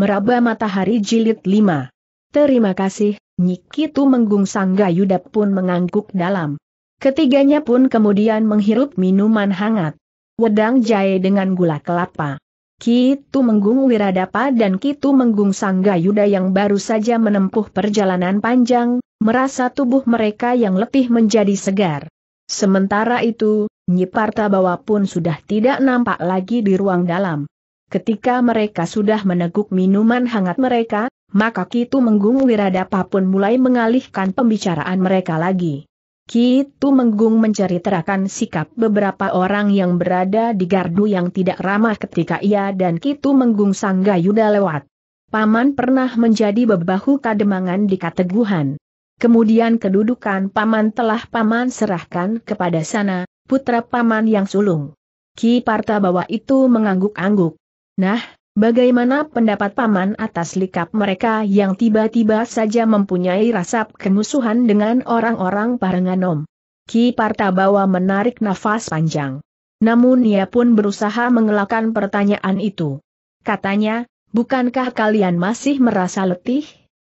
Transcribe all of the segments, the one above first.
Meraba Matahari Jilid 5. Terima kasih, Nyikitu Menggung sangga Yuda pun mengangguk dalam. Ketiganya pun kemudian menghirup minuman hangat. Wedang jahe dengan gula kelapa. Kitu Menggung Wiradapa dan Kitu Menggung sangga Yuda yang baru saja menempuh perjalanan panjang, merasa tubuh mereka yang letih menjadi segar. Sementara itu, Nyiparta Bawa pun sudah tidak nampak lagi di ruang dalam. Ketika mereka sudah meneguk minuman hangat mereka, maka Kitu Menggung Wiradapa pun mulai mengalihkan pembicaraan mereka lagi. Kitu Menggung menceritakan sikap beberapa orang yang berada di gardu yang tidak ramah ketika ia dan Kitu Menggung Sangga Yuda lewat. Paman pernah menjadi bebahu kademangan di Kateguhan. Kemudian kedudukan paman telah paman serahkan kepada sana, putra paman yang sulung. Ki Parta bawa itu mengangguk-angguk. Nah, bagaimana pendapat Paman atas likap mereka yang tiba-tiba saja mempunyai rasa kemusuhan dengan orang-orang Parenganom? Ki Partabawa menarik nafas panjang. Namun ia pun berusaha mengelakkan pertanyaan itu. Katanya, bukankah kalian masih merasa letih?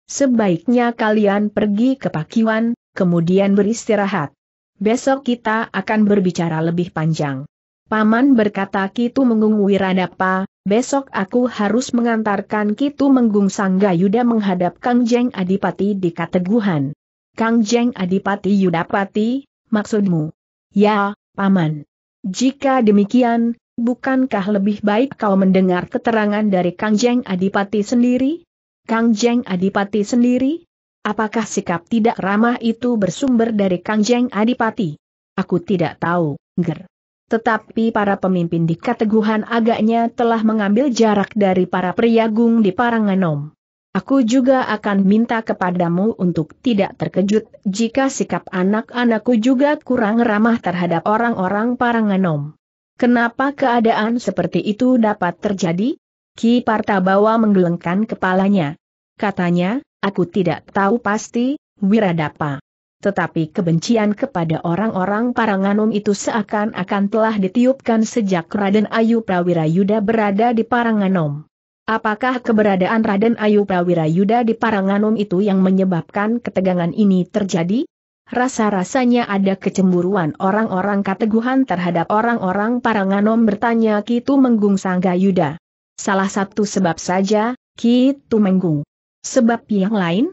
Sebaiknya kalian pergi ke Pakiwan, kemudian beristirahat. Besok kita akan berbicara lebih panjang. Paman berkata Kitu mengungu Wiradapa, Besok aku harus mengantarkan Kitu Menggung sangga Yuda menghadap Kang Jeng Adipati di Kateguhan. Kang Jeng Adipati Yudapati, maksudmu? Ya, Paman. Jika demikian, bukankah lebih baik kau mendengar keterangan dari Kang Jeng Adipati sendiri? Kang Jeng Adipati sendiri? Apakah sikap tidak ramah itu bersumber dari Kang Jeng Adipati? Aku tidak tahu, Ger. Tetapi para pemimpin di Kateguhan agaknya telah mengambil jarak dari para pria priagung di Paranganom. Aku juga akan minta kepadamu untuk tidak terkejut jika sikap anak-anakku juga kurang ramah terhadap orang-orang Paranganom. Kenapa keadaan seperti itu dapat terjadi? Ki Partabawa menggelengkan kepalanya. Katanya, aku tidak tahu pasti, Wiradapa. Tetapi kebencian kepada orang-orang Paranganom itu seakan-akan telah ditiupkan sejak Raden Ayu Prawira Yuda berada di Paranganom. Apakah keberadaan Raden Ayu Prawira Yuda di Paranganom itu yang menyebabkan ketegangan ini terjadi? Rasa-rasanya ada kecemburuan orang-orang kateguhan terhadap orang-orang Paranganom bertanya Kitu Menggung sangga Yuda. Salah satu sebab saja, Kitu Menggung. Sebab yang lain?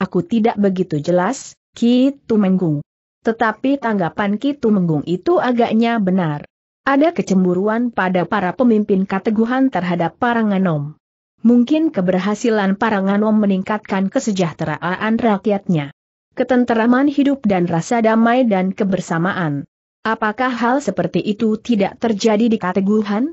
Aku tidak begitu jelas, Ki Tumenggung. Tetapi tanggapan Ki Tumenggung itu agaknya benar. Ada kecemburuan pada para pemimpin kateguhan terhadap Paranganom. Mungkin keberhasilan Paranganom meningkatkan kesejahteraan rakyatnya. Ketenteraman hidup dan rasa damai dan kebersamaan. Apakah hal seperti itu tidak terjadi di kateguhan?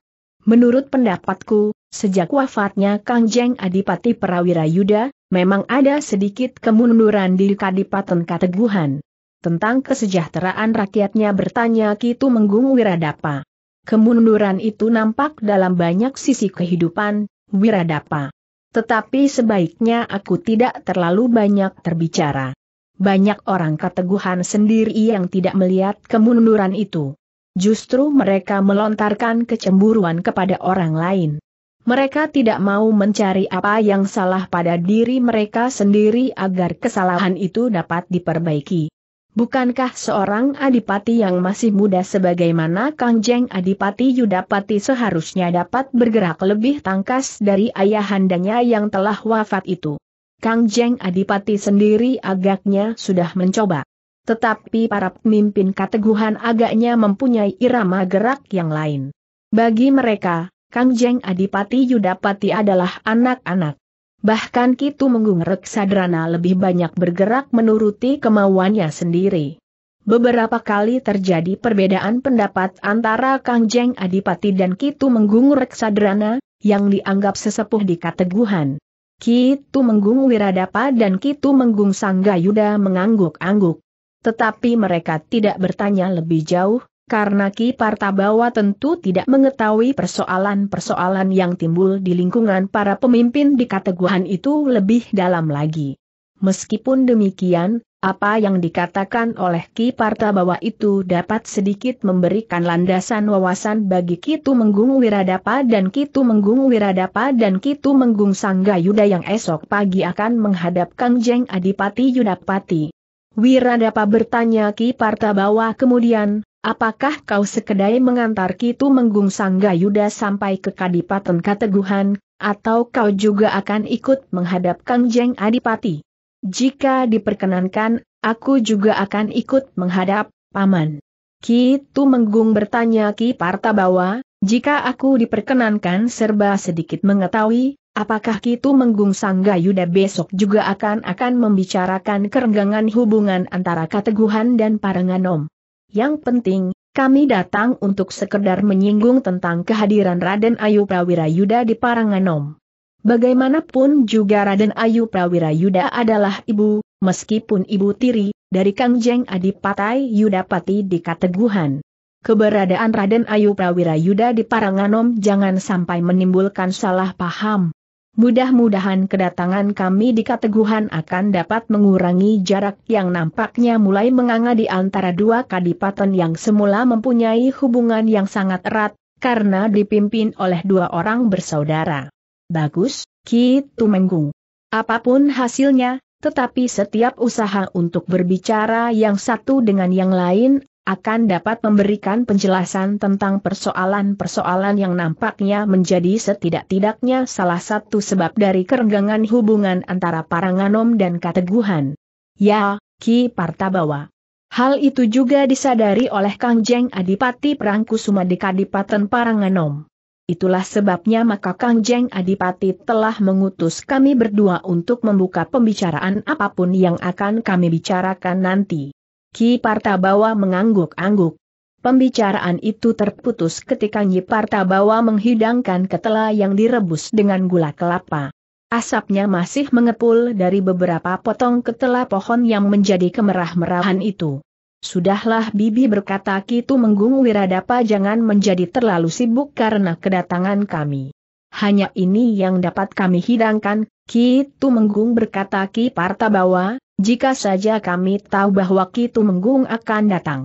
Menurut pendapatku, sejak wafatnya Kang Jeng Adipati Prawira Yuda, memang ada sedikit kemunduran di Kadipaten Kateguhan. Tentang kesejahteraan rakyatnya bertanya Kitu Menggung Wiradapa. Kemunduran itu nampak dalam banyak sisi kehidupan, Wiradapa. Tetapi sebaiknya aku tidak terlalu banyak terbicara. Banyak orang Kateguhan sendiri yang tidak melihat kemunduran itu. Justru mereka melontarkan kecemburuan kepada orang lain. Mereka tidak mau mencari apa yang salah pada diri mereka sendiri agar kesalahan itu dapat diperbaiki. Bukankah seorang adipati yang masih muda sebagaimana Kangjeng Adipati Yudapati seharusnya dapat bergerak lebih tangkas dari ayahandanya yang telah wafat itu? Kangjeng Adipati sendiri agaknya sudah mencoba. Tetapi para pemimpin keteguhan agaknya mempunyai irama gerak yang lain. Bagi mereka, Kang Jeng Adipati Yudapati adalah anak-anak. Bahkan Kitu Menggung Reksadrana lebih banyak bergerak menuruti kemauannya sendiri. Beberapa kali terjadi perbedaan pendapat antara Kang Jeng Adipati dan Kitu Menggung Reksadrana, yang dianggap sesepuh di Kateguhan. Kitu Menggung Wiradapa dan Kitu Menggung Yuda mengangguk-angguk. Tetapi mereka tidak bertanya lebih jauh, karena Ki Partabawa tentu tidak mengetahui persoalan-persoalan yang timbul di lingkungan para pemimpin di kategohan itu lebih dalam lagi. Meskipun demikian, apa yang dikatakan oleh Ki Partabawa itu dapat sedikit memberikan landasan wawasan bagi Kitu Menggung Wiradapa dan Kitu Menggung Wiradapa dan Kitu Menggung Yuda yang esok pagi akan menghadap Kang Jeng Adipati Yudapati. Wiradapa bertanya Ki Partabawa kemudian, Apakah kau sekedai mengantar Kitu Menggung Yuda sampai ke Kadipaten Kateguhan, atau kau juga akan ikut menghadap Kang Jeng Adipati? Jika diperkenankan, aku juga akan ikut menghadap, Paman. Kitu Menggung bertanya Ki Partabawa, jika aku diperkenankan serba sedikit mengetahui, apakah Kitu Menggung Yuda besok juga akan akan membicarakan kerenggangan hubungan antara Kateguhan dan Parenganom? Yang penting, kami datang untuk sekedar menyinggung tentang kehadiran Raden Ayu Prawirayuda di Paranganom. Bagaimanapun juga Raden Ayu Prawirayuda adalah ibu, meskipun ibu tiri, dari Kang Jeng Adipatai Yudapati di Kateguhan. Keberadaan Raden Ayu Prawirayuda di Paranganom jangan sampai menimbulkan salah paham, Mudah-mudahan kedatangan kami di Kateguhan akan dapat mengurangi jarak yang nampaknya mulai menganga di antara dua kadipaten yang semula mempunyai hubungan yang sangat erat, karena dipimpin oleh dua orang bersaudara. Bagus, Ki Tumenggung. Apapun hasilnya, tetapi setiap usaha untuk berbicara yang satu dengan yang lain akan dapat memberikan penjelasan tentang persoalan-persoalan yang nampaknya menjadi setidak-tidaknya salah satu sebab dari kerenggangan hubungan antara Paranganom dan Kateguhan. Ya, Ki Partabawa. Hal itu juga disadari oleh Kang Jeng Adipati Perangku di Kadipaten Paranganom. Itulah sebabnya maka Kang Jeng Adipati telah mengutus kami berdua untuk membuka pembicaraan apapun yang akan kami bicarakan nanti. Ki Partabawa mengangguk-angguk. Pembicaraan itu terputus ketika Nyi Partabawa menghidangkan ketela yang direbus dengan gula kelapa. Asapnya masih mengepul dari beberapa potong ketela pohon yang menjadi kemerah-merahan itu. Sudahlah Bibi berkata Kitu Menggung Wiradapa jangan menjadi terlalu sibuk karena kedatangan kami. Hanya ini yang dapat kami hidangkan, Kitu Menggung berkata Ki Partabawa, jika saja kami tahu bahwa Kitu Menggung akan datang.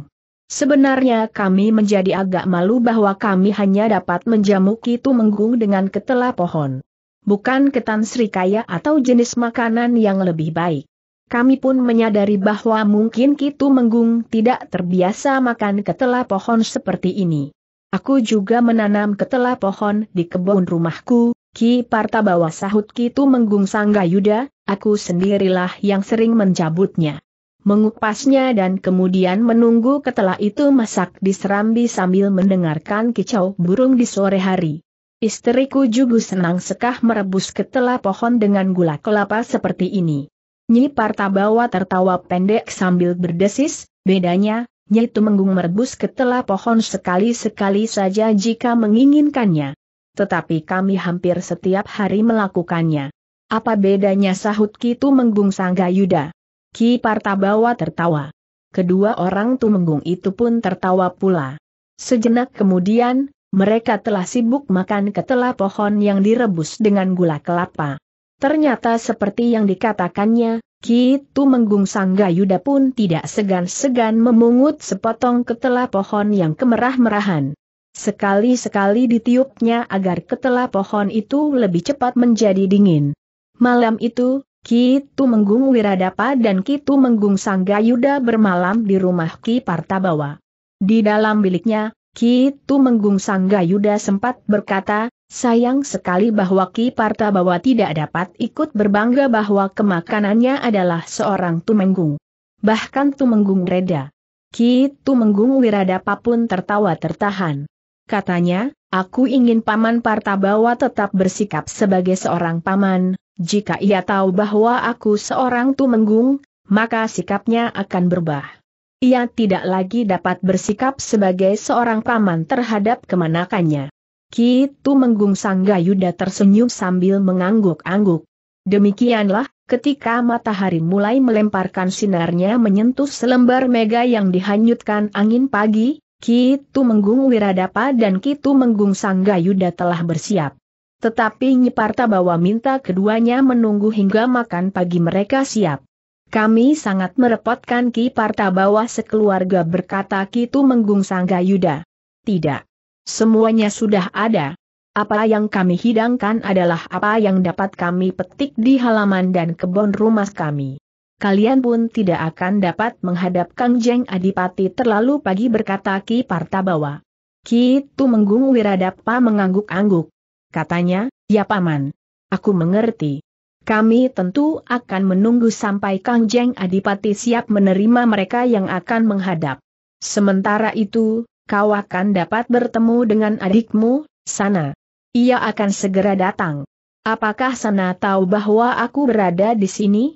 Sebenarnya kami menjadi agak malu bahwa kami hanya dapat menjamu Kitu Menggung dengan ketela pohon. Bukan ketan serikaya atau jenis makanan yang lebih baik. Kami pun menyadari bahwa mungkin Kitu Menggung tidak terbiasa makan ketela pohon seperti ini. Aku juga menanam ketela pohon di kebun rumahku, Ki Partabawa sahut Kitu Menggung Yuda, aku sendirilah yang sering mencabutnya. Mengupasnya dan kemudian menunggu ketela itu masak di serambi sambil mendengarkan kicau burung di sore hari. Istriku juga senang sekah merebus ketela pohon dengan gula kelapa seperti ini. Nyi Partabawa tertawa pendek sambil berdesis, bedanya, Nyi menggung merebus ketela pohon sekali-sekali saja jika menginginkannya tetapi kami hampir setiap hari melakukannya. Apa bedanya sahut Ki Kitu Menggung Yuda? Ki Partabawa tertawa. Kedua orang Tumenggung itu pun tertawa pula. Sejenak kemudian, mereka telah sibuk makan ketela pohon yang direbus dengan gula kelapa. Ternyata seperti yang dikatakannya, Ki Tumenggung Yuda pun tidak segan-segan memungut sepotong ketela pohon yang kemerah-merahan. Sekali-sekali ditiupnya agar ketela pohon itu lebih cepat menjadi dingin. Malam itu, Kitu Menggung Wiradapa dan Kitu Menggung Sanggayuda bermalam di rumah Ki Partabawa. Di dalam biliknya, Kitu Menggung Sanggayuda sempat berkata, sayang sekali bahwa Ki Partabawa tidak dapat ikut berbangga bahwa kemakanannya adalah seorang Tumenggung. Bahkan Tumenggung Reda. Ki Tumenggung Wiradapa pun tertawa tertahan katanya, aku ingin Paman Partabawa tetap bersikap sebagai seorang paman, jika ia tahu bahwa aku seorang tumenggung, maka sikapnya akan berubah. Ia tidak lagi dapat bersikap sebagai seorang paman terhadap kemanakannya. Ki Tumenggung Sanggayuda tersenyum sambil mengangguk-angguk. Demikianlah, ketika matahari mulai melemparkan sinarnya menyentuh selembar mega yang dihanyutkan angin pagi, Kitu Menggung Wiradapa dan Kitu Menggung Sanggayuda telah bersiap. Tetapi Nyiparta bawa minta keduanya menunggu hingga makan pagi mereka siap. Kami sangat merepotkan Ki Partabawa sekeluarga berkata Kitu Menggung Sanggayuda. Tidak. Semuanya sudah ada. Apa yang kami hidangkan adalah apa yang dapat kami petik di halaman dan kebun rumah kami kalian pun tidak akan dapat menghadap Kang Jeng Adipati terlalu pagi berkata Ki Partabawa. Ki Tumenggung Wiradapa mengangguk-angguk. Katanya, ya paman. Aku mengerti. Kami tentu akan menunggu sampai Kang Jeng Adipati siap menerima mereka yang akan menghadap. Sementara itu, kau akan dapat bertemu dengan adikmu, Sana. Ia akan segera datang. Apakah Sana tahu bahwa aku berada di sini?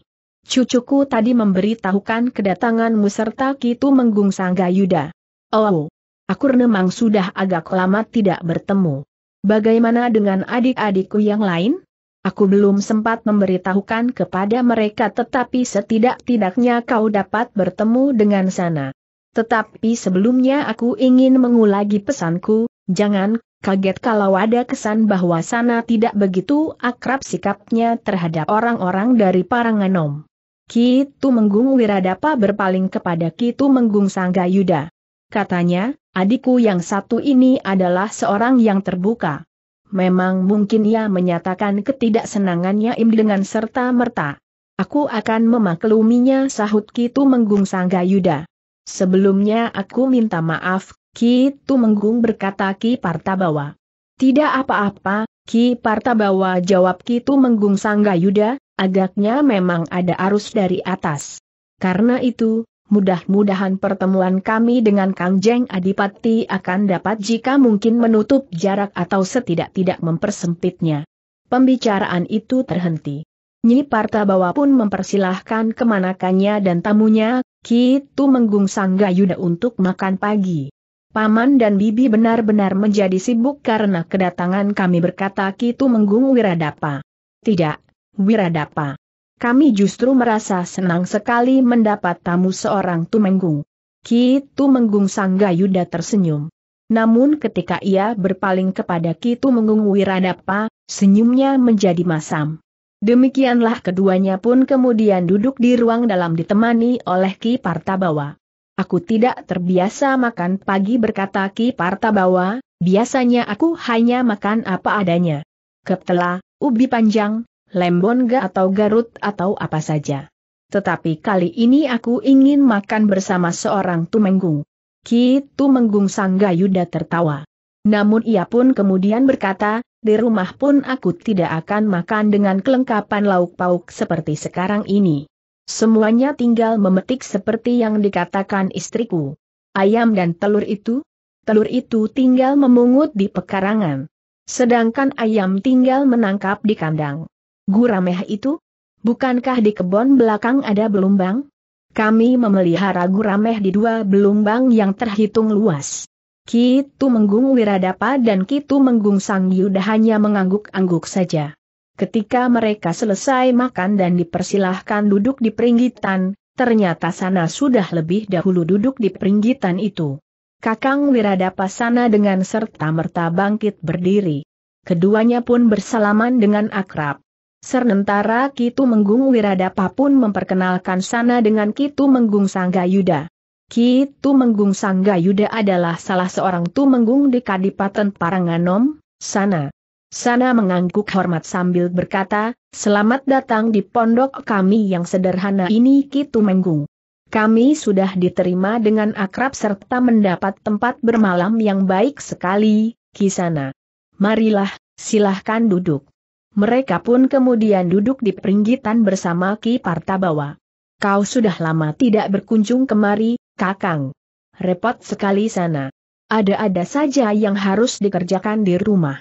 Cucuku tadi memberitahukan kedatanganmu serta Kitu Menggung sangga Yuda. Oh, aku memang sudah agak lama tidak bertemu. Bagaimana dengan adik-adikku yang lain? Aku belum sempat memberitahukan kepada mereka tetapi setidak-tidaknya kau dapat bertemu dengan sana. Tetapi sebelumnya aku ingin mengulangi pesanku, jangan kaget kalau ada kesan bahwa sana tidak begitu akrab sikapnya terhadap orang-orang dari Paranganom. Kitu Menggung Wiradapa berpaling kepada Kitu Menggung Yuda. Katanya, adikku yang satu ini adalah seorang yang terbuka. Memang mungkin ia menyatakan ketidaksenangannya im dengan serta-merta. Aku akan memakluminya sahut Kitu Menggung Yuda. Sebelumnya aku minta maaf, Kitu Menggung berkata Ki Partabawa. Tidak apa-apa, Ki Partabawa jawab Kitu Menggung Yuda, agaknya memang ada arus dari atas. Karena itu, mudah-mudahan pertemuan kami dengan Kang Jeng Adipati akan dapat jika mungkin menutup jarak atau setidak-tidak mempersempitnya. Pembicaraan itu terhenti. Nyi Partabawa pun mempersilahkan kemanakannya dan tamunya, Kitu Menggung sangga Yuda untuk makan pagi. Paman dan Bibi benar-benar menjadi sibuk karena kedatangan kami berkata Kitu Menggung Wiradapa. Tidak, Wiradapa. Kami justru merasa senang sekali mendapat tamu seorang Tumenggung. Ki Tumenggung Sanggayuda tersenyum. Namun ketika ia berpaling kepada Ki Tumenggung Wiradapa, senyumnya menjadi masam. Demikianlah keduanya pun kemudian duduk di ruang dalam ditemani oleh Ki Partabawa. Aku tidak terbiasa makan pagi berkata Ki Partabawa, biasanya aku hanya makan apa adanya. Keptela, ubi panjang, lembonga atau garut atau apa saja. Tetapi kali ini aku ingin makan bersama seorang tumenggung. Ki Tumenggung Sanggayuda tertawa. Namun ia pun kemudian berkata, di rumah pun aku tidak akan makan dengan kelengkapan lauk pauk seperti sekarang ini. Semuanya tinggal memetik seperti yang dikatakan istriku. Ayam dan telur itu? Telur itu tinggal memungut di pekarangan. Sedangkan ayam tinggal menangkap di kandang. Gurameh itu? Bukankah di kebun belakang ada belumbang? Kami memelihara gurameh di dua belumbang yang terhitung luas. Kitu Menggung Wiradapa dan Kitu Menggung Sang Yuda hanya mengangguk-angguk saja. Ketika mereka selesai makan dan dipersilahkan duduk di peringgitan, ternyata sana sudah lebih dahulu duduk di peringgitan itu. Kakang Wiradapa sana dengan serta merta bangkit berdiri. Keduanya pun bersalaman dengan akrab. Sementara Kitu Menggung Wiradapa pun memperkenalkan sana dengan Kitu Menggung Sanggayuda. Kitu Menggung Sanggayuda adalah salah seorang Tu Menggung di Kadipaten Paranganom, sana. Sana mengangguk hormat sambil berkata, selamat datang di pondok kami yang sederhana ini Kitu Menggung. Kami sudah diterima dengan akrab serta mendapat tempat bermalam yang baik sekali, Kisana. Marilah, silahkan duduk. Mereka pun kemudian duduk di peringgitan bersama Ki Partabawa. Kau sudah lama tidak berkunjung kemari, Kakang. Repot sekali sana. Ada-ada saja yang harus dikerjakan di rumah.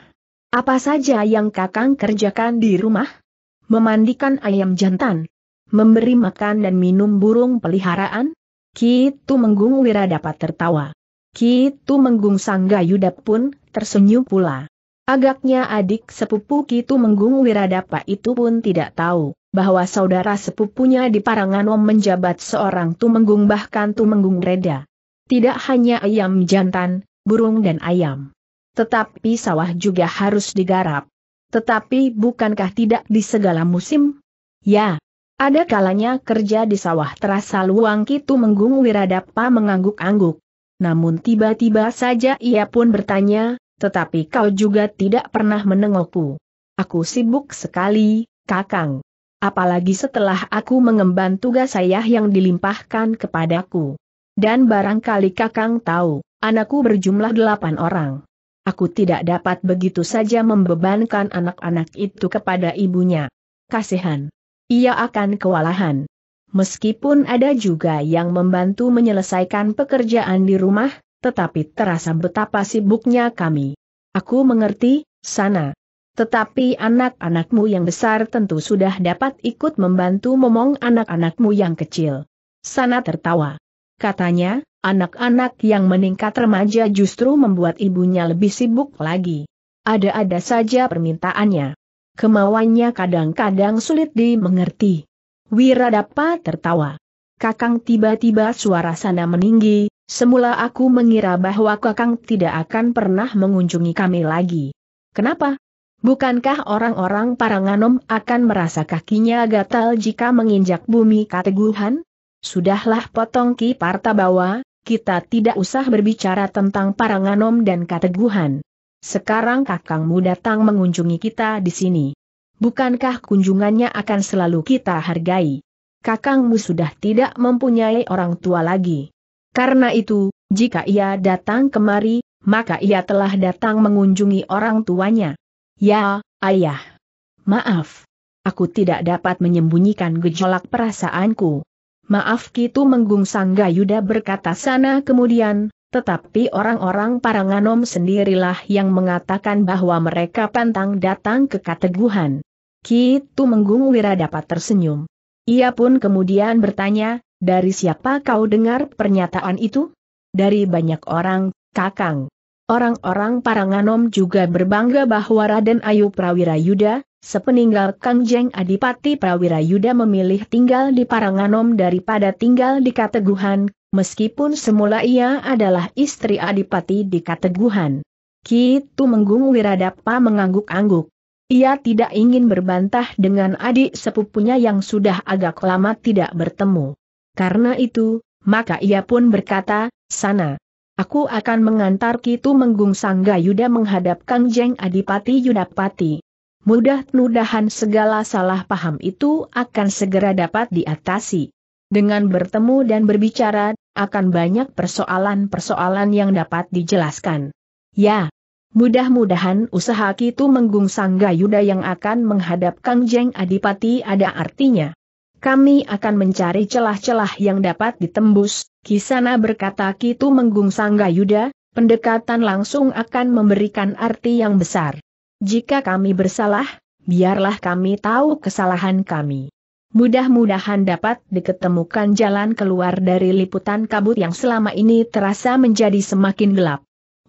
Apa saja yang Kakang kerjakan di rumah? Memandikan ayam jantan. Memberi makan dan minum burung peliharaan? Kitu Menggung Wira dapat tertawa. Kitu Menggung Sanggayuda pun tersenyum pula. Agaknya adik sepupu Kitu Menggung Wiradapa itu pun tidak tahu bahwa saudara sepupunya di Paranganom menjabat seorang Tumenggung bahkan Tumenggung Reda. Tidak hanya ayam jantan, burung dan ayam. Tetapi sawah juga harus digarap. Tetapi bukankah tidak di segala musim? Ya, ada kalanya kerja di sawah terasa luang Kitu Menggung Wiradapa mengangguk-angguk. Namun tiba-tiba saja ia pun bertanya, tetapi kau juga tidak pernah menengokku. Aku sibuk sekali, Kakang. Apalagi setelah aku mengemban tugas ayah yang dilimpahkan kepadaku. Dan barangkali Kakang tahu, anakku berjumlah delapan orang. Aku tidak dapat begitu saja membebankan anak-anak itu kepada ibunya. Kasihan. Ia akan kewalahan. Meskipun ada juga yang membantu menyelesaikan pekerjaan di rumah, tetapi terasa betapa sibuknya kami. Aku mengerti, sana. Tetapi anak-anakmu yang besar tentu sudah dapat ikut membantu momong anak-anakmu yang kecil. Sana tertawa. Katanya, anak-anak yang meningkat remaja justru membuat ibunya lebih sibuk lagi. Ada-ada saja permintaannya. Kemauannya kadang-kadang sulit dimengerti. Wiradapa tertawa. Kakang tiba-tiba suara sana meninggi, Semula aku mengira bahwa Kakang tidak akan pernah mengunjungi kami lagi. Kenapa? Bukankah orang-orang Paranganom akan merasa kakinya gatal jika menginjak bumi kateguhan? Sudahlah potong Ki Partabawa, kita tidak usah berbicara tentang Paranganom dan kateguhan. Sekarang kakangmu datang mengunjungi kita di sini. Bukankah kunjungannya akan selalu kita hargai? Kakangmu sudah tidak mempunyai orang tua lagi. Karena itu, jika ia datang kemari, maka ia telah datang mengunjungi orang tuanya. Ya, ayah. Maaf. Aku tidak dapat menyembunyikan gejolak perasaanku. Maaf Kitu Menggung Yuda berkata sana kemudian, tetapi orang-orang Paranganom sendirilah yang mengatakan bahwa mereka pantang datang ke Kateguhan. Kitu Menggung Wira dapat tersenyum. Ia pun kemudian bertanya, dari siapa kau dengar pernyataan itu? Dari banyak orang, Kakang. Orang-orang Paranganom juga berbangga bahwa Raden Ayu Prawirayuda, sepeninggal Kang Jeng Adipati Prawirayuda memilih tinggal di Paranganom daripada tinggal di Kateguhan, meskipun semula ia adalah istri Adipati di Kateguhan. Kitu Menggung Wiradapa mengangguk-angguk. Ia tidak ingin berbantah dengan adik sepupunya yang sudah agak lama tidak bertemu. Karena itu, maka ia pun berkata, sana. Aku akan mengantar Kitu Menggung Sangga Yuda menghadap Kang Jeng Adipati Yudapati. Mudah-mudahan segala salah paham itu akan segera dapat diatasi. Dengan bertemu dan berbicara, akan banyak persoalan-persoalan yang dapat dijelaskan. Ya, mudah-mudahan usaha Kitu Menggung Sangga Yuda yang akan menghadap Kang Jeng Adipati ada artinya. Kami akan mencari celah-celah yang dapat ditembus, Kisana berkata Kitu Menggung Sangga Yuda. pendekatan langsung akan memberikan arti yang besar. Jika kami bersalah, biarlah kami tahu kesalahan kami. Mudah-mudahan dapat diketemukan jalan keluar dari liputan kabut yang selama ini terasa menjadi semakin gelap.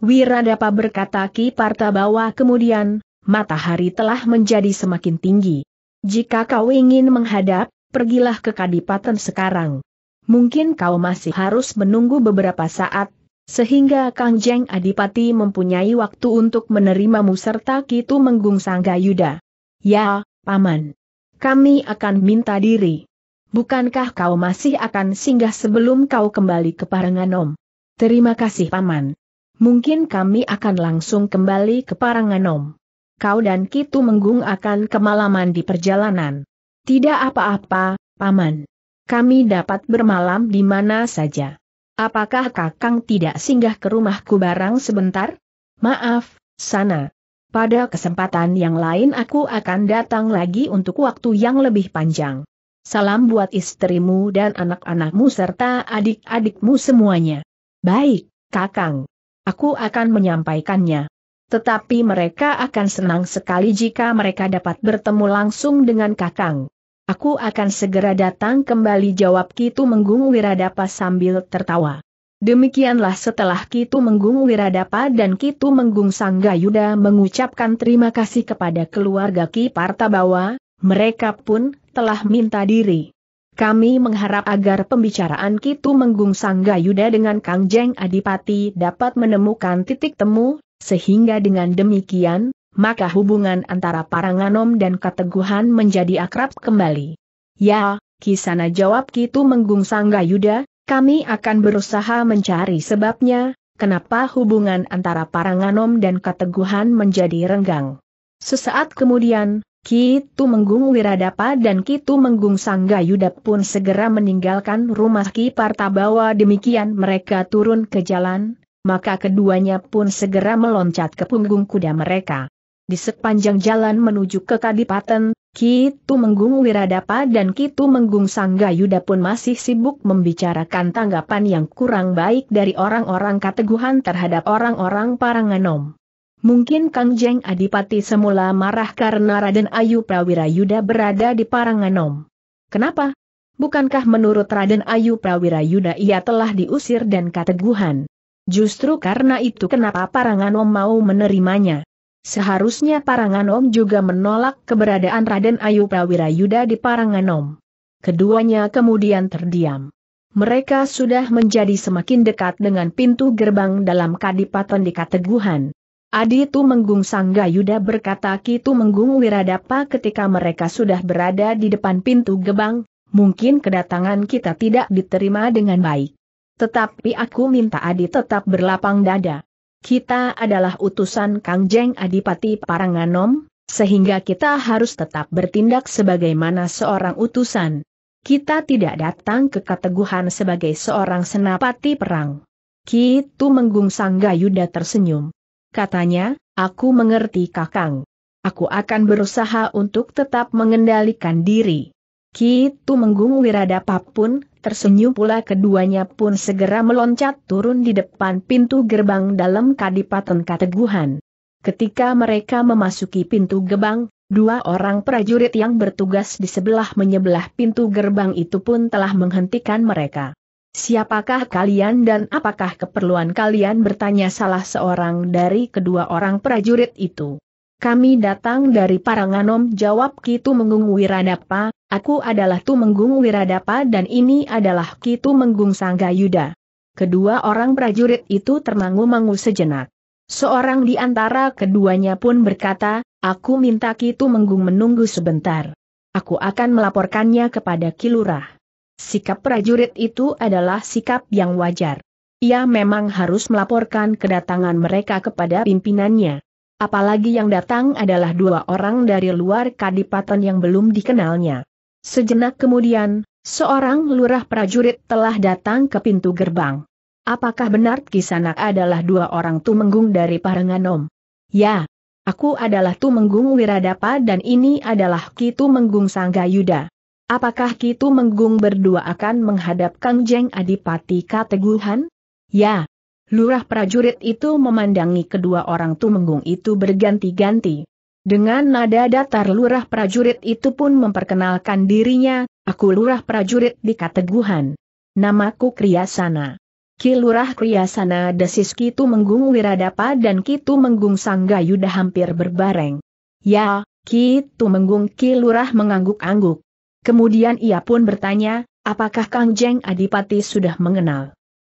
Wiradapa berkata Ki Parta bahwa kemudian, matahari telah menjadi semakin tinggi. Jika kau ingin menghadap, pergilah ke Kadipaten sekarang. Mungkin kau masih harus menunggu beberapa saat, sehingga Kang Jeng Adipati mempunyai waktu untuk menerimamu serta Kitu Menggung Sangga Yuda. Ya, Paman. Kami akan minta diri. Bukankah kau masih akan singgah sebelum kau kembali ke Paranganom? Terima kasih Paman. Mungkin kami akan langsung kembali ke Paranganom. Kau dan Kitu Menggung akan kemalaman di perjalanan. Tidak apa-apa, Paman. Kami dapat bermalam di mana saja. Apakah Kakang tidak singgah ke rumahku barang sebentar? Maaf, sana. Pada kesempatan yang lain aku akan datang lagi untuk waktu yang lebih panjang. Salam buat istrimu dan anak-anakmu serta adik-adikmu semuanya. Baik, Kakang. Aku akan menyampaikannya. Tetapi mereka akan senang sekali jika mereka dapat bertemu langsung dengan Kakang. Aku akan segera datang kembali jawab Kitu Menggung Wiradapa sambil tertawa. Demikianlah setelah Kitu Menggung Wiradapa dan Kitu Menggung Sanggayuda mengucapkan terima kasih kepada keluarga Ki Partabawa, mereka pun telah minta diri. Kami mengharap agar pembicaraan Kitu Menggung Sanggayuda dengan Kang Jeng Adipati dapat menemukan titik temu, sehingga dengan demikian, maka hubungan antara Paranganom dan Kateguhan menjadi akrab kembali. Ya, Kisana jawab Kitu Menggung sangga Yuda. kami akan berusaha mencari sebabnya, kenapa hubungan antara Paranganom dan Kateguhan menjadi renggang. Sesaat kemudian, Kitu Menggung Wiradapa dan Kitu Menggung sangga Yuda pun segera meninggalkan rumah Ki Partabawa demikian mereka turun ke jalan, maka keduanya pun segera meloncat ke punggung kuda mereka. Di sepanjang jalan menuju ke Kadipaten, Kitu Menggung Wiradapa dan Kitu Menggung Sanggayuda pun masih sibuk membicarakan tanggapan yang kurang baik dari orang-orang kateguhan terhadap orang-orang Paranganom. Mungkin Kang Jeng Adipati semula marah karena Raden Ayu Prawirayuda berada di Paranganom. Kenapa? Bukankah menurut Raden Ayu Prawirayuda ia telah diusir dan kateguhan? Justru karena itu kenapa Paranganom mau menerimanya. Seharusnya Paranganom juga menolak keberadaan Raden Ayu Prawirayuda di Paranganom. Keduanya kemudian terdiam. Mereka sudah menjadi semakin dekat dengan pintu gerbang dalam kadipaten di Kateguhan. Aditu Menggung sangga Yuda berkata Kitu Menggung Wiradapa ketika mereka sudah berada di depan pintu gerbang. mungkin kedatangan kita tidak diterima dengan baik. Tetapi aku minta Adi tetap berlapang dada. Kita adalah utusan Kangjeng Adipati Paranganom, sehingga kita harus tetap bertindak sebagaimana seorang utusan. Kita tidak datang ke keteguhan sebagai seorang senapati perang. Kitu Menggung Sanggayuda tersenyum. Katanya, aku mengerti kakang. Aku akan berusaha untuk tetap mengendalikan diri. Kitu Menggung Wiradapapun tersenyum pula keduanya pun segera meloncat turun di depan pintu gerbang dalam kadipaten kateguhan. Ketika mereka memasuki pintu gerbang, dua orang prajurit yang bertugas di sebelah menyebelah pintu gerbang itu pun telah menghentikan mereka. Siapakah kalian dan apakah keperluan kalian bertanya salah seorang dari kedua orang prajurit itu. Kami datang dari Paranganom jawab Kitu Menggung Wiradapa, aku adalah Tu Menggung Wiradapa dan ini adalah Kitu Menggung Sanggayuda. Kedua orang prajurit itu termangu-mangu sejenak. Seorang di antara keduanya pun berkata, aku minta Kitu Menggung menunggu sebentar. Aku akan melaporkannya kepada Kilurah. Sikap prajurit itu adalah sikap yang wajar. Ia memang harus melaporkan kedatangan mereka kepada pimpinannya. Apalagi yang datang adalah dua orang dari luar kadipaten yang belum dikenalnya. Sejenak kemudian, seorang lurah prajurit telah datang ke pintu gerbang. Apakah benar Kisanak adalah dua orang Tumenggung dari Parenganom? Ya, aku adalah Tumenggung Wiradapa dan ini adalah kitu menggung Sanggayuda. Apakah kitu menggung berdua akan menghadap Kang Jeng Adipati Kateguhan? Ya, Lurah prajurit itu memandangi kedua orang tumenggung itu berganti-ganti. Dengan nada datar lurah prajurit itu pun memperkenalkan dirinya, aku lurah prajurit di Kateguhan. Namaku Kriyasana. Ki Lurah Kriyasana desis Kitu Menggung Wiradapa dan Kitu Menggung Sanggayuda hampir berbareng. Ya, Kitu Menggung Ki Lurah mengangguk-angguk. Kemudian ia pun bertanya, apakah Kang Jeng Adipati sudah mengenal?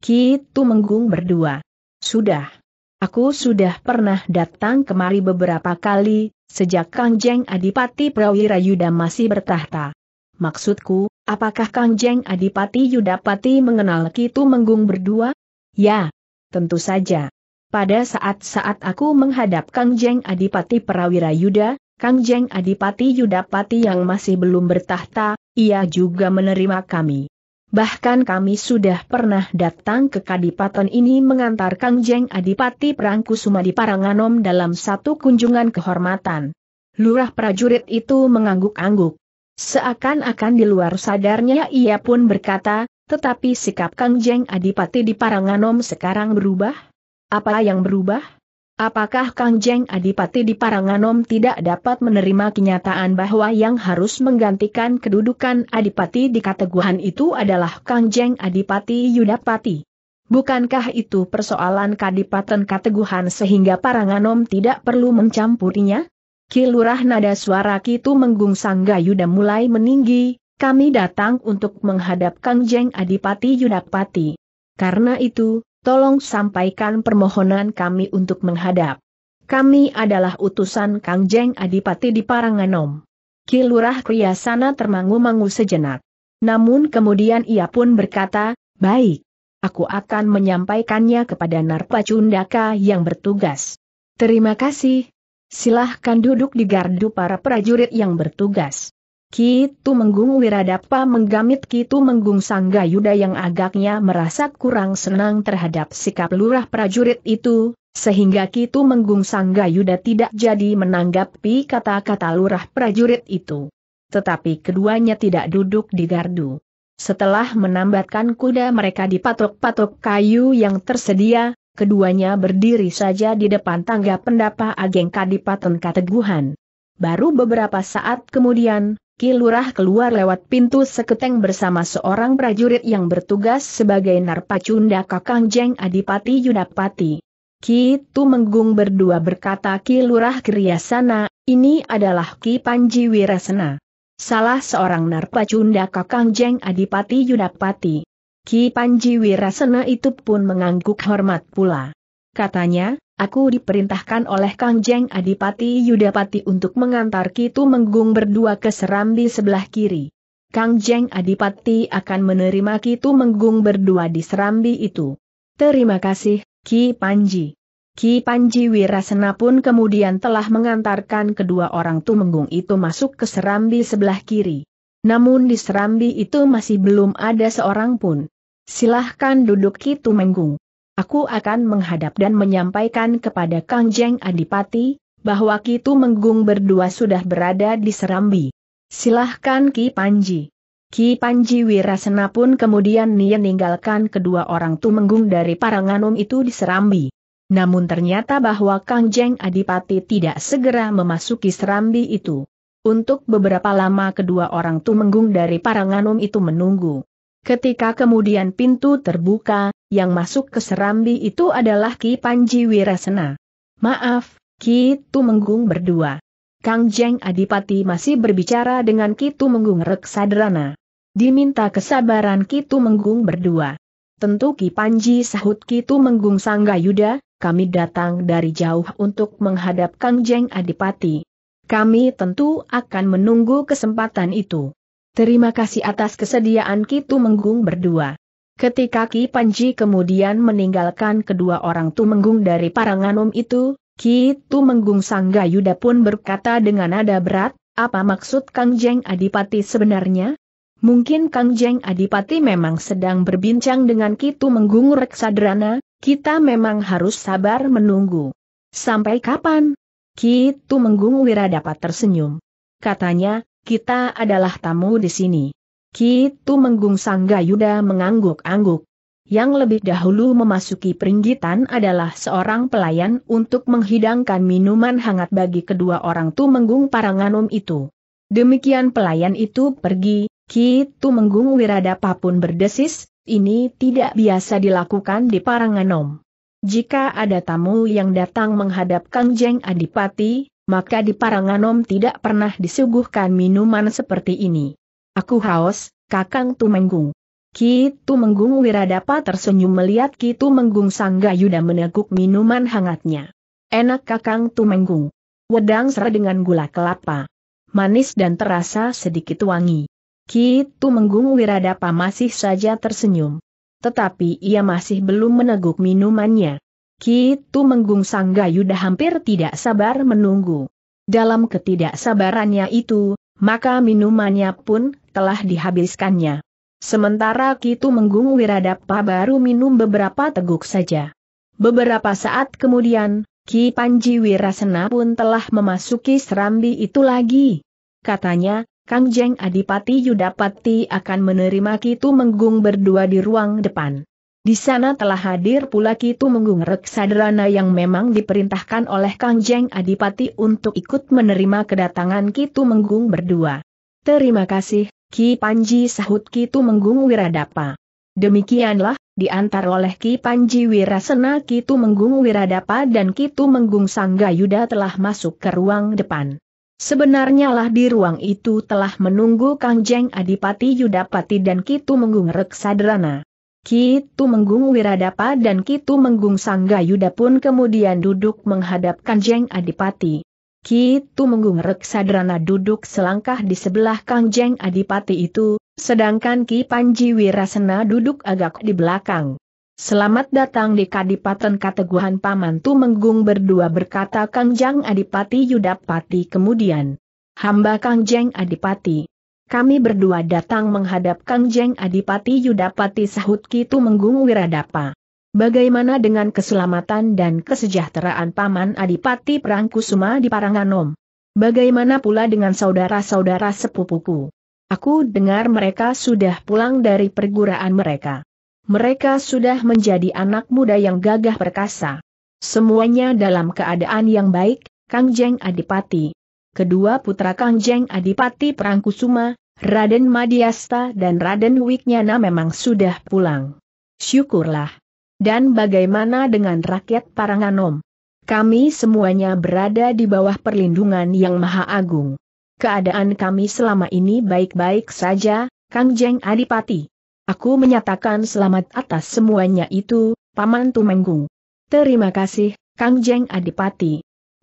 Ki Menggung berdua. Sudah. Aku sudah pernah datang kemari beberapa kali, sejak Kangjeng Adipati Prawira Yuda masih bertahta. Maksudku, apakah Kangjeng Adipati Yudapati mengenal Ki Menggung berdua? Ya, tentu saja. Pada saat-saat aku menghadap Kangjeng Adipati Prawira Yuda, Kangjeng Adipati Yudapati yang masih belum bertahta, ia juga menerima kami. Bahkan kami sudah pernah datang ke Kadipaten ini mengantar Kang Jeng Adipati Prangkusuma di Paranganom dalam satu kunjungan kehormatan. Lurah prajurit itu mengangguk-angguk. Seakan-akan di luar sadarnya ia pun berkata, tetapi sikap Kang Jeng Adipati di Paranganom sekarang berubah? Apa yang berubah? Apakah Kang Jeng Adipati di Paranganom tidak dapat menerima kenyataan bahwa yang harus menggantikan kedudukan Adipati di kateguhan itu adalah Kang Jeng Adipati Yudapati? Bukankah itu persoalan kadipaten kateguhan sehingga Paranganom tidak perlu mencampurinya? Kilurah nada suara Kitu menggungsang Gayuda mulai meninggi, kami datang untuk menghadap Kang Jeng Adipati Yudapati. Karena itu, tolong sampaikan permohonan kami untuk menghadap. Kami adalah utusan Kang Jeng Adipati di Paranganom. Kilurah Kriyasana termangu-mangu sejenak. Namun kemudian ia pun berkata, baik, aku akan menyampaikannya kepada Narpa Cundaka yang bertugas. Terima kasih. Silahkan duduk di gardu para prajurit yang bertugas. Kitu Menggung Wiradapa menggamit Kitu Menggung Yuda yang agaknya merasa kurang senang terhadap sikap lurah prajurit itu, sehingga Kitu Menggung Yuda tidak jadi menanggapi kata-kata lurah prajurit itu. Tetapi keduanya tidak duduk di gardu. Setelah menambatkan kuda mereka di patok-patok kayu yang tersedia, keduanya berdiri saja di depan tangga pendapa Ageng Kadipaten Kateguhan. Baru beberapa saat kemudian, Kilurah keluar lewat pintu seketeng bersama seorang prajurit yang bertugas sebagai narpacunda Kakang Jeng Adipati Yudapati. Ki Tu Menggung berdua berkata Ki Kilurah Kriyasana, ini adalah Ki Panji Wirasena, Salah seorang narpacunda Kakang Jeng Adipati Yudapati. Ki Panji Wirasena itu pun mengangguk hormat pula. Katanya, Aku diperintahkan oleh Kang Jeng Adipati Yudapati untuk mengantar Kitu Menggung berdua ke Serambi sebelah kiri. Kang Jeng Adipati akan menerima Kitu Menggung berdua di Serambi itu. Terima kasih, Ki Panji. Ki Panji Wirasena pun kemudian telah mengantarkan kedua orang Tumenggung itu masuk ke Serambi sebelah kiri. Namun di Serambi itu masih belum ada seorang pun. Silahkan duduk Ki Tumenggung. Aku akan menghadap dan menyampaikan kepada Kang Jeng Adipati, bahwa Kitu Menggung berdua sudah berada di Serambi. Silahkan Ki Panji. Ki Panji Wirasena pun kemudian Nian ninggalkan kedua orang Tumenggung dari Paranganum itu di Serambi. Namun ternyata bahwa Kang Jeng Adipati tidak segera memasuki Serambi itu. Untuk beberapa lama kedua orang Tumenggung dari Paranganum itu menunggu. Ketika kemudian pintu terbuka, yang masuk ke Serambi itu adalah Ki Panji Wirasena. Maaf, Ki Tumenggung berdua. Kang Jeng Adipati masih berbicara dengan Ki Tumenggung Reksadrana. Diminta kesabaran Ki Tumenggung berdua. Tentu Ki Panji sahut Ki Tumenggung Sanggayuda, kami datang dari jauh untuk menghadap Kang Jeng Adipati. Kami tentu akan menunggu kesempatan itu. Terima kasih atas kesediaan Ki Tumenggung berdua. Ketika Ki Panji kemudian meninggalkan kedua orang tumenggung dari Paranganum itu, Ki Tumenggung Sanggayuda pun berkata dengan nada berat, apa maksud Kang Jeng Adipati sebenarnya? Mungkin Kang Jeng Adipati memang sedang berbincang dengan Ki Tumenggung Reksadrana, kita memang harus sabar menunggu. Sampai kapan? Ki Tumenggung Wira dapat tersenyum. Katanya, kita adalah tamu di sini. Ki sangga Yuda mengangguk-angguk. Yang lebih dahulu memasuki peringgitan adalah seorang pelayan untuk menghidangkan minuman hangat bagi kedua orang Tu Menggung Paranganom itu. Demikian pelayan itu pergi, Kitu Menggung Wiradapa pun berdesis, ini tidak biasa dilakukan di Paranganom. Jika ada tamu yang datang menghadap Kang Jeng Adipati, maka di Paranganom tidak pernah disuguhkan minuman seperti ini. Aku haus, Kakang Tumenggung. Ki Tumenggung Wiradapa tersenyum melihat Ki Tumenggung Yuda meneguk minuman hangatnya. Enak Kakang Tumenggung. Wedang sera dengan gula kelapa. Manis dan terasa sedikit wangi. Ki Tumenggung Wiradapa masih saja tersenyum. Tetapi ia masih belum meneguk minumannya. Ki Tumenggung Yuda hampir tidak sabar menunggu. Dalam ketidaksabarannya itu, maka minumannya pun telah dihabiskannya. Sementara Kitu Menggung Wiradapa baru minum beberapa teguk saja. Beberapa saat kemudian, Ki Panji Wirasena pun telah memasuki serambi itu lagi. Katanya, Kang Jeng Adipati Yudapati akan menerima Kitu Menggung berdua di ruang depan. Di sana telah hadir pula Kitu Menggung Reksadrana yang memang diperintahkan oleh Kang Jeng Adipati untuk ikut menerima kedatangan Kitu Menggung berdua. Terima kasih, Ki Panji sahut Kitu Menggung Wiradapa. Demikianlah, diantar oleh Ki Panji Wirasena Kitu Menggung Wiradapa dan ki Kitu Menggung Yuda telah masuk ke ruang depan. Sebenarnya lah di ruang itu telah menunggu Kangjeng Adipati Yudapati dan Kitu Menggung Reksadrana. Ki tu Menggung Wiradapa dan ki tu Menggung Yuda pun kemudian duduk menghadap Kanjeng Adipati. Ki Tumenggung Reksadrana duduk selangkah di sebelah Kang Jeng Adipati itu, sedangkan Ki Panji Wirasena duduk agak di belakang. Selamat datang di Kadipaten Kateguhan Paman Tu Menggung berdua berkata Kang Jeng Adipati Yudapati kemudian. Hamba Kang Jeng Adipati. Kami berdua datang menghadap Kang Jeng Adipati Yudapati sahut Ki Menggung Wiradapa. Bagaimana dengan keselamatan dan kesejahteraan Paman Adipati Prangkusuma di Paranganom? Bagaimana pula dengan saudara-saudara sepupuku? Aku dengar mereka sudah pulang dari perguruan mereka. Mereka sudah menjadi anak muda yang gagah perkasa. Semuanya dalam keadaan yang baik, Kang Jeng Adipati. Kedua putra Kang Jeng Adipati Prangkusuma, Raden Madiasta dan Raden Wiknyana memang sudah pulang. Syukurlah. Dan bagaimana dengan rakyat Paranganom? Kami semuanya berada di bawah perlindungan Yang Maha Agung. Keadaan kami selama ini baik-baik saja, Kang Jeng Adipati. Aku menyatakan selamat atas semuanya itu, Paman Tumenggung. Terima kasih, Kang Jeng Adipati.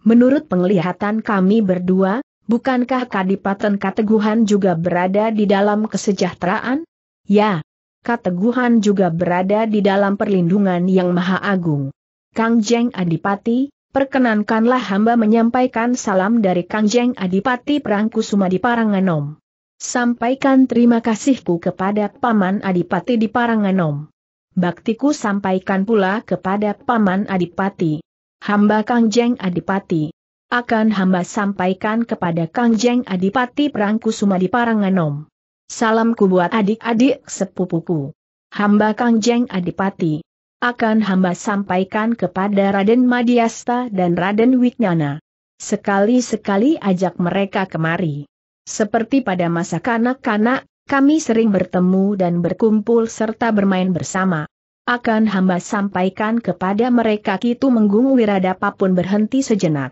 Menurut penglihatan kami berdua, bukankah Kadipaten Kateguhan juga berada di dalam kesejahteraan? Ya, Kateguhan juga berada di dalam perlindungan yang maha agung. Kang Jeng Adipati, perkenankanlah hamba menyampaikan salam dari Kang Jeng Adipati Perangkusuma di Paranganom. Sampaikan terima kasihku kepada Paman Adipati di Paranganom. Baktiku sampaikan pula kepada Paman Adipati. Hamba Kang Jeng Adipati akan hamba sampaikan kepada Kang Jeng Adipati Perangkusuma di Paranganom. Salamku buat adik-adik sepupuku. Hamba Kangjeng Adipati. Akan hamba sampaikan kepada Raden Madiasta dan Raden Wiknana. Sekali-sekali ajak mereka kemari. Seperti pada masa kanak-kanak, kami sering bertemu dan berkumpul serta bermain bersama. Akan hamba sampaikan kepada mereka itu Menggung Wiradapa berhenti sejenak.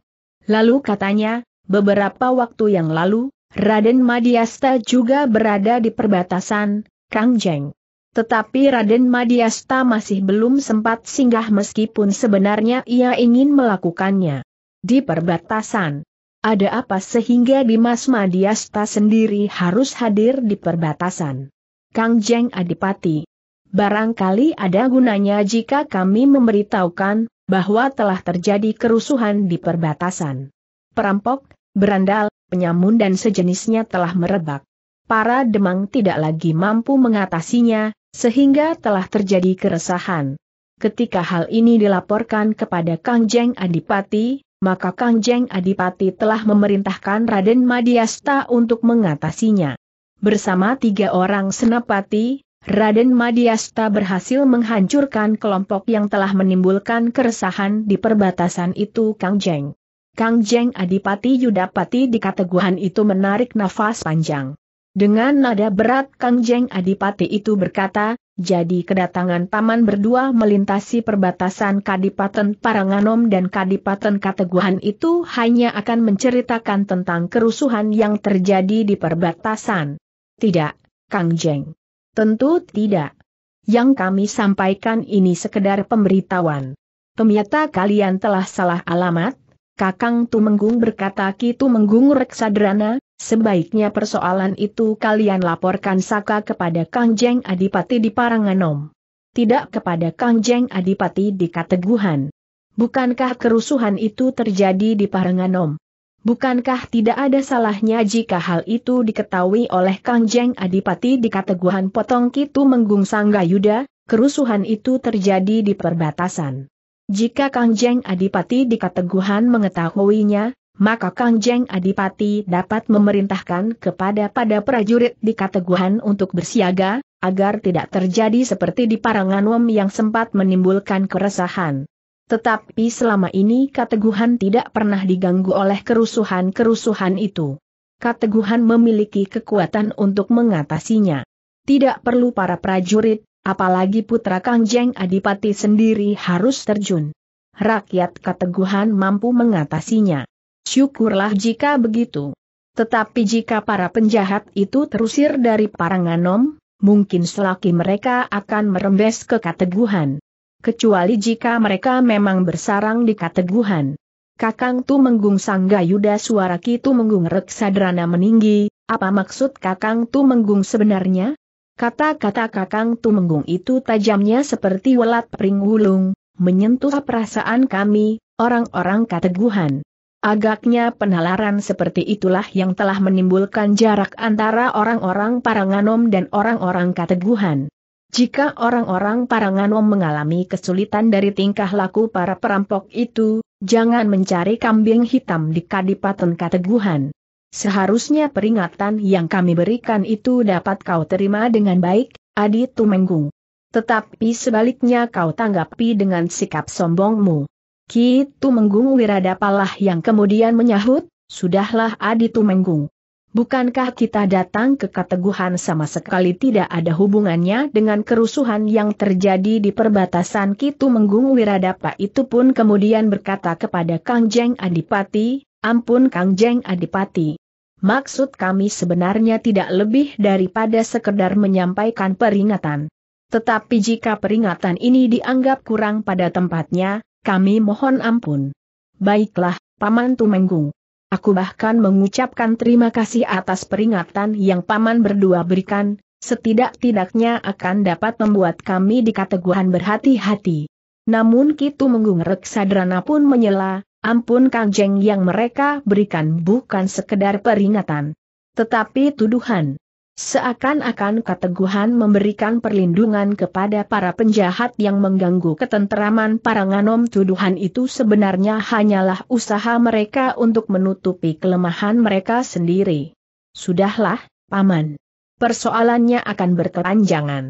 Lalu katanya, beberapa waktu yang lalu, Raden Madiasta juga berada di perbatasan, Kang Jeng. Tetapi Raden Madiasta masih belum sempat singgah meskipun sebenarnya ia ingin melakukannya. Di perbatasan. Ada apa sehingga Dimas Madiasta sendiri harus hadir di perbatasan? Kang Jeng Adipati. Barangkali ada gunanya jika kami memberitahukan bahwa telah terjadi kerusuhan di perbatasan. Perampok, berandal, penyamun dan sejenisnya telah merebak. Para demang tidak lagi mampu mengatasinya, sehingga telah terjadi keresahan. Ketika hal ini dilaporkan kepada Kang Jeng Adipati, maka Kang Jeng Adipati telah memerintahkan Raden Madiasta untuk mengatasinya. Bersama tiga orang senapati, Raden Madiasta berhasil menghancurkan kelompok yang telah menimbulkan keresahan di perbatasan itu Kang Jeng. Kang Jeng Adipati Yudapati di kateguhan itu menarik nafas panjang. Dengan nada berat Kang Jeng Adipati itu berkata, jadi kedatangan paman berdua melintasi perbatasan Kadipaten Paranganom dan Kadipaten Kateguhan itu hanya akan menceritakan tentang kerusuhan yang terjadi di perbatasan. Tidak, Kang Jeng. Tentu tidak. Yang kami sampaikan ini sekedar pemberitahuan. Ternyata kalian telah salah alamat, Kakang Tumenggung berkata Ki Tumenggung Reksadrana, sebaiknya persoalan itu kalian laporkan Saka kepada Kang Jeng Adipati di Paranganom. Tidak kepada Kang Jeng Adipati di Kateguhan. Bukankah kerusuhan itu terjadi di Paranganom? Bukankah tidak ada salahnya jika hal itu diketahui oleh Kang Jeng Adipati di Kateguhan Potong Ki Tumenggung Yuda, kerusuhan itu terjadi di perbatasan. Jika Kangjeng Adipati di Kateguhan mengetahuinya, maka Kangjeng Adipati dapat memerintahkan kepada pada prajurit di Kateguhan untuk bersiaga, agar tidak terjadi seperti di Paranganwem yang sempat menimbulkan keresahan. Tetapi selama ini Kateguhan tidak pernah diganggu oleh kerusuhan-kerusuhan itu. Kateguhan memiliki kekuatan untuk mengatasinya. Tidak perlu para prajurit, Apalagi putra Kangjeng Adipati sendiri harus terjun. Rakyat keteguhan mampu mengatasinya. Syukurlah jika begitu. Tetapi jika para penjahat itu terusir dari Paranganom, mungkin selaki mereka akan merembes ke keteguhan. Kecuali jika mereka memang bersarang di keteguhan. Kakang tu menggung sangga yuda suara kitu menggung reksadrana meninggi, apa maksud kakang tu menggung sebenarnya? Kata-kata Kakang Tumenggung itu tajamnya seperti welat pering wulung, menyentuh perasaan kami, orang-orang kateguhan. Agaknya penalaran seperti itulah yang telah menimbulkan jarak antara orang-orang Paranganom dan orang-orang kateguhan. Jika orang-orang Paranganom mengalami kesulitan dari tingkah laku para perampok itu, jangan mencari kambing hitam di Kadipaten Kateguhan. Seharusnya peringatan yang kami berikan itu dapat kau terima dengan baik, Adi Tumenggung. Tetapi sebaliknya kau tanggapi dengan sikap sombongmu. Ki Tumenggung Wiradapalah yang kemudian menyahut, Sudahlah Adi Tumenggung. Bukankah kita datang ke keteguhan sama sekali tidak ada hubungannya dengan kerusuhan yang terjadi di perbatasan Ki Tumenggung Wiradapa itu pun kemudian berkata kepada Kang Jeng Adipati, Ampun Kang Jeng Adipati. Maksud kami sebenarnya tidak lebih daripada sekedar menyampaikan peringatan. Tetapi jika peringatan ini dianggap kurang pada tempatnya, kami mohon ampun. Baiklah, Paman Tumenggung. Aku bahkan mengucapkan terima kasih atas peringatan yang Paman berdua berikan, setidak-tidaknya akan dapat membuat kami di berhati-hati. Namun Kitu Menggung Reksadrana pun menyela, Ampun Kangjeng yang mereka berikan bukan sekedar peringatan. Tetapi tuduhan. Seakan-akan keteguhan memberikan perlindungan kepada para penjahat yang mengganggu ketenteraman para nganom tuduhan itu sebenarnya hanyalah usaha mereka untuk menutupi kelemahan mereka sendiri. Sudahlah, Paman. Persoalannya akan berkelanjangan.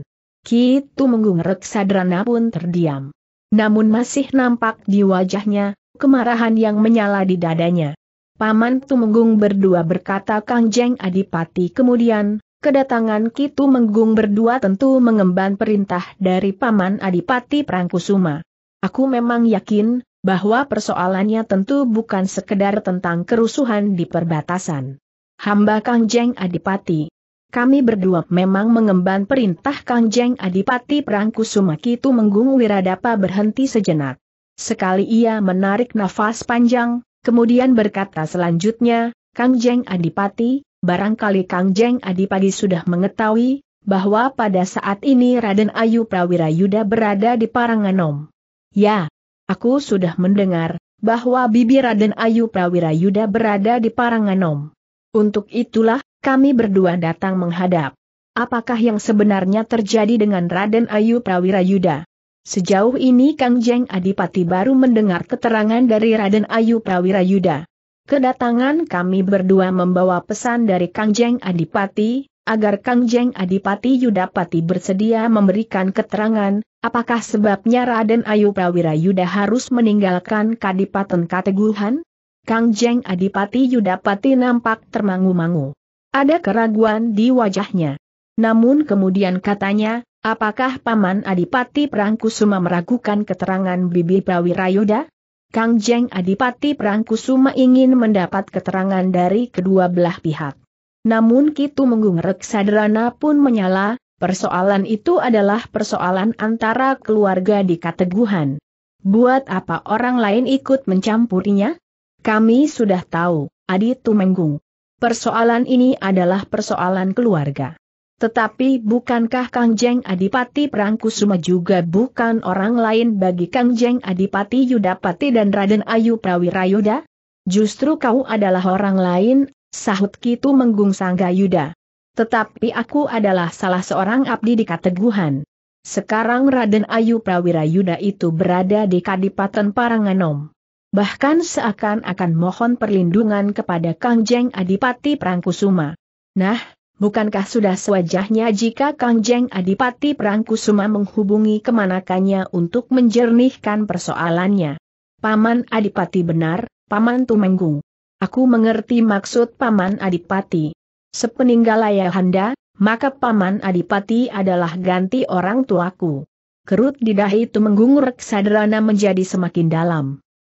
Kitu Menggung Reksadrana pun terdiam. Namun masih nampak di wajahnya, kemarahan yang menyala di dadanya. Paman Tumenggung berdua berkata Kang Jeng Adipati kemudian, kedatangan Kitu Menggung berdua tentu mengemban perintah dari Paman Adipati Prangkusuma. Aku memang yakin, bahwa persoalannya tentu bukan sekedar tentang kerusuhan di perbatasan. Hamba Kang Jeng Adipati. Kami berdua memang mengemban perintah Kang Jeng Adipati Prangkusuma Kitu Menggung Wiradapa berhenti sejenak. Sekali ia menarik nafas panjang, kemudian berkata selanjutnya, Kang Jeng Adipati, barangkali Kang Jeng Adipati sudah mengetahui, bahwa pada saat ini Raden Ayu Prawira Yuda berada di Paranganom. Ya, aku sudah mendengar, bahwa Bibi Raden Ayu Prawira Yuda berada di Paranganom. Untuk itulah, kami berdua datang menghadap. Apakah yang sebenarnya terjadi dengan Raden Ayu Prawira Yuda? Sejauh ini Kang Jeng Adipati baru mendengar keterangan dari Raden Ayu Prawira Yuda. Kedatangan kami berdua membawa pesan dari Kang Jeng Adipati, agar Kang Jeng Adipati Yudapati bersedia memberikan keterangan, apakah sebabnya Raden Ayu Prawira Yuda harus meninggalkan Kadipaten Kateguhan? Kang Jeng Adipati Yudapati nampak termangu-mangu. Ada keraguan di wajahnya. Namun kemudian katanya, Apakah Paman Adipati Prangkusuma meragukan keterangan Bibi Yuda? Kang Jeng Adipati Prangkusuma ingin mendapat keterangan dari kedua belah pihak. Namun Kitu Menggung Sadrana pun menyala, persoalan itu adalah persoalan antara keluarga di Kateguhan. Buat apa orang lain ikut mencampurinya? Kami sudah tahu, Adi Tumenggung. Persoalan ini adalah persoalan keluarga. Tetapi bukankah Kang Jeng Adipati Prangkusuma juga bukan orang lain bagi Kang Jeng Adipati Yudapati dan Raden Ayu Prawirayuda? Justru kau adalah orang lain, sahut Kitu Menggung sangga Yuda. Tetapi aku adalah salah seorang abdi di Kateguhan. Sekarang Raden Ayu Prawirayuda itu berada di Kadipaten Paranganom. Bahkan seakan-akan mohon perlindungan kepada Kang Jeng Adipati Prangkusuma. Nah, Bukankah sudah sewajahnya jika Kang Jeng Adipati Prangkusuma menghubungi kemanakannya untuk menjernihkan persoalannya? Paman Adipati benar, Paman Tumenggung. Aku mengerti maksud Paman Adipati. Sepeninggal ayahanda, maka Paman Adipati adalah ganti orang tuaku. Kerut di dahi Tumenggung Reksadrana menjadi semakin dalam.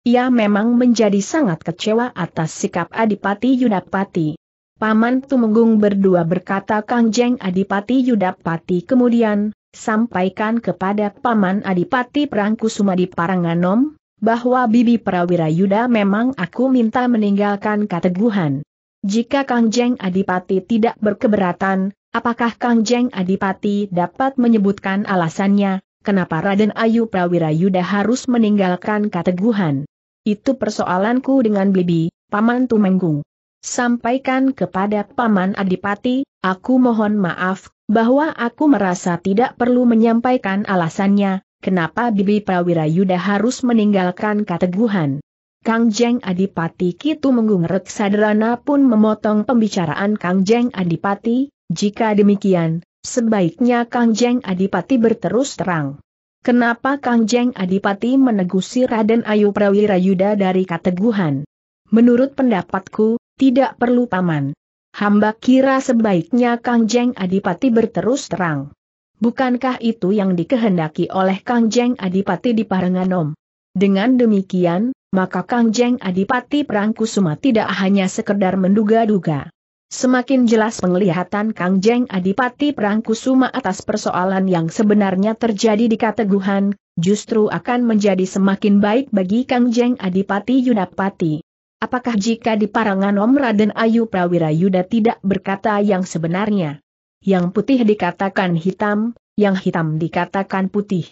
Ia memang menjadi sangat kecewa atas sikap Adipati Yudapati. Paman Tumenggung berdua berkata Kang Jeng Adipati Yudapati kemudian, sampaikan kepada Paman Adipati Prangku di Paranganom, bahwa Bibi Prawira Yuda memang aku minta meninggalkan keteguhan. Jika Kang Jeng Adipati tidak berkeberatan, apakah Kang Jeng Adipati dapat menyebutkan alasannya, kenapa Raden Ayu Prawira Yuda harus meninggalkan keteguhan? Itu persoalanku dengan Bibi, Paman Tumenggung sampaikan kepada Paman Adipati, aku mohon maaf, bahwa aku merasa tidak perlu menyampaikan alasannya, kenapa Bibi Prawira Yuda harus meninggalkan keteguhan. Kang Jeng Adipati Kitu menggungret sadrana pun memotong pembicaraan Kang Jeng Adipati, jika demikian, sebaiknya Kang Jeng Adipati berterus terang. Kenapa Kang Jeng Adipati menegusi Raden Ayu Prawira Yuda dari Kateguhan? Menurut pendapatku, tidak perlu paman. Hamba kira sebaiknya Kang Jeng Adipati berterus terang. Bukankah itu yang dikehendaki oleh Kang Jeng Adipati di Parenganom? Dengan demikian, maka Kang Jeng Adipati Prangkusuma tidak hanya sekedar menduga-duga. Semakin jelas penglihatan Kang Jeng Adipati Prangkusuma atas persoalan yang sebenarnya terjadi di Kateguhan, justru akan menjadi semakin baik bagi Kang Jeng Adipati Yunapati. Apakah jika di Parangan Om Raden Ayu Prawira Yuda tidak berkata yang sebenarnya? Yang putih dikatakan hitam, yang hitam dikatakan putih.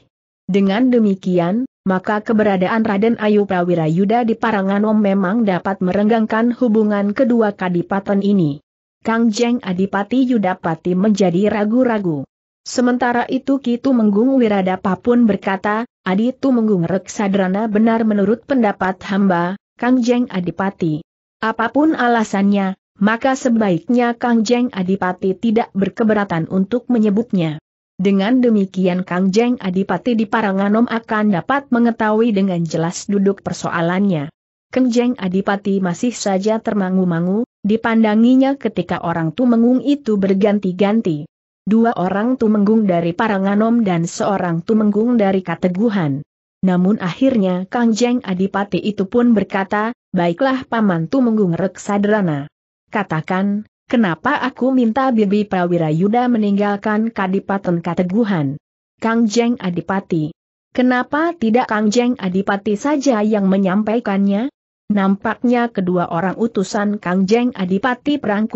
Dengan demikian, maka keberadaan Raden Ayu Prawira Yuda di Parangan Om memang dapat merenggangkan hubungan kedua kadipaten ini. Kang Jeng Adipati Yudapati menjadi ragu-ragu. Sementara itu Kitu Menggung Wiradapa pun berkata, Aditu Menggung Reksadrana benar menurut pendapat hamba, Kang Jeng Adipati. Apapun alasannya, maka sebaiknya Kang Jeng Adipati tidak berkeberatan untuk menyebutnya. Dengan demikian Kang Jeng Adipati di Paranganom akan dapat mengetahui dengan jelas duduk persoalannya. Kang Jeng Adipati masih saja termangu-mangu, dipandanginya ketika orang tumenggung itu berganti-ganti. Dua orang tumenggung dari Paranganom dan seorang tumenggung dari Kateguhan. Namun akhirnya Kangjeng Adipati itu pun berkata, baiklah paman tu menggung reksadrana. Katakan, kenapa aku minta Bibi Prawira Yuda meninggalkan Kadipaten Kateguhan? Kangjeng Adipati. Kenapa tidak Kangjeng Adipati saja yang menyampaikannya? Nampaknya kedua orang utusan Kangjeng Adipati Perang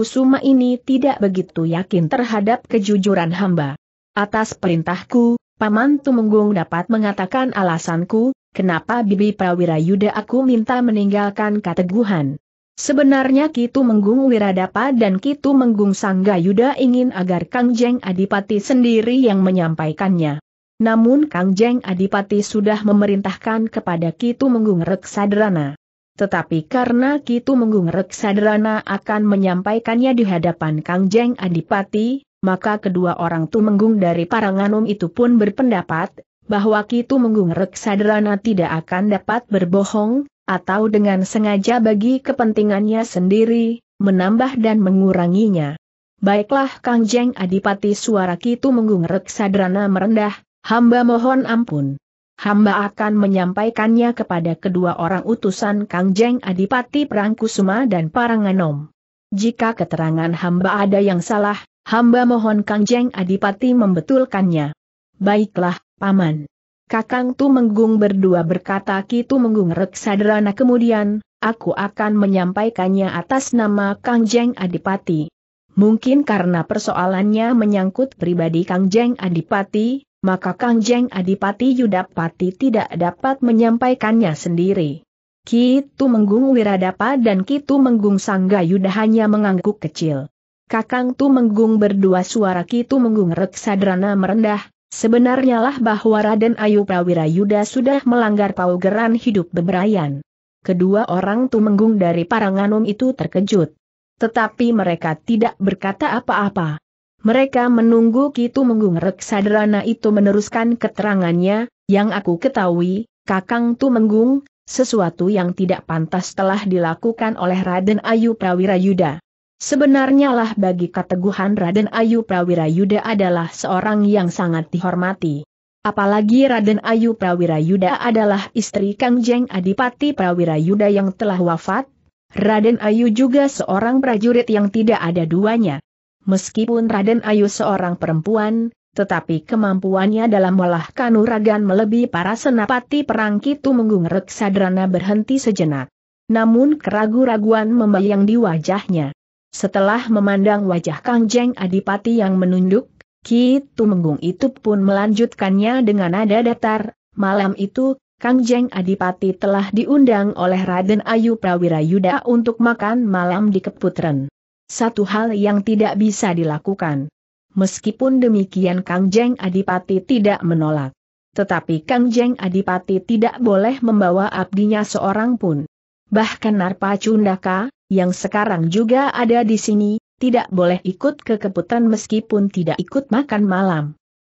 ini tidak begitu yakin terhadap kejujuran hamba. Atas perintahku, Paman Tumenggung dapat mengatakan alasanku, kenapa Bibi Prawira Yuda aku minta meninggalkan kateguhan. Sebenarnya Kitu Menggung Wiradapa dan Kitu Menggung Sangga Yuda ingin agar Kang Jeng Adipati sendiri yang menyampaikannya. Namun Kang Jeng Adipati sudah memerintahkan kepada Kitu Menggung Reksadrana. Tetapi karena Kitu Menggung Reksadrana akan menyampaikannya di hadapan Kang Jeng Adipati, maka kedua orang Tumenggung dari Paranganum itu pun berpendapat, bahwa Ki Tumenggung Reksadrana tidak akan dapat berbohong, atau dengan sengaja bagi kepentingannya sendiri, menambah dan menguranginya. Baiklah Kang Jeng Adipati suara Ki Tumenggung Reksadrana merendah, hamba mohon ampun. Hamba akan menyampaikannya kepada kedua orang utusan Kang Jeng Adipati Prangkusuma dan Paranganom. Jika keterangan hamba ada yang salah, Hamba mohon Kangjeng Adipati membetulkannya. Baiklah, Paman. Kakang tu menggung berdua berkata Kitu Menggung Reksadrana kemudian, aku akan menyampaikannya atas nama Kangjeng Adipati. Mungkin karena persoalannya menyangkut pribadi Kangjeng Adipati, maka Kangjeng Adipati Yudapati tidak dapat menyampaikannya sendiri. Kitu Menggung Wiradapa dan Kitu Menggung Sangga Yuda hanya mengangguk kecil. Kakang tu menggung berdua suara Kitu Menggung Reksadrana merendah, sebenarnya lah bahwa Raden Ayu Prawira Yuda sudah melanggar paugeran hidup beberayan. Kedua orang tu menggung dari Paranganum itu terkejut. Tetapi mereka tidak berkata apa-apa. Mereka menunggu Kitu Menggung Reksadrana itu meneruskan keterangannya, yang aku ketahui, Kakang tu menggung, sesuatu yang tidak pantas telah dilakukan oleh Raden Ayu Prawira Yuda. Sebenarnya lah bagi keteguhan Raden Ayu Prawira Yuda adalah seorang yang sangat dihormati. Apalagi Raden Ayu Prawira Yuda adalah istri Kang Jeng Adipati Yuda yang telah wafat. Raden Ayu juga seorang prajurit yang tidak ada duanya. Meskipun Raden Ayu seorang perempuan, tetapi kemampuannya dalam melah kanuragan melebihi para senapati perang itu menggungrek Sadrana berhenti sejenak. Namun keragu-raguan membayang di wajahnya. Setelah memandang wajah Kang Jeng Adipati yang menunduk, Ki Tumenggung itu pun melanjutkannya dengan nada datar, malam itu, Kang Jeng Adipati telah diundang oleh Raden Ayu Prawira Yuda untuk makan malam di Keputren. Satu hal yang tidak bisa dilakukan. Meskipun demikian Kang Jeng Adipati tidak menolak. Tetapi Kang Jeng Adipati tidak boleh membawa abdinya seorang pun. Bahkan Narpa Cundaka, yang sekarang juga ada di sini, tidak boleh ikut ke keputan meskipun tidak ikut makan malam.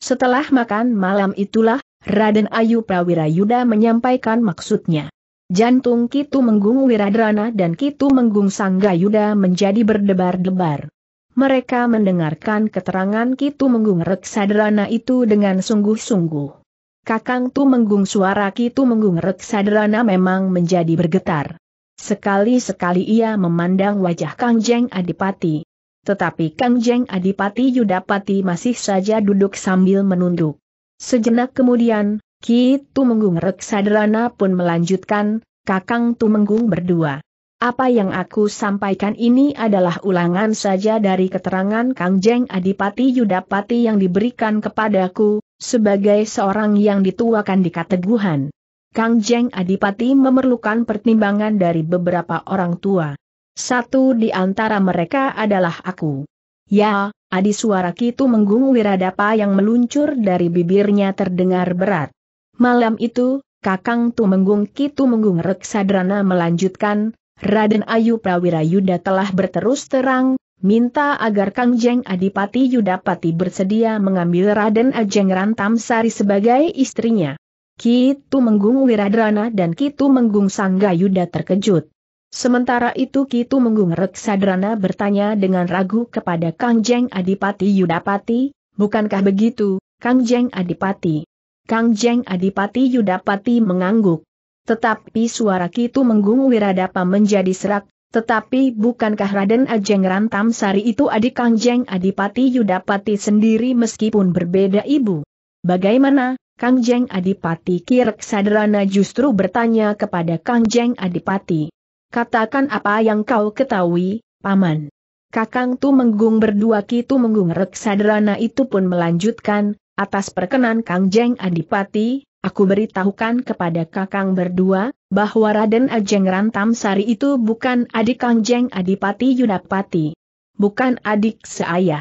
Setelah makan malam itulah, Raden Ayu Prawira Yuda menyampaikan maksudnya. Jantung Kitu Menggung Wiradrana dan Kitu Menggung Sangga Yuda menjadi berdebar-debar. Mereka mendengarkan keterangan Kitu Menggung Reksadrana itu dengan sungguh-sungguh. Kakang tu menggung suara kitu menggung Reksadrana memang menjadi bergetar. Sekali-sekali ia memandang wajah Kang Jeng Adipati. Tetapi Kang Jeng Adipati Yudapati masih saja duduk sambil menunduk. Sejenak kemudian, Ki Tumenggung Reksadrana pun melanjutkan, Kakang Tumenggung berdua. Apa yang aku sampaikan ini adalah ulangan saja dari keterangan Kang Jeng Adipati Yudapati yang diberikan kepadaku, sebagai seorang yang dituakan di kateguhan. Kang Jeng Adipati memerlukan pertimbangan dari beberapa orang tua. Satu di antara mereka adalah aku. Ya, adi suara Kitu Menggung Wiradapa yang meluncur dari bibirnya terdengar berat. Malam itu, Kakang Tumenggung Kitu Menggung Reksadrana melanjutkan, Raden Ayu Prawirayuda telah berterus terang, minta agar Kang Jeng Adipati Yudapati bersedia mengambil Raden Ajeng Rantam Sari sebagai istrinya. Kitu Menggung Wiradrana dan Kitu Menggung Sangga Yuda terkejut. Sementara itu Kitu Menggung Reksadrana bertanya dengan ragu kepada Kang Jeng Adipati Yudapati, bukankah begitu, Kang Jeng Adipati? Kang Jeng Adipati Yudapati mengangguk. Tetapi suara Kitu Menggung Wiradapa menjadi serak, tetapi bukankah Raden Ajeng Rantam Sari itu adik Kangjeng Adipati Yudapati sendiri meskipun berbeda ibu? Bagaimana, Kangjeng Adipati Kirk Sadrana justru bertanya kepada Kangjeng Adipati. Katakan apa yang kau ketahui, Paman. Kakang Tu Menggung berdua Kitu Menggung Reksadrana itu pun melanjutkan, atas perkenan Kang Jeng Adipati, Aku beritahukan kepada kakang berdua, bahwa Raden Ajeng Rantam Sari itu bukan adik Kangjeng Adipati Yudapati. Bukan adik seayah.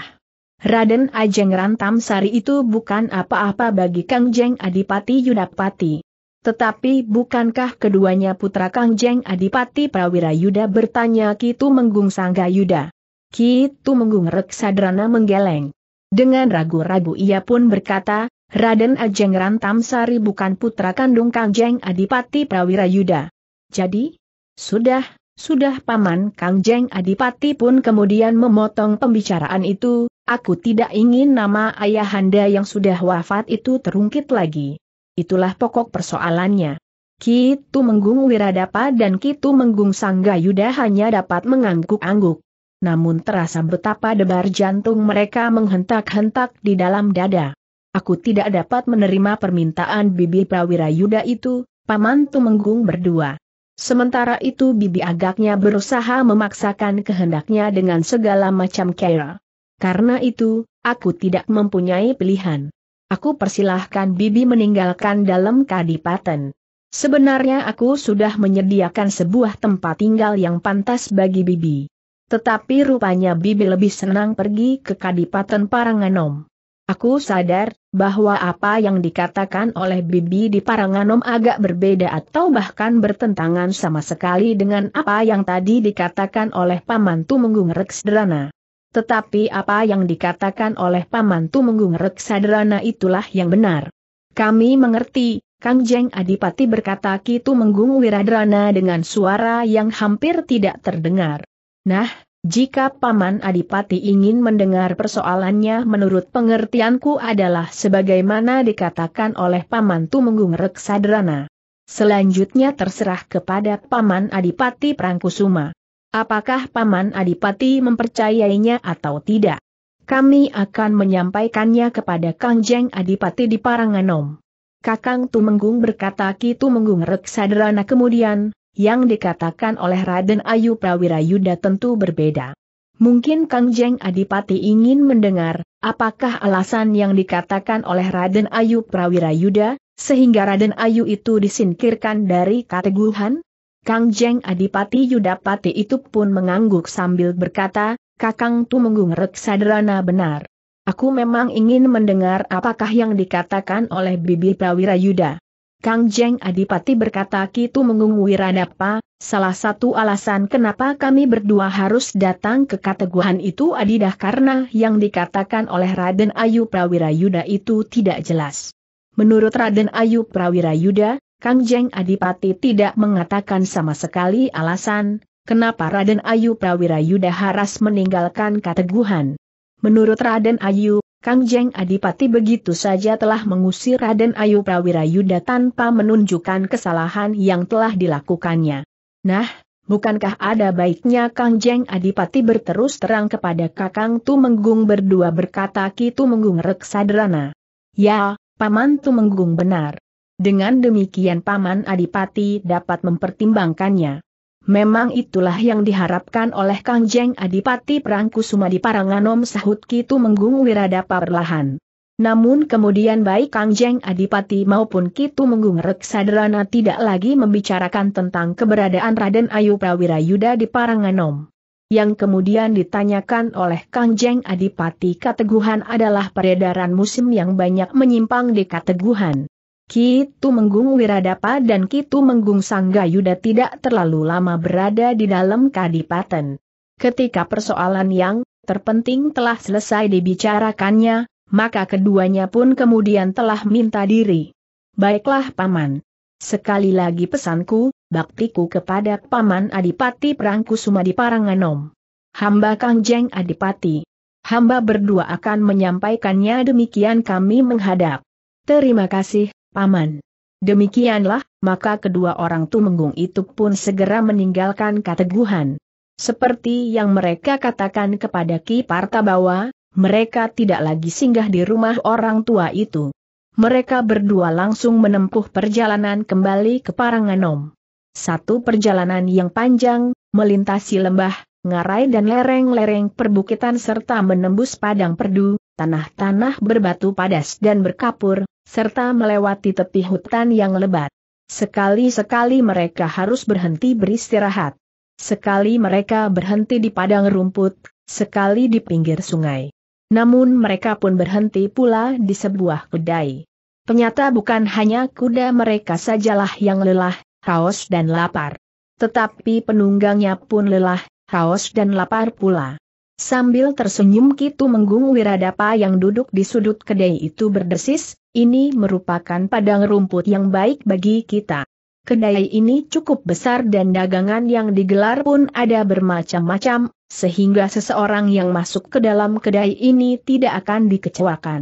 Raden Ajeng Rantam Sari itu bukan apa-apa bagi Kangjeng Adipati Yudapati. Tetapi bukankah keduanya putra Kangjeng Adipati Prawira Yuda bertanya Kitu Menggung Sangga Yuda. Kitu Menggung Reksadrana menggeleng. Dengan ragu-ragu ia pun berkata, Raden Ajeng Rantamsari bukan putra kandung Kangjeng Adipati Prawira Yuda. Jadi, sudah, sudah paman Kangjeng Adipati pun kemudian memotong pembicaraan itu, aku tidak ingin nama ayahanda yang sudah wafat itu terungkit lagi. Itulah pokok persoalannya. Kitu Menggung Wiradapa dan Kitu Menggung Sangga Yuda hanya dapat mengangguk-angguk. Namun terasa betapa debar jantung mereka menghentak-hentak di dalam dada. Aku tidak dapat menerima permintaan Bibi Prawira Yuda itu, Paman Tumenggung berdua. Sementara itu Bibi agaknya berusaha memaksakan kehendaknya dengan segala macam cara. Karena itu, aku tidak mempunyai pilihan. Aku persilahkan Bibi meninggalkan dalam kadipaten. Sebenarnya aku sudah menyediakan sebuah tempat tinggal yang pantas bagi Bibi. Tetapi rupanya Bibi lebih senang pergi ke kadipaten Paranganom. Aku sadar, bahwa apa yang dikatakan oleh Bibi di Paranganom agak berbeda atau bahkan bertentangan sama sekali dengan apa yang tadi dikatakan oleh Paman Tumenggung Reksadrana. Tetapi apa yang dikatakan oleh Paman Tumenggung Reksadrana itulah yang benar. Kami mengerti, Kang Jeng Adipati berkata Ki Tumenggung Wiradrana dengan suara yang hampir tidak terdengar. Nah, jika Paman Adipati ingin mendengar persoalannya menurut pengertianku adalah sebagaimana dikatakan oleh Paman Tumenggung Reksadrana. Selanjutnya terserah kepada Paman Adipati Prangkusuma. Apakah Paman Adipati mempercayainya atau tidak? Kami akan menyampaikannya kepada Kangjeng Adipati di Paranganom. Kakang Tumenggung berkata Ki Tumenggung Reksadrana kemudian, yang dikatakan oleh Raden Ayu Prawirayuda tentu berbeda. Mungkin Kang Jeng Adipati ingin mendengar, apakah alasan yang dikatakan oleh Raden Ayu Prawirayuda, sehingga Raden Ayu itu disingkirkan dari kateguhan? Kang Jeng Adipati Yudapati itu pun mengangguk sambil berkata, Kakang Tumenggung Reksadrana Sadrana benar. Aku memang ingin mendengar apakah yang dikatakan oleh Bibi Prawirayuda. Kang Jeng Adipati berkata Kitu Mengung Radapa, salah satu alasan kenapa kami berdua harus datang ke kateguhan itu adidah karena yang dikatakan oleh Raden Ayu Prawirayuda itu tidak jelas. Menurut Raden Ayu Prawirayuda, Kang Jeng Adipati tidak mengatakan sama sekali alasan, kenapa Raden Ayu Prawirayuda harus meninggalkan kateguhan. Menurut Raden Ayu, Kang Jeng Adipati begitu saja telah mengusir Raden Ayu Prawirayuda tanpa menunjukkan kesalahan yang telah dilakukannya. Nah, bukankah ada baiknya Kang Jeng Adipati berterus terang kepada Kakang Tumenggung berdua berkata Ki Tumenggung Reksadrana? Ya, Paman Tumenggung benar. Dengan demikian Paman Adipati dapat mempertimbangkannya. Memang itulah yang diharapkan oleh Kang Jeng Adipati Prangkusuma di Paranganom sahut Kitu Menggung Wiradapa perlahan. Namun kemudian baik Kang Jeng Adipati maupun Kitu Menggung Reksadrana tidak lagi membicarakan tentang keberadaan Raden Ayu Prawirayuda di Paranganom. Yang kemudian ditanyakan oleh Kang Jeng Adipati Kateguhan adalah peredaran musim yang banyak menyimpang di Kateguhan. Kitu Menggung Wiradapa dan Kitu Menggung Sanggayuda tidak terlalu lama berada di dalam kadipaten. Ketika persoalan yang terpenting telah selesai dibicarakannya, maka keduanya pun kemudian telah minta diri. Baiklah Paman. Sekali lagi pesanku, baktiku kepada Paman Adipati Perangku Sumadi Paranganom. Hamba Kangjeng Adipati. Hamba berdua akan menyampaikannya demikian kami menghadap. Terima kasih, Paman. Demikianlah, maka kedua orang tumenggung itu pun segera meninggalkan kateguhan. Seperti yang mereka katakan kepada Ki Parta bahwa, mereka tidak lagi singgah di rumah orang tua itu. Mereka berdua langsung menempuh perjalanan kembali ke Paranganom. Satu perjalanan yang panjang, melintasi lembah, ngarai dan lereng-lereng perbukitan serta menembus padang perdu, tanah-tanah berbatu padas dan berkapur, serta melewati tepi hutan yang lebat. Sekali-sekali mereka harus berhenti beristirahat. Sekali mereka berhenti di padang rumput, sekali di pinggir sungai. Namun mereka pun berhenti pula di sebuah kedai. Ternyata bukan hanya kuda mereka sajalah yang lelah, haus dan lapar. Tetapi penunggangnya pun lelah, haus dan lapar pula. Sambil tersenyum Kitu Menggung Wiradapa yang duduk di sudut kedai itu berdesis, ini merupakan padang rumput yang baik bagi kita. Kedai ini cukup besar dan dagangan yang digelar pun ada bermacam-macam, sehingga seseorang yang masuk ke dalam kedai ini tidak akan dikecewakan.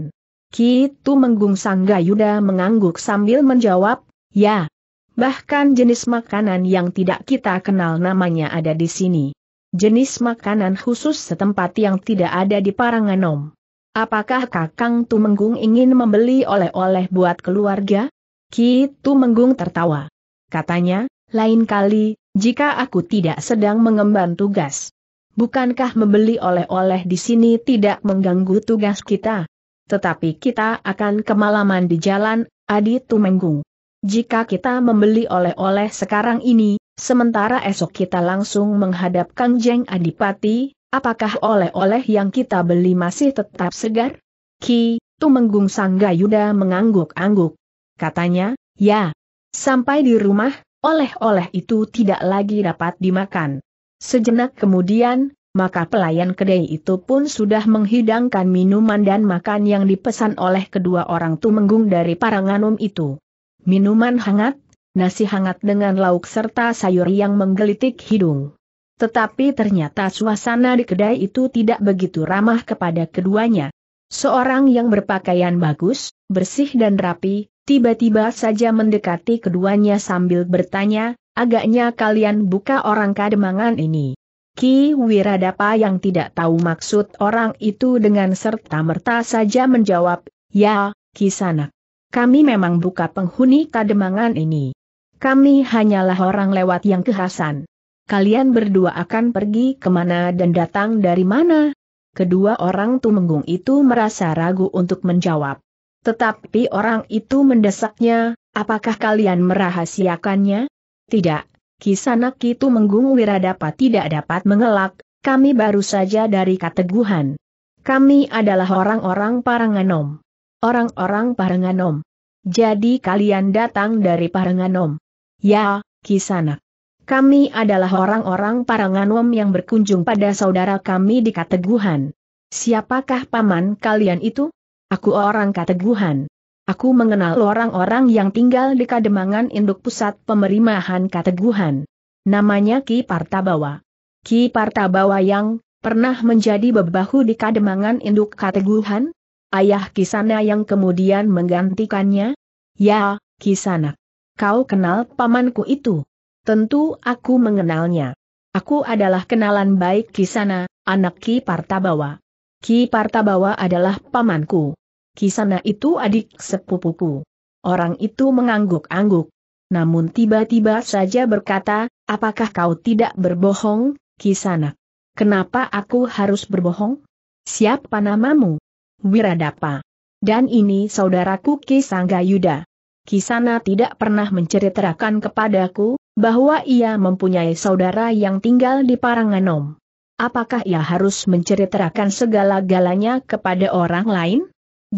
Kitu Menggung Sanggayuda mengangguk sambil menjawab, ya. Bahkan jenis makanan yang tidak kita kenal namanya ada di sini. Jenis makanan khusus setempat yang tidak ada di Paranganom. Apakah Kakang Tumenggung ingin membeli oleh-oleh buat keluarga? Ki Tumenggung tertawa. Katanya, lain kali, jika aku tidak sedang mengemban tugas. Bukankah membeli oleh-oleh di sini tidak mengganggu tugas kita? Tetapi kita akan kemalaman di jalan, Adi Tumenggung. Jika kita membeli oleh-oleh sekarang ini, sementara esok kita langsung menghadap Kangjeng Adipati, Apakah oleh-oleh yang kita beli masih tetap segar? Ki, Tumenggung Yuda mengangguk-angguk. Katanya, ya. Sampai di rumah, oleh-oleh itu tidak lagi dapat dimakan. Sejenak kemudian, maka pelayan kedai itu pun sudah menghidangkan minuman dan makan yang dipesan oleh kedua orang tumenggung dari Paranganum itu. Minuman hangat, nasi hangat dengan lauk serta sayur yang menggelitik hidung. Tetapi ternyata suasana di kedai itu tidak begitu ramah kepada keduanya. Seorang yang berpakaian bagus, bersih dan rapi, tiba-tiba saja mendekati keduanya sambil bertanya, agaknya kalian buka orang kademangan ini. Ki Wiradapa yang tidak tahu maksud orang itu dengan serta-merta saja menjawab, ya, Kisanak. Kami memang buka penghuni kademangan ini. Kami hanyalah orang lewat yang kehasan. Kalian berdua akan pergi kemana dan datang dari mana? Kedua orang tumenggung itu merasa ragu untuk menjawab. Tetapi orang itu mendesaknya, apakah kalian merahasiakannya? Tidak, Kisanak itu menggung Wiradapa tidak dapat mengelak, kami baru saja dari kateguhan. Kami adalah orang-orang Paranganom. Orang-orang Paranganom. Jadi kalian datang dari Paranganom. Ya, Kisanak. Kami adalah orang-orang para Paranganom yang berkunjung pada saudara kami di Kateguhan. Siapakah paman kalian itu? Aku orang Kateguhan. Aku mengenal orang-orang yang tinggal di Kademangan Induk Pusat Pemerimahan Kateguhan. Namanya Ki Partabawa. Ki Partabawa yang pernah menjadi bebahu di Kademangan Induk Kateguhan? Ayah Kisana yang kemudian menggantikannya? Ya, Kisana. Kau kenal pamanku itu? Tentu aku mengenalnya. Aku adalah kenalan baik Kisana, anak Ki Partabawa. Ki Partabawa adalah pamanku. Kisana itu adik sepupuku. Orang itu mengangguk-angguk. Namun tiba-tiba saja berkata, apakah kau tidak berbohong, Kisana? Kenapa aku harus berbohong? Siapa namamu? Wiradapa. Dan ini saudaraku Ki Yuda. Kisana tidak pernah menceritakan kepadaku, bahwa ia mempunyai saudara yang tinggal di Paranganom. Apakah ia harus menceritakan segala-galanya kepada orang lain?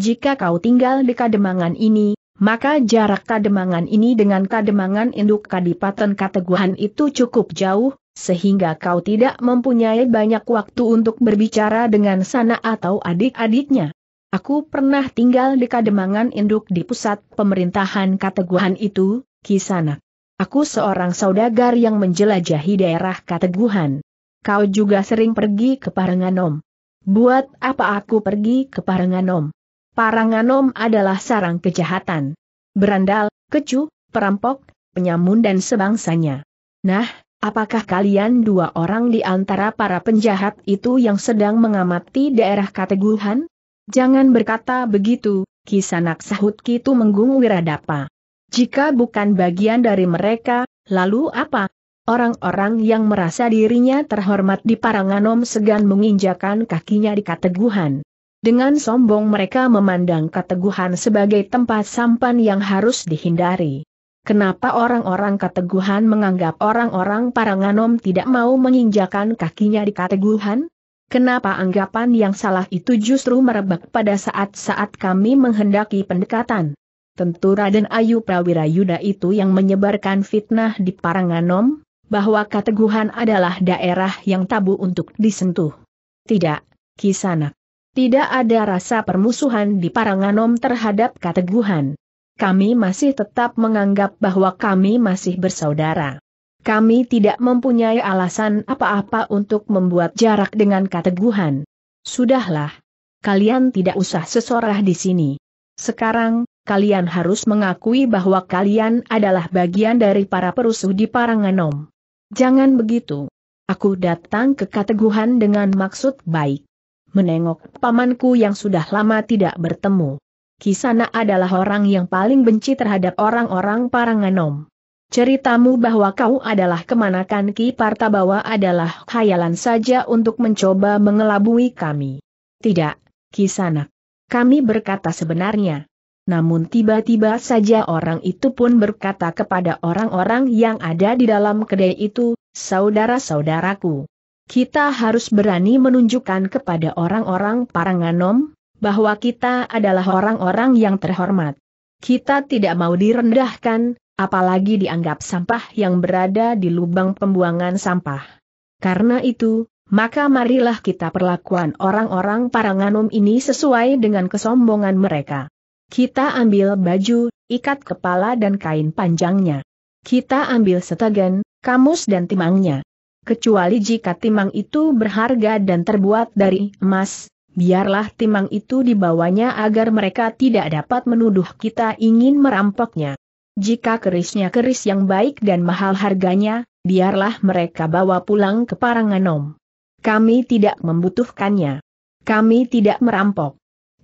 Jika kau tinggal di Kademangan ini, maka jarak Kademangan ini dengan Kademangan Induk Kadipaten Kateguhan itu cukup jauh, sehingga kau tidak mempunyai banyak waktu untuk berbicara dengan sana atau adik-adiknya. Aku pernah tinggal di Kademangan Induk di pusat pemerintahan Kateguhan itu, Kisanak. Aku seorang saudagar yang menjelajahi daerah Kateguhan. Kau juga sering pergi ke Paranganom. Buat apa aku pergi ke Paranganom? Paranganom adalah sarang kejahatan. Berandal, kecu, perampok, penyamun dan sebangsanya. Nah, apakah kalian dua orang di antara para penjahat itu yang sedang mengamati daerah Kateguhan? Jangan berkata begitu, Kisanak sahut Kitu Menggung Wiradapa. Jika bukan bagian dari mereka, lalu apa? Orang-orang yang merasa dirinya terhormat di Paranganom segan menginjakan kakinya di Kateguhan. Dengan sombong mereka memandang Kateguhan sebagai tempat sampan yang harus dihindari. Kenapa orang-orang Kateguhan menganggap orang-orang Paranganom tidak mau menginjakan kakinya di Kateguhan? Kenapa anggapan yang salah itu justru merebak pada saat-saat kami menghendaki pendekatan? tentu Raden Ayu Prawira Yuda itu yang menyebarkan fitnah di Paranganom, bahwa Kateguhan adalah daerah yang tabu untuk disentuh. Tidak, Kisanak. Tidak ada rasa permusuhan di Paranganom terhadap Kateguhan. Kami masih tetap menganggap bahwa kami masih bersaudara. Kami tidak mempunyai alasan apa-apa untuk membuat jarak dengan Kateguhan. Sudahlah. Kalian tidak usah sesorah di sini. Sekarang, kalian harus mengakui bahwa kalian adalah bagian dari para perusuh di Paranganom. Jangan begitu. Aku datang ke Kateguhan dengan maksud baik. Menengok pamanku yang sudah lama tidak bertemu. Kisana adalah orang yang paling benci terhadap orang-orang Paranganom. Ceritamu bahwa kau adalah kemanakan Ki Partabawa adalah khayalan saja untuk mencoba mengelabui kami. Tidak, Kisana. Kami berkata sebenarnya. Namun tiba-tiba saja orang itu pun berkata kepada orang-orang yang ada di dalam kedai itu, saudara-saudaraku. Kita harus berani menunjukkan kepada orang-orang Paranganom, bahwa kita adalah orang-orang yang terhormat. Kita tidak mau direndahkan, apalagi dianggap sampah yang berada di lubang pembuangan sampah. Karena itu, maka marilah kita perlakuan orang-orang Paranganom ini sesuai dengan kesombongan mereka. Kita ambil baju, ikat kepala dan kain panjangnya. Kita ambil setagen, kamus dan timangnya. Kecuali jika timang itu berharga dan terbuat dari emas, biarlah timang itu dibawanya agar mereka tidak dapat menuduh kita ingin merampoknya. Jika kerisnya keris yang baik dan mahal harganya, biarlah mereka bawa pulang ke Paranganom. Kami tidak membutuhkannya. Kami tidak merampok.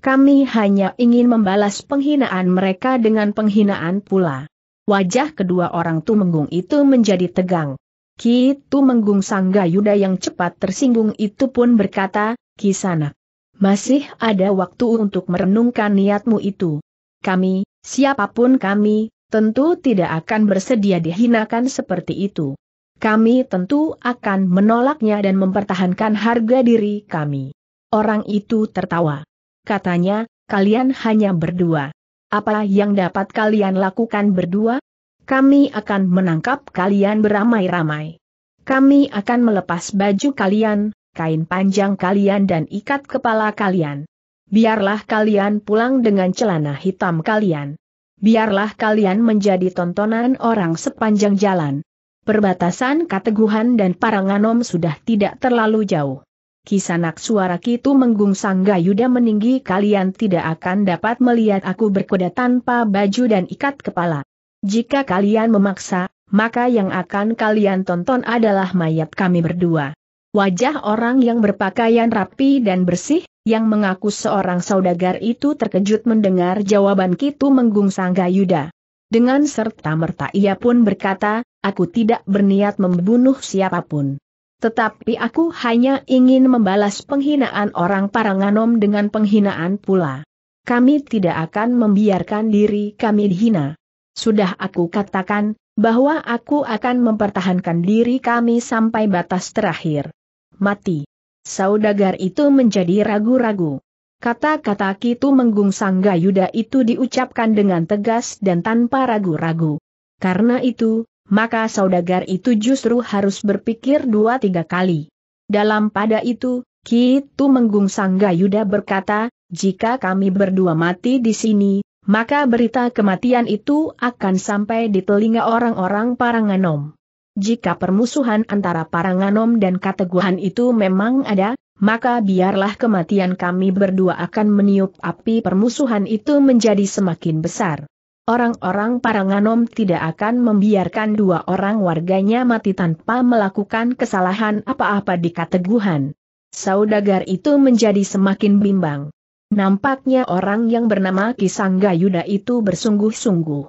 Kami hanya ingin membalas penghinaan mereka dengan penghinaan pula. Wajah kedua orang Tumenggung itu menjadi tegang. Ki Tumenggung Yuda yang cepat tersinggung itu pun berkata, Kisana, masih ada waktu untuk merenungkan niatmu itu. Kami, siapapun kami, tentu tidak akan bersedia dihinakan seperti itu. Kami tentu akan menolaknya dan mempertahankan harga diri kami. Orang itu tertawa katanya, kalian hanya berdua. Apa yang dapat kalian lakukan berdua? Kami akan menangkap kalian beramai-ramai. Kami akan melepas baju kalian, kain panjang kalian dan ikat kepala kalian. Biarlah kalian pulang dengan celana hitam kalian. Biarlah kalian menjadi tontonan orang sepanjang jalan. Perbatasan Kateguhan dan Paranganom sudah tidak terlalu jauh. Kisanak suara Kitu Menggung Yuda meninggi kalian tidak akan dapat melihat aku berkuda tanpa baju dan ikat kepala. Jika kalian memaksa, maka yang akan kalian tonton adalah mayat kami berdua. Wajah orang yang berpakaian rapi dan bersih, yang mengaku seorang saudagar itu terkejut mendengar jawaban Kitu Menggung Yuda. Dengan serta merta ia pun berkata, aku tidak berniat membunuh siapapun. Tetapi aku hanya ingin membalas penghinaan orang Paranganom dengan penghinaan pula. Kami tidak akan membiarkan diri kami dihina. Sudah aku katakan, bahwa aku akan mempertahankan diri kami sampai batas terakhir. Mati. Saudagar itu menjadi ragu-ragu. Kata-kata Kitu Menggung Yuda itu diucapkan dengan tegas dan tanpa ragu-ragu. Karena itu, maka saudagar itu justru harus berpikir dua tiga kali. Dalam pada itu, Ki Kitu Menggung Yuda berkata, jika kami berdua mati di sini, maka berita kematian itu akan sampai di telinga orang-orang Paranganom. Jika permusuhan antara Paranganom dan Kateguhan itu memang ada, maka biarlah kematian kami berdua akan meniup api permusuhan itu menjadi semakin besar. Orang-orang Paranganom tidak akan membiarkan dua orang warganya mati tanpa melakukan kesalahan apa-apa di kateguhan. Saudagar itu menjadi semakin bimbang. Nampaknya orang yang bernama Kisangga Yuda itu bersungguh-sungguh.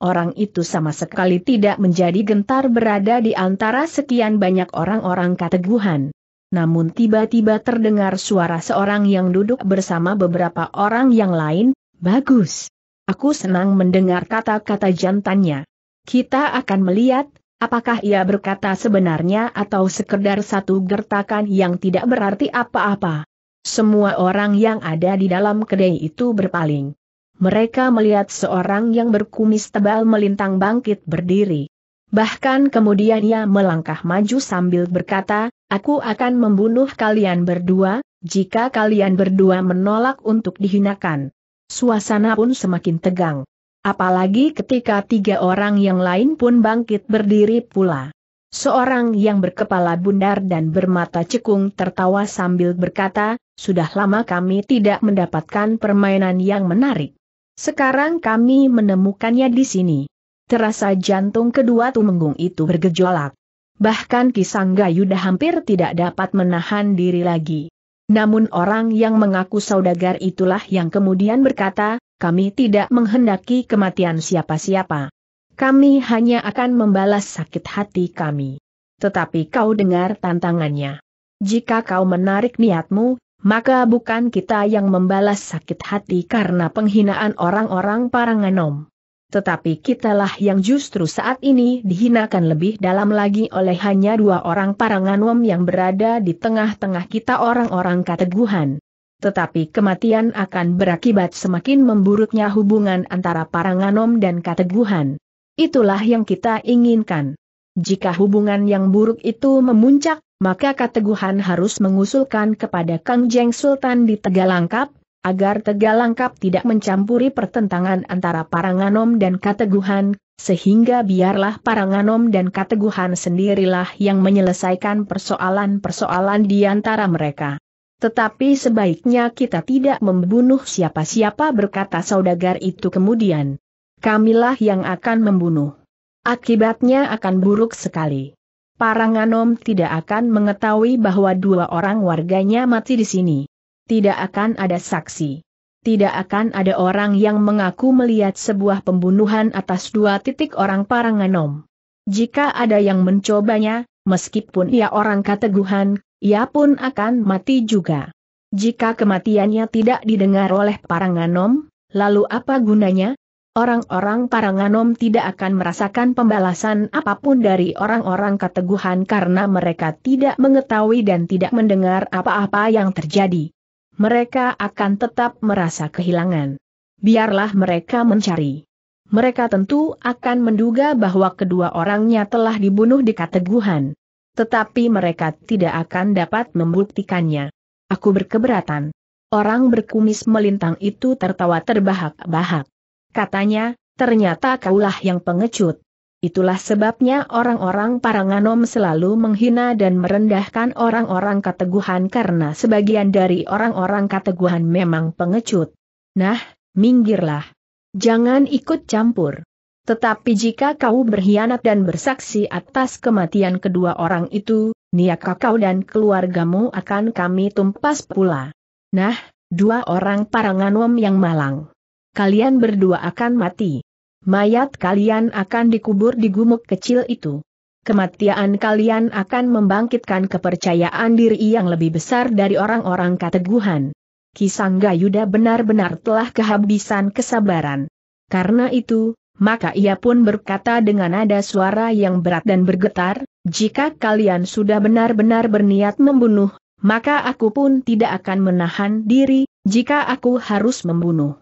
Orang itu sama sekali tidak menjadi gentar berada di antara sekian banyak orang-orang kateguhan. Namun tiba-tiba terdengar suara seorang yang duduk bersama beberapa orang yang lain, bagus. Aku senang mendengar kata-kata jantannya. Kita akan melihat, apakah ia berkata sebenarnya atau sekedar satu gertakan yang tidak berarti apa-apa. Semua orang yang ada di dalam kedai itu berpaling. Mereka melihat seorang yang berkumis tebal melintang bangkit berdiri. Bahkan kemudian ia melangkah maju sambil berkata, Aku akan membunuh kalian berdua, jika kalian berdua menolak untuk dihinakan. Suasana pun semakin tegang. Apalagi ketika tiga orang yang lain pun bangkit berdiri pula. Seorang yang berkepala bundar dan bermata cekung tertawa sambil berkata, sudah lama kami tidak mendapatkan permainan yang menarik. Sekarang kami menemukannya di sini. Terasa jantung kedua tumenggung itu bergejolak. Bahkan Kisangga Yuda hampir tidak dapat menahan diri lagi. Namun orang yang mengaku saudagar itulah yang kemudian berkata, kami tidak menghendaki kematian siapa-siapa. Kami hanya akan membalas sakit hati kami. Tetapi kau dengar tantangannya. Jika kau menarik niatmu, maka bukan kita yang membalas sakit hati karena penghinaan orang-orang Paranganom. Tetapi kitalah yang justru saat ini dihinakan lebih dalam lagi oleh hanya dua orang paranganom yang berada di tengah-tengah kita orang-orang kateguhan. Tetapi kematian akan berakibat semakin memburuknya hubungan antara paranganom dan kateguhan. Itulah yang kita inginkan. Jika hubungan yang buruk itu memuncak, maka kateguhan harus mengusulkan kepada Kang Jeng Sultan di Tegalangkap, agar Tegalangkap tidak mencampuri pertentangan antara Paranganom dan Kateguhan, sehingga biarlah Paranganom dan Kateguhan sendirilah yang menyelesaikan persoalan-persoalan di antara mereka. Tetapi sebaiknya kita tidak membunuh siapa-siapa berkata saudagar itu kemudian. Kamilah yang akan membunuh. Akibatnya akan buruk sekali. Paranganom tidak akan mengetahui bahwa dua orang warganya mati di sini tidak akan ada saksi. Tidak akan ada orang yang mengaku melihat sebuah pembunuhan atas dua titik orang Paranganom. Jika ada yang mencobanya, meskipun ia orang kateguhan, ia pun akan mati juga. Jika kematiannya tidak didengar oleh Paranganom, lalu apa gunanya? Orang-orang Paranganom tidak akan merasakan pembalasan apapun dari orang-orang Kateguhan karena mereka tidak mengetahui dan tidak mendengar apa-apa yang terjadi mereka akan tetap merasa kehilangan. Biarlah mereka mencari. Mereka tentu akan menduga bahwa kedua orangnya telah dibunuh di kateguhan. Tetapi mereka tidak akan dapat membuktikannya. Aku berkeberatan. Orang berkumis melintang itu tertawa terbahak-bahak. Katanya, ternyata kaulah yang pengecut. Itulah sebabnya orang-orang Paranganom selalu menghina dan merendahkan orang-orang kateguhan karena sebagian dari orang-orang kateguhan memang pengecut. Nah, minggirlah. Jangan ikut campur. Tetapi jika kau berkhianat dan bersaksi atas kematian kedua orang itu, niaka kau dan keluargamu akan kami tumpas pula. Nah, dua orang Paranganom yang malang. Kalian berdua akan mati. Mayat kalian akan dikubur di gumuk kecil itu. Kematian kalian akan membangkitkan kepercayaan diri yang lebih besar dari orang-orang kateguhan. Kisangga Yuda benar-benar telah kehabisan kesabaran. Karena itu, maka ia pun berkata dengan nada suara yang berat dan bergetar, jika kalian sudah benar-benar berniat membunuh, maka aku pun tidak akan menahan diri, jika aku harus membunuh.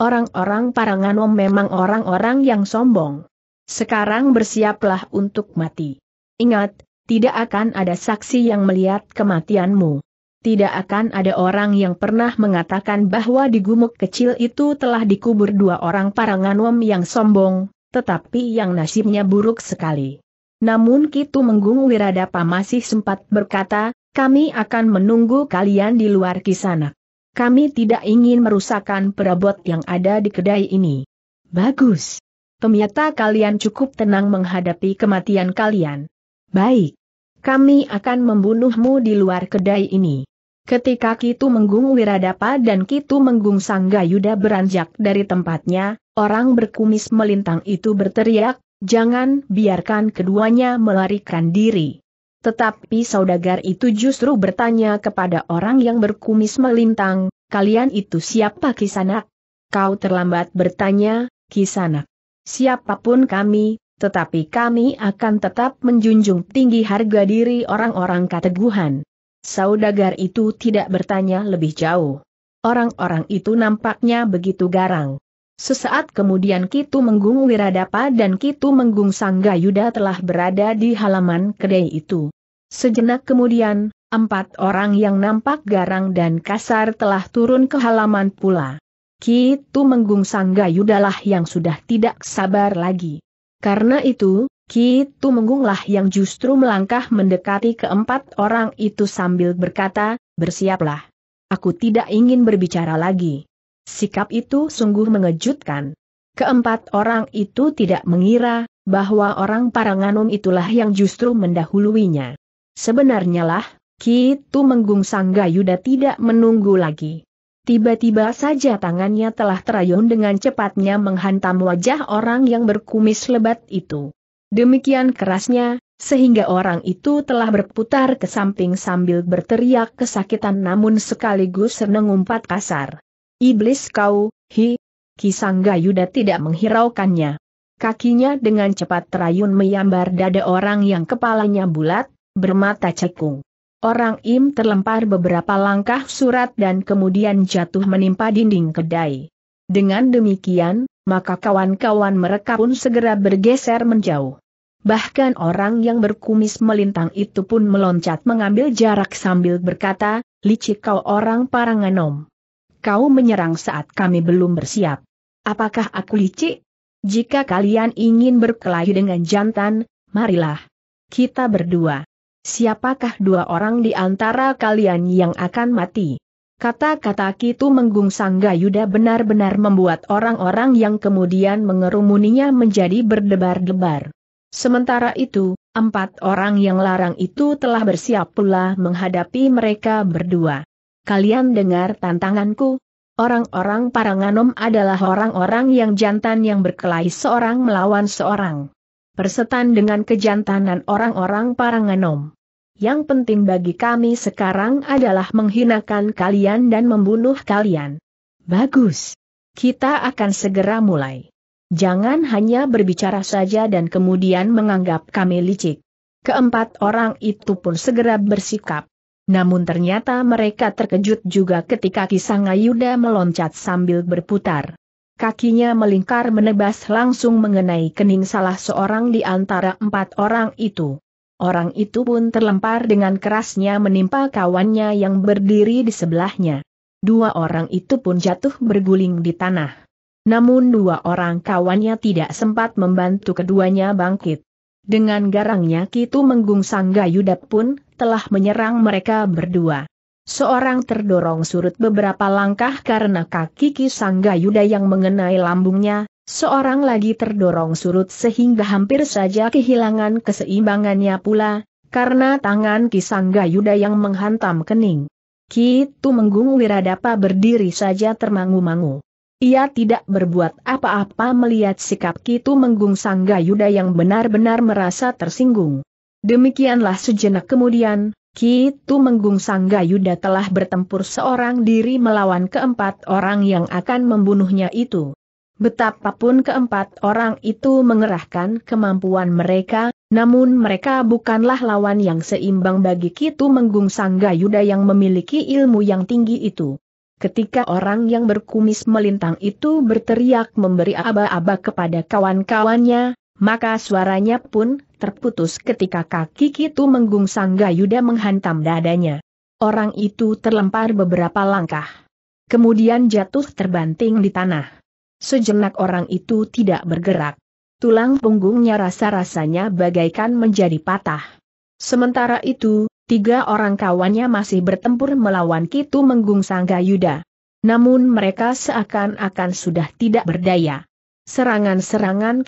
Orang-orang Paranganom memang orang-orang yang sombong. Sekarang bersiaplah untuk mati. Ingat, tidak akan ada saksi yang melihat kematianmu. Tidak akan ada orang yang pernah mengatakan bahwa di gumuk kecil itu telah dikubur dua orang Paranganom yang sombong, tetapi yang nasibnya buruk sekali. Namun Kitu Menggung Wiradapa masih sempat berkata, kami akan menunggu kalian di luar kisanak. Kami tidak ingin merusakkan perabot yang ada di kedai ini. Bagus. Ternyata kalian cukup tenang menghadapi kematian kalian. Baik. Kami akan membunuhmu di luar kedai ini. Ketika Kitu Menggung Wiradapa dan Kitu Menggung Sanggayuda beranjak dari tempatnya, orang berkumis melintang itu berteriak, jangan biarkan keduanya melarikan diri. Tetapi saudagar itu justru bertanya kepada orang yang berkumis melintang, kalian itu siapa kisanak? Kau terlambat bertanya, kisanak. Siapapun kami, tetapi kami akan tetap menjunjung tinggi harga diri orang-orang kateguhan. Saudagar itu tidak bertanya lebih jauh. Orang-orang itu nampaknya begitu garang. Sesaat kemudian Kitu Menggung Wiradapa dan Kitu Menggung Sanggayuda telah berada di halaman kedai itu. Sejenak kemudian, empat orang yang nampak garang dan kasar telah turun ke halaman pula. Kitu Menggung lah yang sudah tidak sabar lagi. Karena itu, Kitu Menggunglah yang justru melangkah mendekati keempat orang itu sambil berkata, bersiaplah. Aku tidak ingin berbicara lagi. Sikap itu sungguh mengejutkan. Keempat orang itu tidak mengira bahwa orang Paranganum itulah yang justru mendahuluinya. Sebenarnya lah, Kitu Menggung Yuda tidak menunggu lagi. Tiba-tiba saja tangannya telah terayun dengan cepatnya menghantam wajah orang yang berkumis lebat itu. Demikian kerasnya, sehingga orang itu telah berputar ke samping sambil berteriak kesakitan namun sekaligus seneng umpat kasar. Iblis kau, hi, Yuda tidak menghiraukannya. Kakinya dengan cepat terayun menyambar dada orang yang kepalanya bulat, bermata cekung. Orang Im terlempar beberapa langkah surat dan kemudian jatuh menimpa dinding kedai. Dengan demikian, maka kawan-kawan mereka pun segera bergeser menjauh. Bahkan orang yang berkumis melintang itu pun meloncat mengambil jarak sambil berkata, licik kau orang Paranganom kau menyerang saat kami belum bersiap. Apakah aku licik? Jika kalian ingin berkelahi dengan jantan, marilah. Kita berdua. Siapakah dua orang di antara kalian yang akan mati? Kata-kata Kitu Menggung Yuda benar-benar membuat orang-orang yang kemudian mengerumuninya menjadi berdebar-debar. Sementara itu, empat orang yang larang itu telah bersiap pula menghadapi mereka berdua kalian dengar tantanganku? Orang-orang Paranganom adalah orang-orang yang jantan yang berkelahi seorang melawan seorang. Persetan dengan kejantanan orang-orang Paranganom. Yang penting bagi kami sekarang adalah menghinakan kalian dan membunuh kalian. Bagus. Kita akan segera mulai. Jangan hanya berbicara saja dan kemudian menganggap kami licik. Keempat orang itu pun segera bersikap. Namun ternyata mereka terkejut juga ketika Kisangayuda meloncat sambil berputar. Kakinya melingkar menebas langsung mengenai kening salah seorang di antara empat orang itu. Orang itu pun terlempar dengan kerasnya menimpa kawannya yang berdiri di sebelahnya. Dua orang itu pun jatuh berguling di tanah. Namun dua orang kawannya tidak sempat membantu keduanya bangkit. Dengan garangnya Kitu Menggung Gayudap pun telah menyerang mereka berdua. Seorang terdorong surut beberapa langkah karena kaki Kisangga Yuda yang mengenai lambungnya, seorang lagi terdorong surut sehingga hampir saja kehilangan keseimbangannya pula, karena tangan Kisangga Yuda yang menghantam kening. Kitu Menggung Wiradapa berdiri saja termangu-mangu. Ia tidak berbuat apa-apa melihat sikap Kitu Menggung Sangga Yuda yang benar-benar merasa tersinggung. Demikianlah sejenak kemudian, Kitu Menggung Sanggayuda telah bertempur seorang diri melawan keempat orang yang akan membunuhnya itu. Betapapun keempat orang itu mengerahkan kemampuan mereka, namun mereka bukanlah lawan yang seimbang bagi Kitu Menggung Sanggayuda yang memiliki ilmu yang tinggi itu. Ketika orang yang berkumis melintang itu berteriak memberi aba-aba kepada kawan-kawannya, maka suaranya pun terputus ketika kaki Kitu Menggung sangga Yuda menghantam dadanya. Orang itu terlempar beberapa langkah. Kemudian jatuh terbanting di tanah. Sejenak orang itu tidak bergerak. Tulang punggungnya rasa-rasanya bagaikan menjadi patah. Sementara itu, tiga orang kawannya masih bertempur melawan Kitu Menggung sangga Yuda, Namun mereka seakan-akan sudah tidak berdaya. Serangan-serangan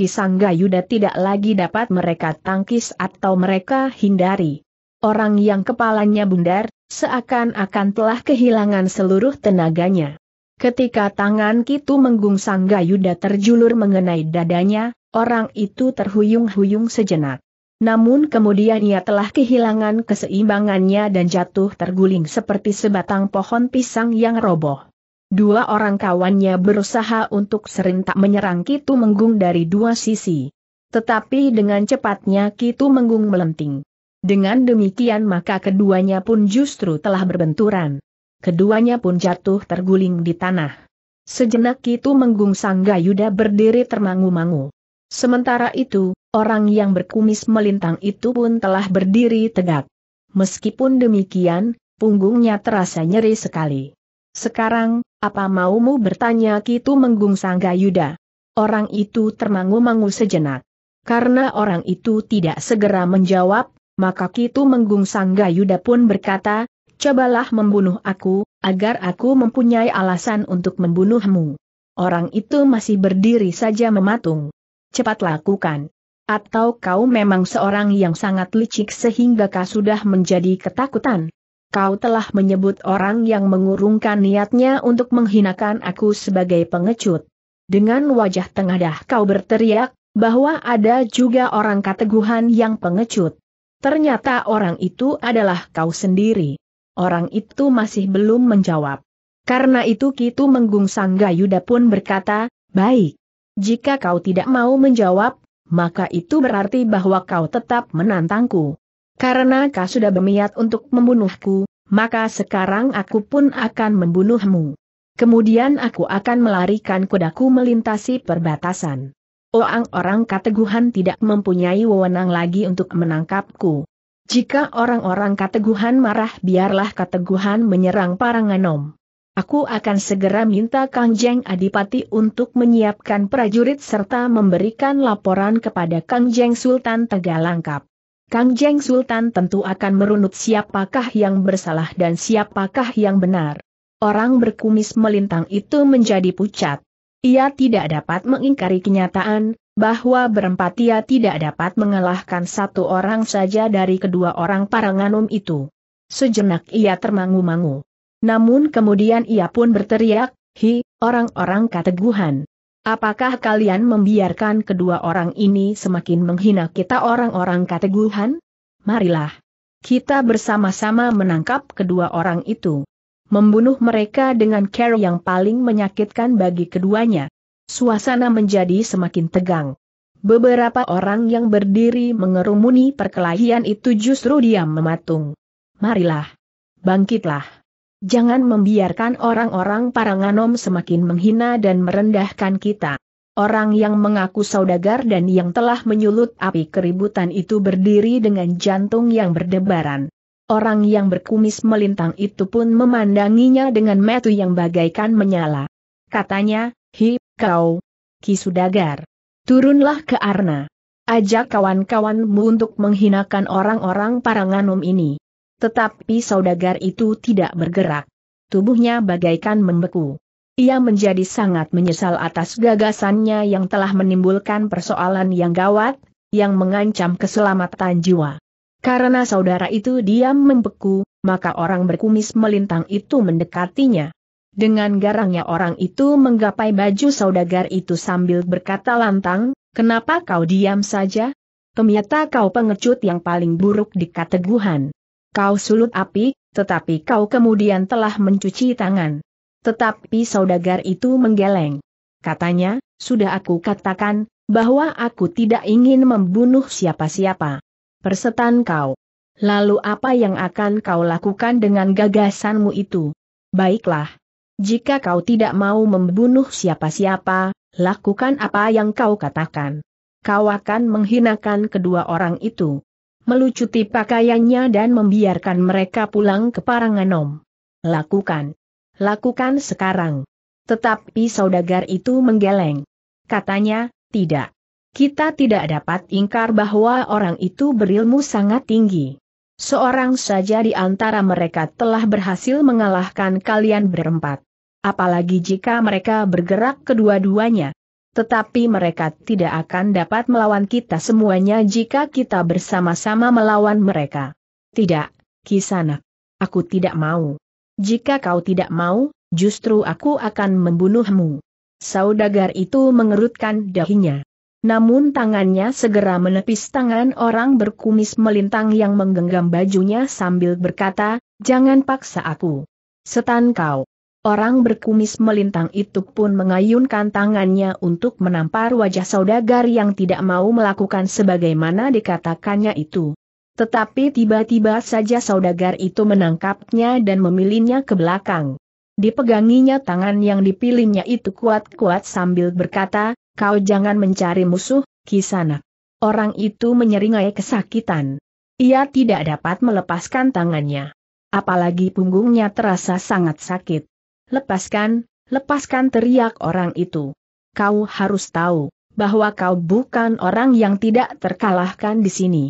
Yuda tidak lagi dapat mereka tangkis atau mereka hindari. Orang yang kepalanya bundar, seakan-akan telah kehilangan seluruh tenaganya. Ketika tangan Kitu Menggung Yuda terjulur mengenai dadanya, orang itu terhuyung-huyung sejenak. Namun kemudian ia telah kehilangan keseimbangannya dan jatuh terguling seperti sebatang pohon pisang yang roboh. Dua orang kawannya berusaha untuk serentak menyerang Kitu Menggung dari dua sisi. Tetapi dengan cepatnya Kitu Menggung melenting. Dengan demikian maka keduanya pun justru telah berbenturan. Keduanya pun jatuh terguling di tanah. Sejenak Kitu Menggung Sangga Yuda berdiri termangu-mangu. Sementara itu, orang yang berkumis melintang itu pun telah berdiri tegak. Meskipun demikian, punggungnya terasa nyeri sekali. Sekarang, apa maumu bertanya Kitu Menggung Yuda. Orang itu termangu-mangu sejenak. Karena orang itu tidak segera menjawab, maka Kitu Menggung Yuda pun berkata, Cobalah membunuh aku, agar aku mempunyai alasan untuk membunuhmu. Orang itu masih berdiri saja mematung. Cepat lakukan. Atau kau memang seorang yang sangat licik sehingga kau sudah menjadi ketakutan? kau telah menyebut orang yang mengurungkan niatnya untuk menghinakan aku sebagai pengecut. Dengan wajah tengadah kau berteriak, bahwa ada juga orang kateguhan yang pengecut. Ternyata orang itu adalah kau sendiri. Orang itu masih belum menjawab. Karena itu Kitu Menggung Yuda pun berkata, baik. Jika kau tidak mau menjawab, maka itu berarti bahwa kau tetap menantangku. Karena kau sudah berniat untuk membunuhku, maka sekarang aku pun akan membunuhmu. Kemudian aku akan melarikan kudaku melintasi perbatasan. Orang-orang kateguhan tidak mempunyai wewenang lagi untuk menangkapku. Jika orang-orang kateguhan marah biarlah kateguhan menyerang Paranganom. Aku akan segera minta Kang Jeng Adipati untuk menyiapkan prajurit serta memberikan laporan kepada Kang Jeng Sultan Tegalangkap. Kangjeng Sultan tentu akan merunut siapakah yang bersalah dan siapakah yang benar. Orang berkumis melintang itu menjadi pucat. Ia tidak dapat mengingkari kenyataan, bahwa berempat ia tidak dapat mengalahkan satu orang saja dari kedua orang paranganum itu. Sejenak ia termangu-mangu. Namun kemudian ia pun berteriak, Hi, orang-orang kateguhan. Apakah kalian membiarkan kedua orang ini semakin menghina kita orang-orang kateguhan? Marilah. Kita bersama-sama menangkap kedua orang itu. Membunuh mereka dengan cara yang paling menyakitkan bagi keduanya. Suasana menjadi semakin tegang. Beberapa orang yang berdiri mengerumuni perkelahian itu justru diam mematung. Marilah. Bangkitlah. Jangan membiarkan orang-orang Paranganom semakin menghina dan merendahkan kita. Orang yang mengaku saudagar dan yang telah menyulut api keributan itu berdiri dengan jantung yang berdebaran. Orang yang berkumis melintang itu pun memandanginya dengan metu yang bagaikan menyala. Katanya, hi, kau, ki saudagar. Turunlah ke Arna. Ajak kawan-kawanmu untuk menghinakan orang-orang Paranganum ini. Tetapi saudagar itu tidak bergerak. Tubuhnya bagaikan membeku. Ia menjadi sangat menyesal atas gagasannya yang telah menimbulkan persoalan yang gawat, yang mengancam keselamatan jiwa. Karena saudara itu diam membeku, maka orang berkumis melintang itu mendekatinya. Dengan garangnya orang itu menggapai baju saudagar itu sambil berkata lantang, kenapa kau diam saja? Ternyata kau pengecut yang paling buruk di kateguhan. Kau sulut api, tetapi kau kemudian telah mencuci tangan. Tetapi saudagar itu menggeleng. Katanya, sudah aku katakan, bahwa aku tidak ingin membunuh siapa-siapa. Persetan kau. Lalu apa yang akan kau lakukan dengan gagasanmu itu? Baiklah. Jika kau tidak mau membunuh siapa-siapa, lakukan apa yang kau katakan. Kau akan menghinakan kedua orang itu melucuti pakaiannya dan membiarkan mereka pulang ke Paranganom. Lakukan. Lakukan sekarang. Tetapi saudagar itu menggeleng. Katanya, tidak. Kita tidak dapat ingkar bahwa orang itu berilmu sangat tinggi. Seorang saja di antara mereka telah berhasil mengalahkan kalian berempat. Apalagi jika mereka bergerak kedua-duanya. Tetapi mereka tidak akan dapat melawan kita semuanya jika kita bersama-sama melawan mereka. Tidak, Kisanak. Aku tidak mau. Jika kau tidak mau, justru aku akan membunuhmu. Saudagar itu mengerutkan dahinya. Namun tangannya segera menepis tangan orang berkumis melintang yang menggenggam bajunya sambil berkata, jangan paksa aku. Setan kau. Orang berkumis melintang itu pun mengayunkan tangannya untuk menampar wajah saudagar yang tidak mau melakukan sebagaimana dikatakannya itu. Tetapi tiba-tiba saja saudagar itu menangkapnya dan memilihnya ke belakang. Dipeganginya tangan yang dipilihnya itu kuat-kuat sambil berkata, kau jangan mencari musuh, kisana. Orang itu menyeringai kesakitan. Ia tidak dapat melepaskan tangannya. Apalagi punggungnya terasa sangat sakit. Lepaskan, lepaskan teriak orang itu. Kau harus tahu, bahwa kau bukan orang yang tidak terkalahkan di sini.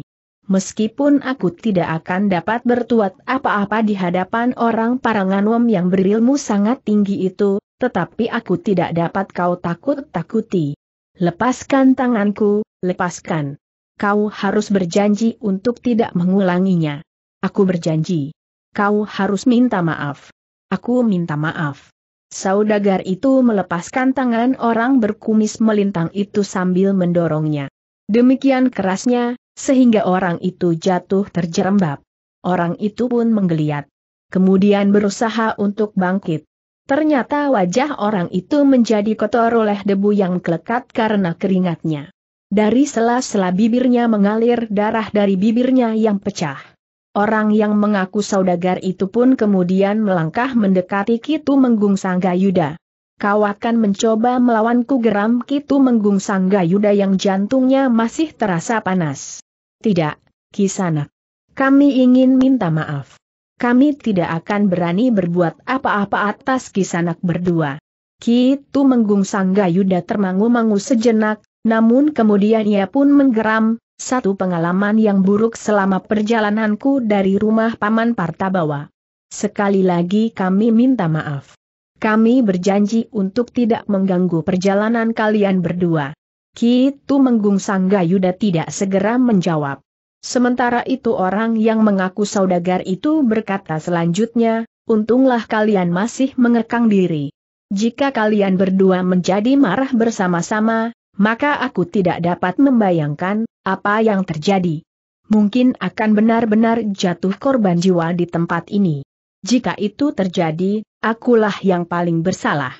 Meskipun aku tidak akan dapat bertuat apa-apa di hadapan orang Paranganom yang berilmu sangat tinggi itu, tetapi aku tidak dapat kau takut-takuti. Lepaskan tanganku, lepaskan. Kau harus berjanji untuk tidak mengulanginya. Aku berjanji. Kau harus minta maaf. Aku minta maaf. Saudagar itu melepaskan tangan orang berkumis melintang itu sambil mendorongnya. Demikian kerasnya, sehingga orang itu jatuh terjerembab. Orang itu pun menggeliat. Kemudian berusaha untuk bangkit. Ternyata wajah orang itu menjadi kotor oleh debu yang kelekat karena keringatnya. Dari sela-sela bibirnya mengalir darah dari bibirnya yang pecah. Orang yang mengaku saudagar itu pun kemudian melangkah mendekati Kitu Menggung Yuda. Kau akan mencoba melawanku geram Kitu Menggung Yuda yang jantungnya masih terasa panas. Tidak, Kisana. Kami ingin minta maaf. Kami tidak akan berani berbuat apa-apa atas Kisanak berdua. Kitu Menggung Yuda termangu-mangu sejenak, namun kemudian ia pun menggeram, satu pengalaman yang buruk selama perjalananku dari rumah Paman Partabawa. Sekali lagi kami minta maaf. Kami berjanji untuk tidak mengganggu perjalanan kalian berdua. Kitu Menggung Sanggayuda tidak segera menjawab. Sementara itu orang yang mengaku saudagar itu berkata selanjutnya, untunglah kalian masih mengekang diri. Jika kalian berdua menjadi marah bersama-sama, maka aku tidak dapat membayangkan apa yang terjadi. Mungkin akan benar-benar jatuh korban jiwa di tempat ini. Jika itu terjadi, akulah yang paling bersalah.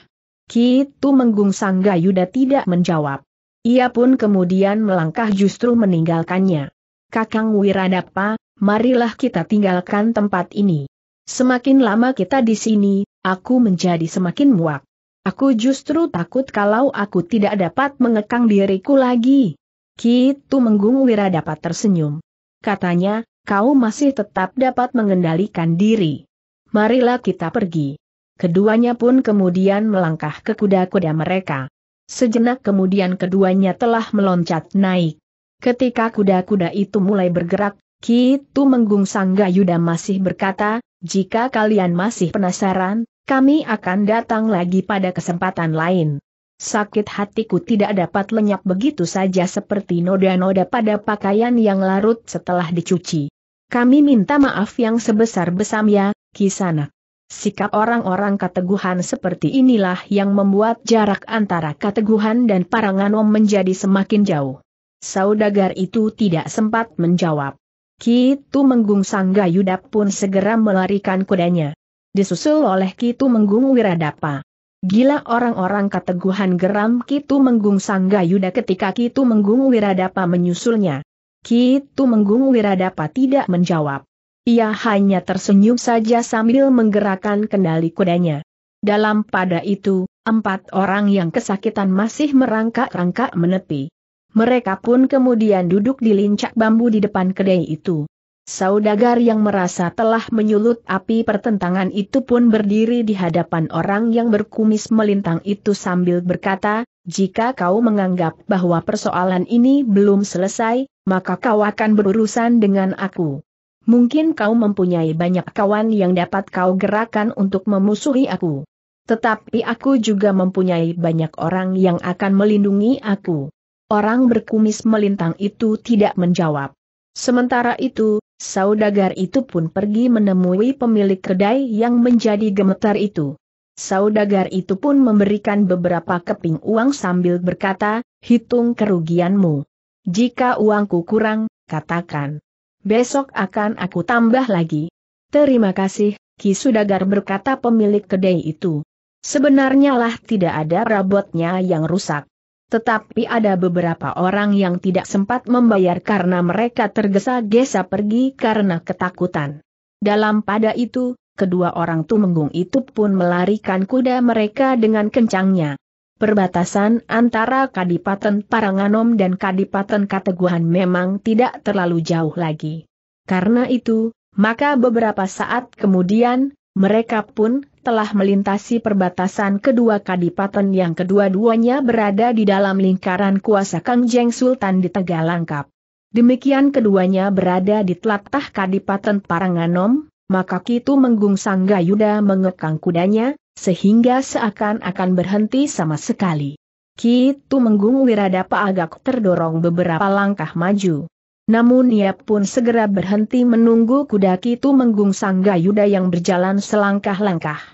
Kitu Menggung sangga Yuda tidak menjawab. Ia pun kemudian melangkah justru meninggalkannya. Kakang Wiradapa, marilah kita tinggalkan tempat ini. Semakin lama kita di sini, aku menjadi semakin muak. Aku justru takut kalau aku tidak dapat mengekang diriku lagi. Kitu Menggung Wira dapat tersenyum. Katanya, kau masih tetap dapat mengendalikan diri. Marilah kita pergi. Keduanya pun kemudian melangkah ke kuda-kuda mereka. Sejenak kemudian keduanya telah meloncat naik. Ketika kuda-kuda itu mulai bergerak, Kitu Menggung Sangga Yuda masih berkata, jika kalian masih penasaran, kami akan datang lagi pada kesempatan lain. Sakit hatiku tidak dapat lenyap begitu saja seperti noda-noda pada pakaian yang larut setelah dicuci. Kami minta maaf yang sebesar ya, Kisana. Sikap orang-orang keteguhan seperti inilah yang membuat jarak antara keteguhan dan Paranganom menjadi semakin jauh. Saudagar itu tidak sempat menjawab. Kitu Menggung gayudap pun segera melarikan kudanya disusul oleh Kitu Menggung Wiradapa. Gila orang-orang keteguhan geram Kitu Menggung yuda ketika Kitu Menggung Wiradapa menyusulnya. Kitu Menggung Wiradapa tidak menjawab. Ia hanya tersenyum saja sambil menggerakkan kendali kudanya. Dalam pada itu, empat orang yang kesakitan masih merangkak-rangkak menepi. Mereka pun kemudian duduk di lincak bambu di depan kedai itu. Saudagar yang merasa telah menyulut api pertentangan itu pun berdiri di hadapan orang yang berkumis melintang itu sambil berkata, jika kau menganggap bahwa persoalan ini belum selesai, maka kau akan berurusan dengan aku. Mungkin kau mempunyai banyak kawan yang dapat kau gerakan untuk memusuhi aku. Tetapi aku juga mempunyai banyak orang yang akan melindungi aku. Orang berkumis melintang itu tidak menjawab. Sementara itu, saudagar itu pun pergi menemui pemilik kedai yang menjadi gemetar itu. Saudagar itu pun memberikan beberapa keping uang sambil berkata, hitung kerugianmu. Jika uangku kurang, katakan. Besok akan aku tambah lagi. Terima kasih, Ki Sudagar berkata pemilik kedai itu. Sebenarnya lah tidak ada robotnya yang rusak. Tetapi ada beberapa orang yang tidak sempat membayar karena mereka tergesa-gesa pergi karena ketakutan. Dalam pada itu, kedua orang tumenggung itu pun melarikan kuda mereka dengan kencangnya. Perbatasan antara Kadipaten Paranganom dan Kadipaten Kateguhan memang tidak terlalu jauh lagi. Karena itu, maka beberapa saat kemudian, mereka pun telah melintasi perbatasan kedua kadipaten yang kedua-duanya berada di dalam lingkaran kuasa Kang Jeng Sultan di Tegalangkap. Demikian keduanya berada di telatah kadipaten Paranganom, maka Kitu Menggung yuda mengekang kudanya, sehingga seakan-akan berhenti sama sekali. Kitu Menggung Wiradapa agak terdorong beberapa langkah maju. Namun ia pun segera berhenti menunggu kuda Kitu Menggung yuda yang berjalan selangkah-langkah.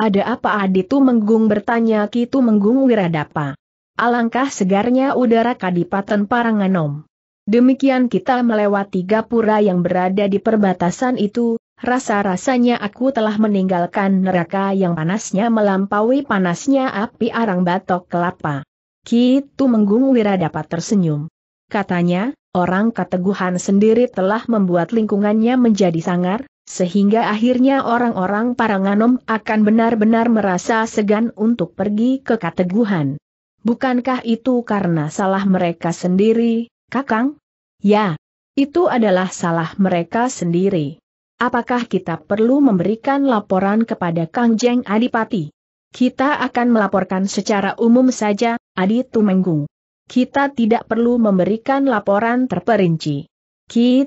Ada apa Aditu Menggung bertanya Kitu Menggung Wiradapa. Alangkah segarnya udara Kadipaten Paranganom. Demikian kita melewati gapura yang berada di perbatasan itu, rasa-rasanya aku telah meninggalkan neraka yang panasnya melampaui panasnya api arang batok kelapa. Kitu Menggung Wiradapa tersenyum. Katanya, orang keteguhan sendiri telah membuat lingkungannya menjadi sangar, sehingga akhirnya orang-orang Paranganom akan benar-benar merasa segan untuk pergi ke Kateguhan. Bukankah itu karena salah mereka sendiri, Kakang? Ya, itu adalah salah mereka sendiri. Apakah kita perlu memberikan laporan kepada Kang Jeng Adipati? Kita akan melaporkan secara umum saja, Adi Tumenggung. Kita tidak perlu memberikan laporan terperinci. Ki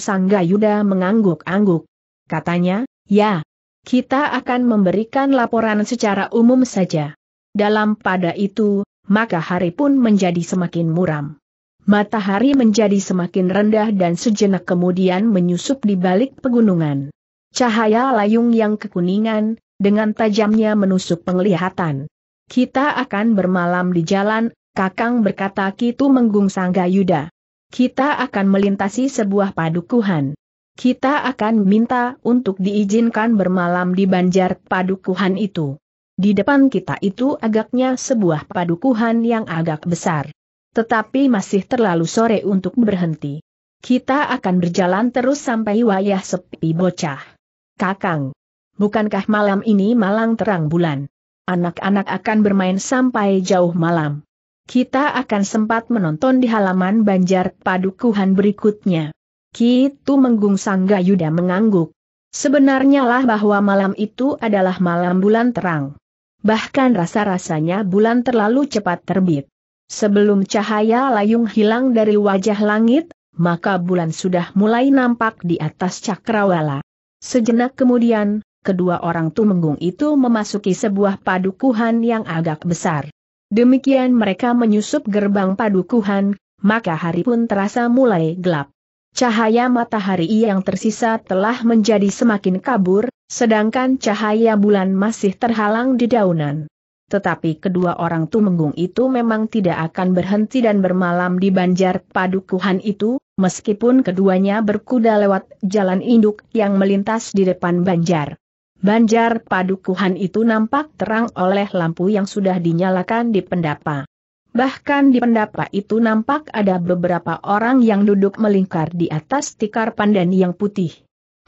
sangga Yuda mengangguk-angguk. Katanya, ya, kita akan memberikan laporan secara umum saja. Dalam pada itu, maka hari pun menjadi semakin muram. Matahari menjadi semakin rendah dan sejenak kemudian menyusup di balik pegunungan. Cahaya layung yang kekuningan, dengan tajamnya menusuk penglihatan. Kita akan bermalam di jalan, Kakang berkata menggung sangga Yuda. Kita akan melintasi sebuah padukuhan. Kita akan minta untuk diizinkan bermalam di banjar padukuhan itu. Di depan kita itu agaknya sebuah padukuhan yang agak besar. Tetapi masih terlalu sore untuk berhenti. Kita akan berjalan terus sampai wayah sepi bocah. Kakang, bukankah malam ini malang terang bulan? Anak-anak akan bermain sampai jauh malam kita akan sempat menonton di halaman banjar padukuhan berikutnya. Kitu Menggung Sangga Yuda mengangguk. Sebenarnya lah bahwa malam itu adalah malam bulan terang. Bahkan rasa-rasanya bulan terlalu cepat terbit. Sebelum cahaya layung hilang dari wajah langit, maka bulan sudah mulai nampak di atas cakrawala. Sejenak kemudian, kedua orang Tumenggung itu memasuki sebuah padukuhan yang agak besar. Demikian mereka menyusup gerbang padukuhan, maka hari pun terasa mulai gelap. Cahaya matahari yang tersisa telah menjadi semakin kabur, sedangkan cahaya bulan masih terhalang di daunan. Tetapi kedua orang tumenggung itu memang tidak akan berhenti dan bermalam di banjar padukuhan itu, meskipun keduanya berkuda lewat jalan induk yang melintas di depan banjar. Banjar padukuhan itu nampak terang oleh lampu yang sudah dinyalakan di pendapa. Bahkan di pendapa itu nampak ada beberapa orang yang duduk melingkar di atas tikar pandan yang putih.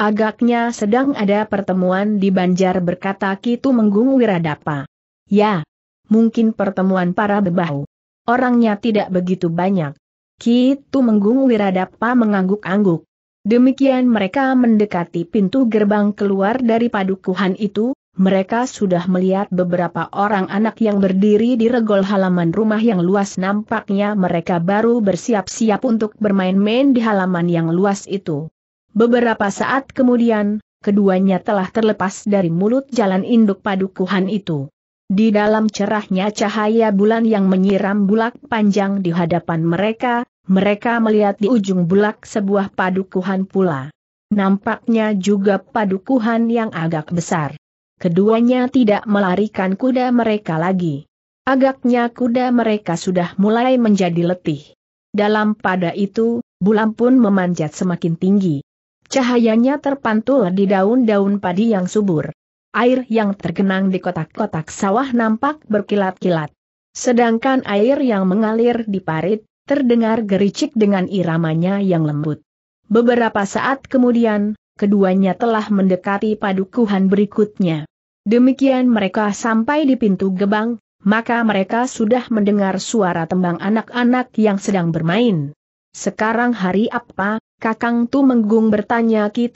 Agaknya sedang ada pertemuan di Banjar berkata Kitu Menggung Wiradapa. Ya, mungkin pertemuan para bebau. Orangnya tidak begitu banyak. Kitu Menggung Wiradapa mengangguk-angguk. Demikian mereka mendekati pintu gerbang keluar dari padukuhan itu, mereka sudah melihat beberapa orang anak yang berdiri di regol halaman rumah yang luas nampaknya mereka baru bersiap-siap untuk bermain-main di halaman yang luas itu. Beberapa saat kemudian, keduanya telah terlepas dari mulut jalan induk padukuhan itu. Di dalam cerahnya cahaya bulan yang menyiram bulak panjang di hadapan mereka, mereka melihat di ujung bulak sebuah padukuhan pula. Nampaknya juga padukuhan yang agak besar. Keduanya tidak melarikan kuda mereka lagi. Agaknya kuda mereka sudah mulai menjadi letih. Dalam pada itu, bulan pun memanjat semakin tinggi. Cahayanya terpantul di daun-daun padi yang subur. Air yang tergenang di kotak-kotak sawah nampak berkilat-kilat. Sedangkan air yang mengalir di parit, terdengar gericik dengan iramanya yang lembut. Beberapa saat kemudian, keduanya telah mendekati padukuhan berikutnya. Demikian mereka sampai di pintu gebang, maka mereka sudah mendengar suara tembang anak-anak yang sedang bermain. Sekarang hari apa? Kakang tu menggung bertanya Ki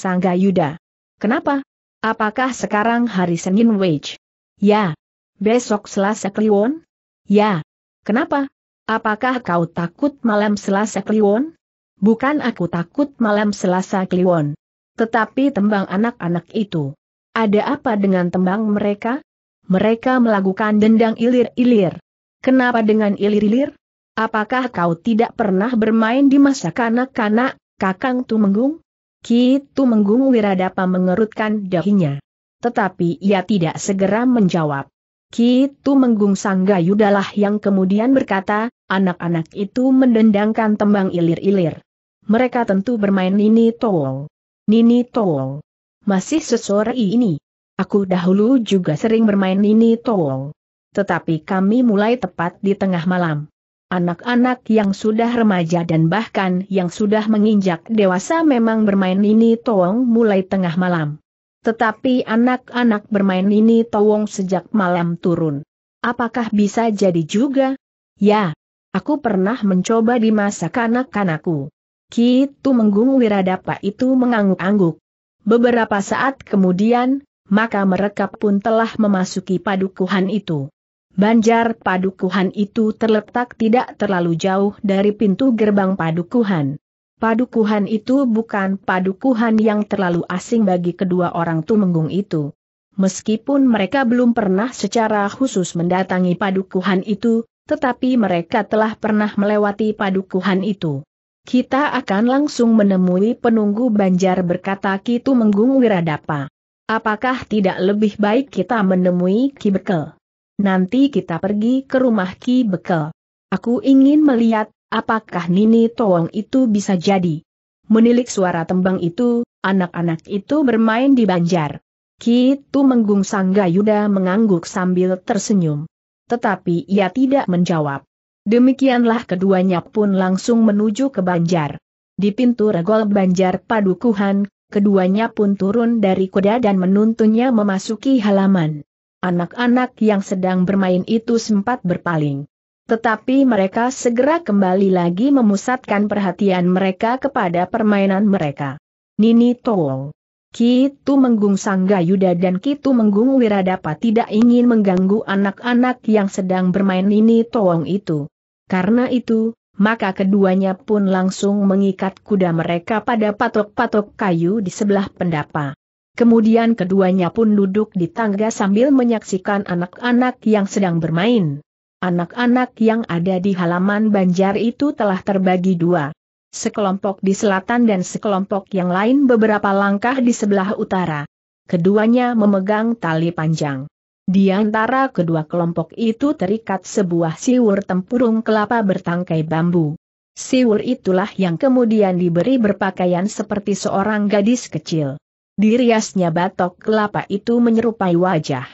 sangga yuda. Kenapa? Apakah sekarang hari Senin Wage? Ya. Besok Selasa Kliwon? Ya. Kenapa? Apakah kau takut malam Selasa Kliwon? Bukan aku takut malam Selasa Kliwon. Tetapi tembang anak-anak itu. Ada apa dengan tembang mereka? Mereka melakukan dendang ilir-ilir. Kenapa dengan ilir-ilir? Apakah kau tidak pernah bermain di masa kanak-kanak, kakang Tumenggung? Ki Tumenggung Wiradapa mengerutkan dahinya. Tetapi ia tidak segera menjawab. Ki Tumenggung Sanggayudalah yang kemudian berkata, anak-anak itu mendendangkan tembang ilir-ilir. Mereka tentu bermain Nini Towol. Nini Towol. Masih sesore ini. Aku dahulu juga sering bermain Nini Towol. Tetapi kami mulai tepat di tengah malam. Anak-anak yang sudah remaja dan bahkan yang sudah menginjak dewasa memang bermain Nini Towong mulai tengah malam. Tetapi anak-anak bermain ini towong sejak malam turun. Apakah bisa jadi juga? Ya, aku pernah mencoba di masa kanak-kanakku. Kitu Menggung Wiradapa itu mengangguk-angguk. Beberapa saat kemudian, maka mereka pun telah memasuki padukuhan itu. Banjar padukuhan itu terletak tidak terlalu jauh dari pintu gerbang padukuhan. Padukuhan itu bukan padukuhan yang terlalu asing bagi kedua orang tumenggung itu. Meskipun mereka belum pernah secara khusus mendatangi padukuhan itu, tetapi mereka telah pernah melewati padukuhan itu. Kita akan langsung menemui penunggu banjar berkata Ki Menggung Wiradapa. Apakah tidak lebih baik kita menemui Ki Bekel? Nanti kita pergi ke rumah Ki Bekel. Aku ingin melihat Apakah Nini Toong itu bisa jadi? Menilik suara tembang itu, anak-anak itu bermain di banjar. Kitu Menggung Yuda, mengangguk sambil tersenyum. Tetapi ia tidak menjawab. Demikianlah keduanya pun langsung menuju ke banjar. Di pintu regol banjar padukuhan, keduanya pun turun dari kuda dan menuntunnya memasuki halaman. Anak-anak yang sedang bermain itu sempat berpaling. Tetapi mereka segera kembali lagi memusatkan perhatian mereka kepada permainan mereka. Nini tolong, Kitu Menggung sangga Yuda dan Kitu Menggung Wiradapa tidak ingin mengganggu anak-anak yang sedang bermain Nini tolong itu. Karena itu, maka keduanya pun langsung mengikat kuda mereka pada patok-patok kayu di sebelah pendapa. Kemudian keduanya pun duduk di tangga sambil menyaksikan anak-anak yang sedang bermain. Anak-anak yang ada di halaman banjar itu telah terbagi dua. Sekelompok di selatan dan sekelompok yang lain beberapa langkah di sebelah utara. Keduanya memegang tali panjang. Di antara kedua kelompok itu terikat sebuah siwur tempurung kelapa bertangkai bambu. Siwur itulah yang kemudian diberi berpakaian seperti seorang gadis kecil. Diriasnya batok kelapa itu menyerupai wajah.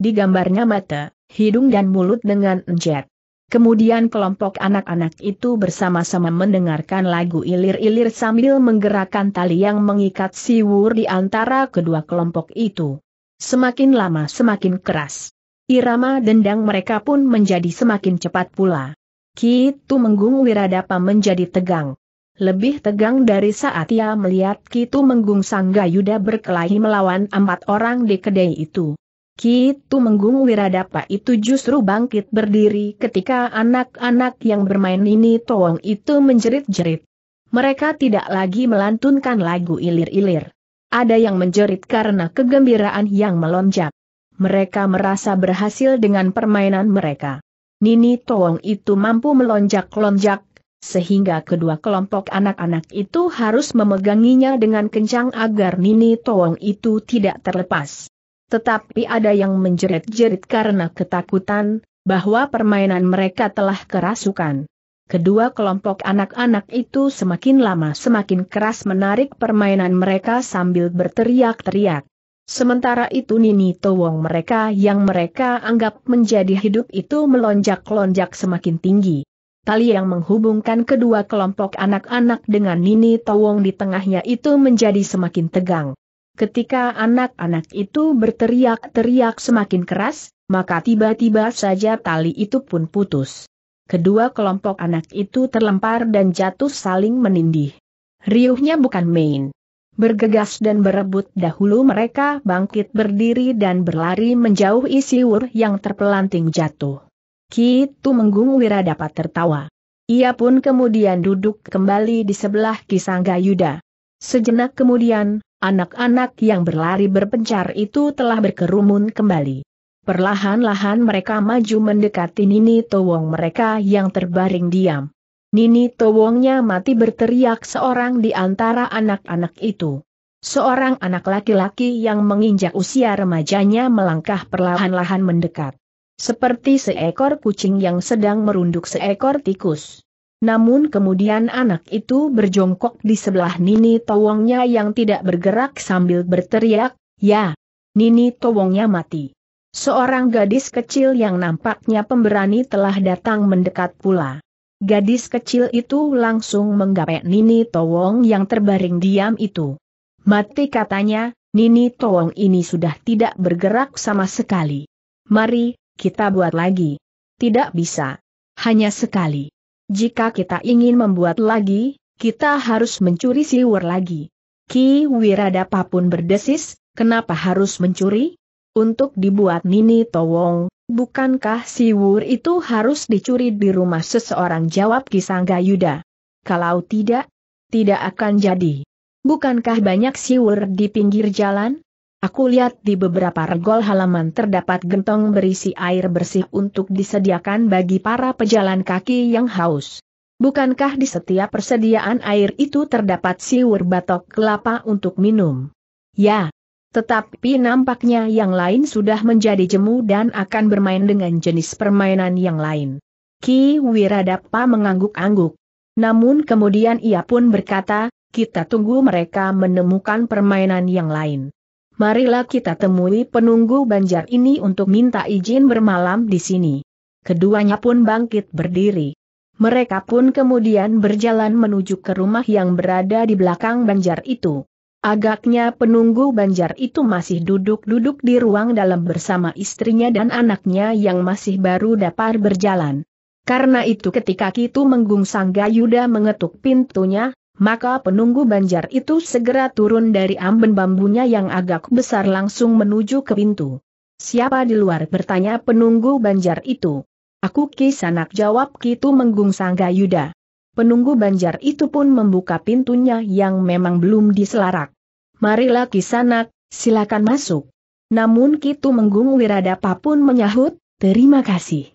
Di gambarnya mata, hidung dan mulut dengan enjet. Kemudian kelompok anak-anak itu bersama-sama mendengarkan lagu ilir-ilir sambil menggerakkan tali yang mengikat siwur di antara kedua kelompok itu. Semakin lama semakin keras. Irama dendang mereka pun menjadi semakin cepat pula. Ki Menggung Wiradapa menjadi tegang. Lebih tegang dari saat ia melihat Ki Menggung Menggung Yuda berkelahi melawan empat orang di kedai itu. Ki Tumenggung Wiradapa itu justru bangkit berdiri ketika anak-anak yang bermain ini toong itu menjerit-jerit. Mereka tidak lagi melantunkan lagu ilir-ilir. Ada yang menjerit karena kegembiraan yang melonjak. Mereka merasa berhasil dengan permainan mereka. Nini Toong itu mampu melonjak-lonjak, sehingga kedua kelompok anak-anak itu harus memeganginya dengan kencang agar Nini Toong itu tidak terlepas. Tetapi ada yang menjerit-jerit karena ketakutan, bahwa permainan mereka telah kerasukan. Kedua kelompok anak-anak itu semakin lama semakin keras menarik permainan mereka sambil berteriak-teriak. Sementara itu Nini Towong mereka yang mereka anggap menjadi hidup itu melonjak-lonjak semakin tinggi. Tali yang menghubungkan kedua kelompok anak-anak dengan Nini Towong di tengahnya itu menjadi semakin tegang. Ketika anak-anak itu berteriak-teriak semakin keras, maka tiba-tiba saja tali itu pun putus. Kedua kelompok anak itu terlempar dan jatuh saling menindih. Riuhnya bukan main. Bergegas dan berebut dahulu mereka bangkit berdiri dan berlari menjauh isi wur yang terpelanting jatuh. Kitu Menggung Wira dapat tertawa. Ia pun kemudian duduk kembali di sebelah Kisangga Yuda. Sejenak kemudian, Anak-anak yang berlari berpencar itu telah berkerumun kembali. Perlahan-lahan mereka maju mendekati Nini Towong mereka yang terbaring diam. Nini Towongnya mati berteriak seorang di antara anak-anak itu. Seorang anak laki-laki yang menginjak usia remajanya melangkah perlahan-lahan mendekat. Seperti seekor kucing yang sedang merunduk seekor tikus. Namun kemudian anak itu berjongkok di sebelah Nini Towongnya yang tidak bergerak sambil berteriak, Ya, Nini Towongnya mati. Seorang gadis kecil yang nampaknya pemberani telah datang mendekat pula. Gadis kecil itu langsung menggapai Nini Towong yang terbaring diam itu. Mati katanya, Nini Towong ini sudah tidak bergerak sama sekali. Mari, kita buat lagi. Tidak bisa. Hanya sekali. Jika kita ingin membuat lagi, kita harus mencuri siwer lagi. Ki Wiradapa pun berdesis, kenapa harus mencuri? Untuk dibuat Nini Towong, bukankah siwur itu harus dicuri di rumah seseorang jawab Kisangga Yuda? Kalau tidak, tidak akan jadi. Bukankah banyak siwur di pinggir jalan? Aku lihat di beberapa regol halaman terdapat gentong berisi air bersih untuk disediakan bagi para pejalan kaki yang haus. Bukankah di setiap persediaan air itu terdapat siur batok kelapa untuk minum? Ya. Tetapi nampaknya yang lain sudah menjadi jemu dan akan bermain dengan jenis permainan yang lain. Ki Wiradapa mengangguk-angguk. Namun kemudian ia pun berkata, kita tunggu mereka menemukan permainan yang lain marilah kita temui penunggu banjar ini untuk minta izin bermalam di sini. Keduanya pun bangkit berdiri. Mereka pun kemudian berjalan menuju ke rumah yang berada di belakang banjar itu. Agaknya penunggu banjar itu masih duduk-duduk di ruang dalam bersama istrinya dan anaknya yang masih baru dapat berjalan. Karena itu ketika Kitu Menggung Sanggayuda mengetuk pintunya, maka penunggu banjar itu segera turun dari amben bambunya yang agak besar langsung menuju ke pintu. Siapa di luar bertanya penunggu banjar itu. Aku kisanak jawab Kitu Menggung sangga yuda. Penunggu banjar itu pun membuka pintunya yang memang belum diselarak. Marilah kisanak, silakan masuk. Namun Kitu Menggung Wiradapa pun menyahut, terima kasih.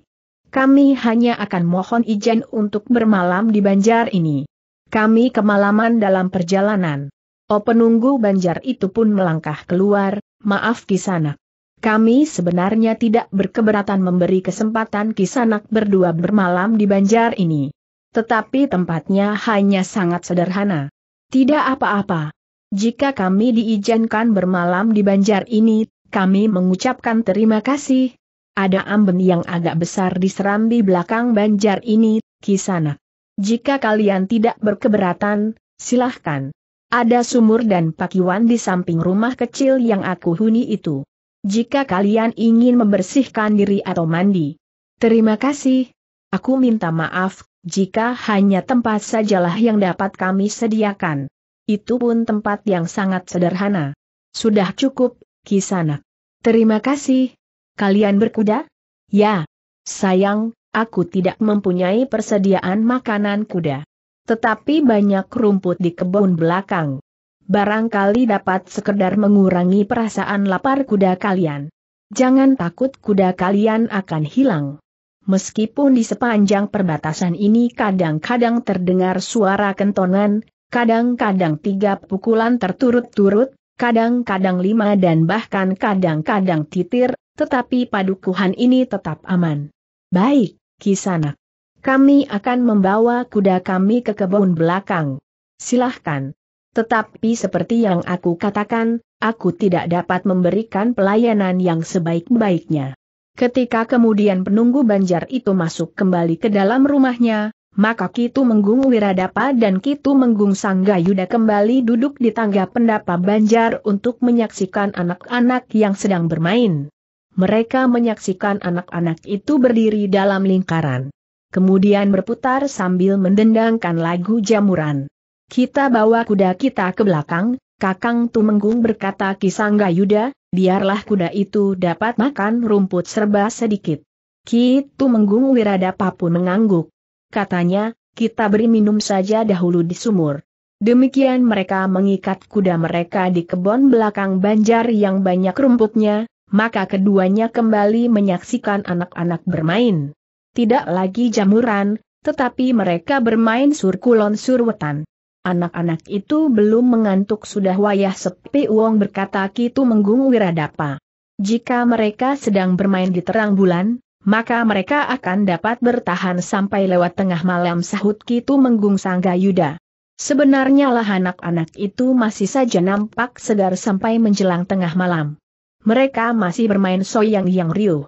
Kami hanya akan mohon izin untuk bermalam di banjar ini. Kami kemalaman dalam perjalanan. Oh penunggu banjar itu pun melangkah keluar, maaf Kisanak. Kami sebenarnya tidak berkeberatan memberi kesempatan Kisanak berdua bermalam di banjar ini. Tetapi tempatnya hanya sangat sederhana. Tidak apa-apa. Jika kami diizinkan bermalam di banjar ini, kami mengucapkan terima kasih. Ada amben yang agak besar di serambi belakang banjar ini, Kisanak. Jika kalian tidak berkeberatan, silahkan. Ada sumur dan pakiwan di samping rumah kecil yang aku huni itu. Jika kalian ingin membersihkan diri atau mandi. Terima kasih. Aku minta maaf, jika hanya tempat sajalah yang dapat kami sediakan. Itu pun tempat yang sangat sederhana. Sudah cukup, Kisana. Terima kasih. Kalian berkuda? Ya. Sayang, aku tidak mempunyai persediaan makanan kuda. Tetapi banyak rumput di kebun belakang. Barangkali dapat sekedar mengurangi perasaan lapar kuda kalian. Jangan takut kuda kalian akan hilang. Meskipun di sepanjang perbatasan ini kadang-kadang terdengar suara kentongan, kadang-kadang tiga pukulan terturut-turut, kadang-kadang lima dan bahkan kadang-kadang titir, tetapi padukuhan ini tetap aman. Baik, Kisanak. Kami akan membawa kuda kami ke kebun belakang. Silahkan. Tetapi seperti yang aku katakan, aku tidak dapat memberikan pelayanan yang sebaik-baiknya. Ketika kemudian penunggu banjar itu masuk kembali ke dalam rumahnya, maka Kitu Menggung Wiradapa dan Kitu Menggung Sanggayuda kembali duduk di tangga pendapa banjar untuk menyaksikan anak-anak yang sedang bermain. Mereka menyaksikan anak-anak itu berdiri dalam lingkaran. Kemudian berputar sambil mendendangkan lagu jamuran. Kita bawa kuda kita ke belakang, Kakang Tumenggung berkata Kisangga Yuda, biarlah kuda itu dapat makan rumput serba sedikit. Ki Tumenggung Wiradapa pun mengangguk. Katanya, kita beri minum saja dahulu di sumur. Demikian mereka mengikat kuda mereka di kebun belakang banjar yang banyak rumputnya, maka keduanya kembali menyaksikan anak-anak bermain. Tidak lagi jamuran, tetapi mereka bermain surkulon surwetan. Anak-anak itu belum mengantuk sudah wayah sepi uang berkata Kitu Menggung Wiradapa. Jika mereka sedang bermain di terang bulan, maka mereka akan dapat bertahan sampai lewat tengah malam sahut Kitu Menggung yuda. Sebenarnya lah anak-anak itu masih saja nampak segar sampai menjelang tengah malam mereka masih bermain Soyang Yang riuh.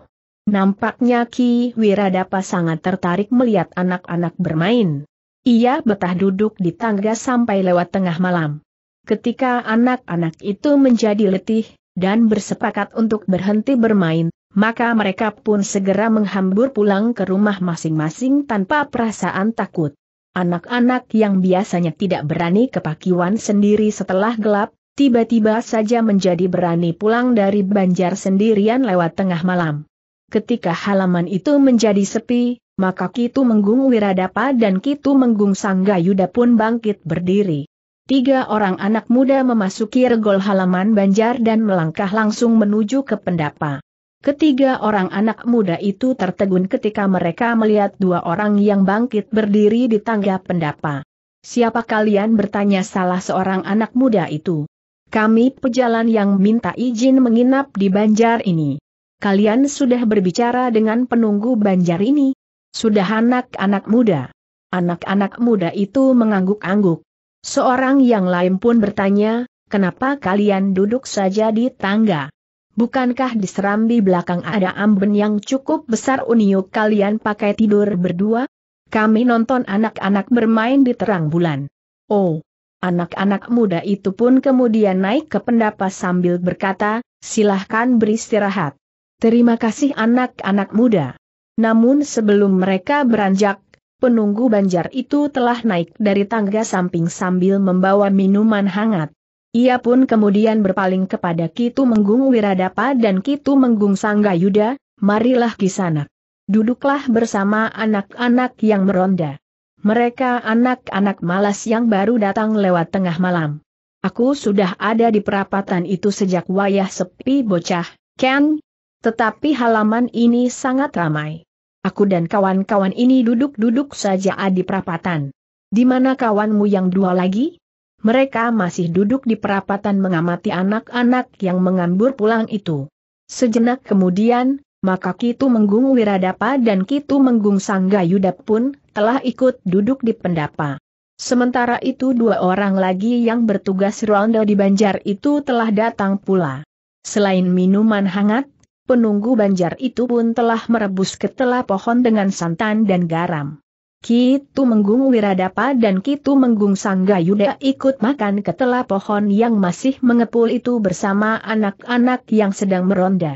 Nampaknya Ki Wiradapa sangat tertarik melihat anak-anak bermain. Ia betah duduk di tangga sampai lewat tengah malam. Ketika anak-anak itu menjadi letih, dan bersepakat untuk berhenti bermain, maka mereka pun segera menghambur pulang ke rumah masing-masing tanpa perasaan takut. Anak-anak yang biasanya tidak berani kepakiwan sendiri setelah gelap, tiba-tiba saja menjadi berani pulang dari Banjar sendirian lewat tengah malam. Ketika halaman itu menjadi sepi, maka Kitu Menggung Wiradapa dan Kitu Menggung Sanggayuda pun bangkit berdiri. Tiga orang anak muda memasuki regol halaman Banjar dan melangkah langsung menuju ke pendapa. Ketiga orang anak muda itu tertegun ketika mereka melihat dua orang yang bangkit berdiri di tangga pendapa. Siapa kalian bertanya salah seorang anak muda itu? Kami pejalan yang minta izin menginap di banjar ini. Kalian sudah berbicara dengan penunggu banjar ini? Sudah anak-anak muda. Anak-anak muda itu mengangguk-angguk. Seorang yang lain pun bertanya, kenapa kalian duduk saja di tangga? Bukankah di serambi belakang ada amben yang cukup besar uniuk kalian pakai tidur berdua? Kami nonton anak-anak bermain di terang bulan. Oh, Anak-anak muda itu pun kemudian naik ke pendapa sambil berkata, silahkan beristirahat. Terima kasih anak-anak muda. Namun sebelum mereka beranjak, penunggu banjar itu telah naik dari tangga samping sambil membawa minuman hangat. Ia pun kemudian berpaling kepada Kitu Menggung Wiradapa dan Kitu Menggung Sanggayuda, marilah kisanak. Duduklah bersama anak-anak yang meronda. Mereka anak-anak malas yang baru datang lewat tengah malam. Aku sudah ada di perapatan itu sejak wayah sepi bocah, Ken. Tetapi halaman ini sangat ramai. Aku dan kawan-kawan ini duduk-duduk saja di perapatan. Di mana kawanmu yang dua lagi? Mereka masih duduk di perapatan mengamati anak-anak yang mengambur pulang itu. Sejenak kemudian, maka Kitu Menggung Wiradapa dan Kitu Menggung Sanggayuda pun telah ikut duduk di pendapa. Sementara itu dua orang lagi yang bertugas ronda di banjar itu telah datang pula. Selain minuman hangat, penunggu banjar itu pun telah merebus ketela pohon dengan santan dan garam. Kitu Menggung Wiradapa dan Kitu Menggung Sanggayuda ikut makan ketela pohon yang masih mengepul itu bersama anak-anak yang sedang meronda.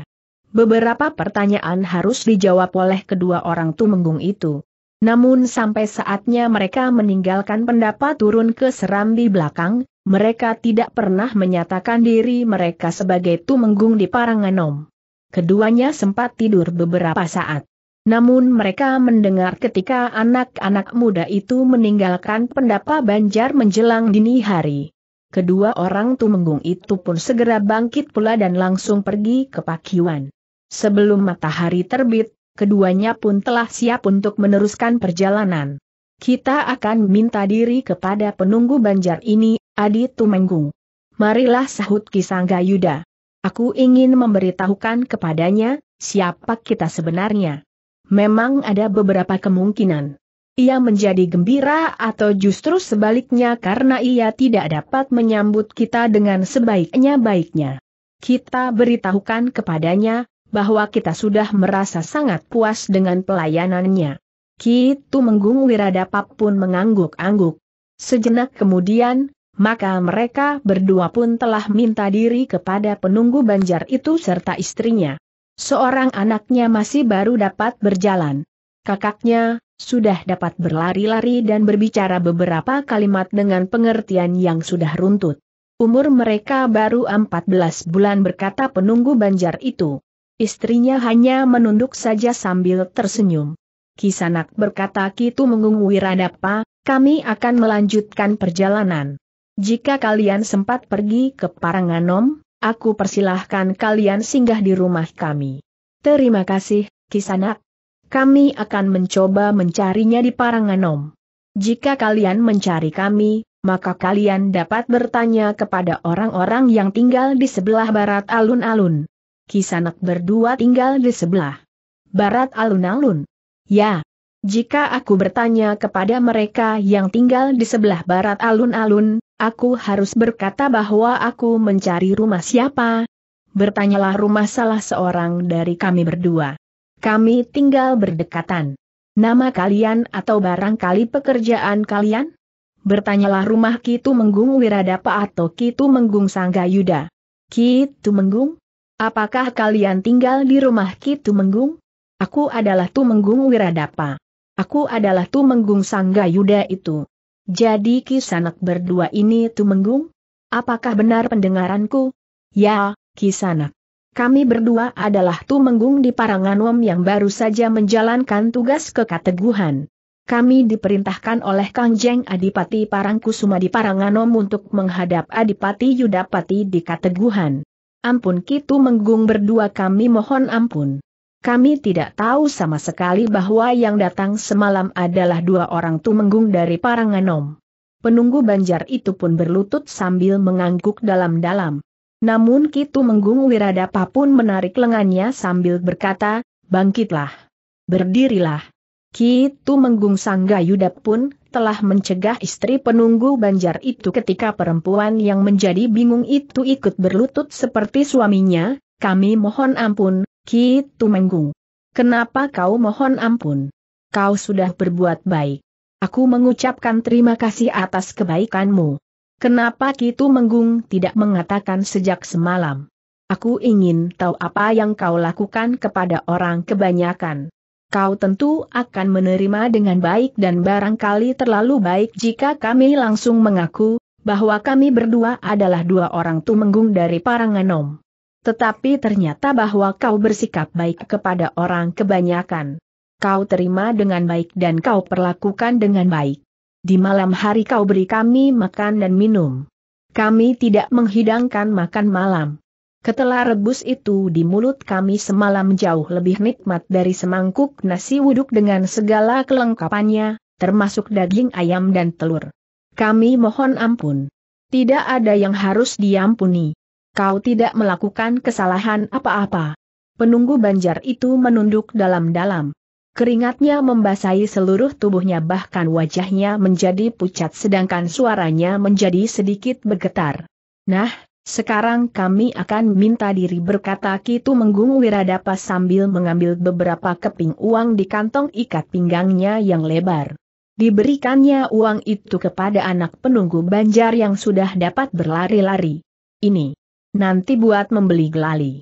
Beberapa pertanyaan harus dijawab oleh kedua orang tumenggung itu. Namun sampai saatnya mereka meninggalkan pendapat turun ke serambi belakang, mereka tidak pernah menyatakan diri mereka sebagai tumenggung di Paranganom. Keduanya sempat tidur beberapa saat. Namun mereka mendengar ketika anak-anak muda itu meninggalkan pendapa Banjar menjelang dini hari. Kedua orang tumenggung itu pun segera bangkit pula dan langsung pergi ke Pakiwan. Sebelum matahari terbit, keduanya pun telah siap untuk meneruskan perjalanan. Kita akan minta diri kepada penunggu banjar ini, Adi Tumenggung. Marilah sahut Kisangga Yuda. Aku ingin memberitahukan kepadanya, siapa kita sebenarnya. Memang ada beberapa kemungkinan. Ia menjadi gembira atau justru sebaliknya karena ia tidak dapat menyambut kita dengan sebaiknya baiknya Kita beritahukan kepadanya, bahwa kita sudah merasa sangat puas dengan pelayanannya. Kitu Menggung wiradapap pun mengangguk-angguk. Sejenak kemudian, maka mereka berdua pun telah minta diri kepada penunggu banjar itu serta istrinya. Seorang anaknya masih baru dapat berjalan. Kakaknya, sudah dapat berlari-lari dan berbicara beberapa kalimat dengan pengertian yang sudah runtut. Umur mereka baru 14 bulan berkata penunggu banjar itu. Istrinya hanya menunduk saja sambil tersenyum. Kisanak berkata Kitu mengunggui Radapa, kami akan melanjutkan perjalanan. Jika kalian sempat pergi ke Paranganom, aku persilahkan kalian singgah di rumah kami. Terima kasih, Kisanak. Kami akan mencoba mencarinya di Paranganom. Jika kalian mencari kami, maka kalian dapat bertanya kepada orang-orang yang tinggal di sebelah barat alun-alun. Kisanak berdua tinggal di sebelah barat alun-alun. Ya, jika aku bertanya kepada mereka yang tinggal di sebelah barat alun-alun, aku harus berkata bahwa aku mencari rumah siapa? Bertanyalah rumah salah seorang dari kami berdua. Kami tinggal berdekatan. Nama kalian atau barangkali pekerjaan kalian? Bertanyalah rumah Kitu Menggung Wiradapa atau Kitu Menggung Sanggayuda. Kitu Menggung? Apakah kalian tinggal di rumah Ki Tumenggung? Aku adalah Tumenggung Wiradapa. Aku adalah Tumenggung Sangga Yuda itu. Jadi Ki Sanak berdua ini Tumenggung? Apakah benar pendengaranku? Ya, Ki Sanak. Kami berdua adalah Tumenggung di Paranganom yang baru saja menjalankan tugas kekateguhan. Kami diperintahkan oleh Kangjeng Adipati Parangkusuma di Paranganom untuk menghadap Adipati Yudapati di Kateguhan. Ampun Kitu Menggung berdua kami mohon ampun. Kami tidak tahu sama sekali bahwa yang datang semalam adalah dua orang Tumenggung dari Paranganom. Penunggu banjar itu pun berlutut sambil mengangguk dalam-dalam. Namun Kitu Menggung Wiradapa pun menarik lengannya sambil berkata, bangkitlah. Berdirilah. Kitu Menggung Sanggayuda pun telah mencegah istri penunggu banjar itu ketika perempuan yang menjadi bingung itu ikut berlutut seperti suaminya, kami mohon ampun, Ki Tumenggung. Kenapa kau mohon ampun? Kau sudah berbuat baik. Aku mengucapkan terima kasih atas kebaikanmu. Kenapa Ki Tumenggung tidak mengatakan sejak semalam? Aku ingin tahu apa yang kau lakukan kepada orang kebanyakan kau tentu akan menerima dengan baik dan barangkali terlalu baik jika kami langsung mengaku, bahwa kami berdua adalah dua orang tumenggung dari Paranganom. Tetapi ternyata bahwa kau bersikap baik kepada orang kebanyakan. Kau terima dengan baik dan kau perlakukan dengan baik. Di malam hari kau beri kami makan dan minum. Kami tidak menghidangkan makan malam. Ketela rebus itu di mulut kami semalam jauh lebih nikmat dari semangkuk nasi wuduk dengan segala kelengkapannya, termasuk daging ayam dan telur. Kami mohon ampun. Tidak ada yang harus diampuni. Kau tidak melakukan kesalahan apa-apa. Penunggu banjar itu menunduk dalam-dalam. Keringatnya membasahi seluruh tubuhnya bahkan wajahnya menjadi pucat sedangkan suaranya menjadi sedikit bergetar. Nah, sekarang kami akan minta diri berkata Kitu Menggung Wiradapa sambil mengambil beberapa keping uang di kantong ikat pinggangnya yang lebar. Diberikannya uang itu kepada anak penunggu banjar yang sudah dapat berlari-lari. Ini. Nanti buat membeli gelali.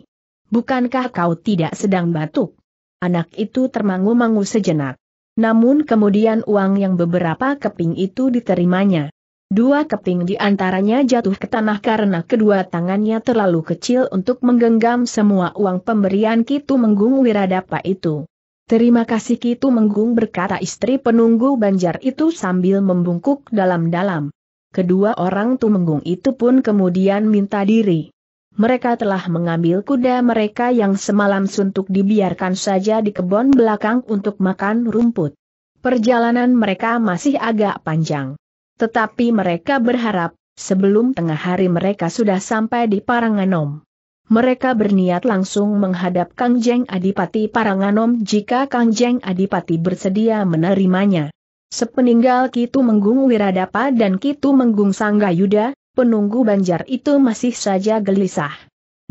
Bukankah kau tidak sedang batuk? Anak itu termangu-mangu sejenak. Namun kemudian uang yang beberapa keping itu diterimanya. Dua keping di antaranya jatuh ke tanah karena kedua tangannya terlalu kecil untuk menggenggam semua uang pemberian Kitu Menggung Wiradapa itu. Terima kasih Kitu Menggung berkata istri penunggu banjar itu sambil membungkuk dalam-dalam. Kedua orang Tumenggung itu pun kemudian minta diri. Mereka telah mengambil kuda mereka yang semalam suntuk dibiarkan saja di kebun belakang untuk makan rumput. Perjalanan mereka masih agak panjang. Tetapi mereka berharap, sebelum tengah hari mereka sudah sampai di Paranganom. Mereka berniat langsung menghadap Kang Jeng Adipati Paranganom jika Kang Jeng Adipati bersedia menerimanya. Sepeninggal Kitu Menggung Wiradapa dan Kitu Menggung Sanggayuda, penunggu banjar itu masih saja gelisah.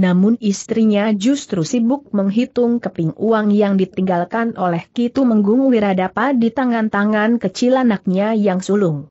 Namun istrinya justru sibuk menghitung keping uang yang ditinggalkan oleh Kitu Menggung Wiradapa di tangan-tangan kecil anaknya yang sulung.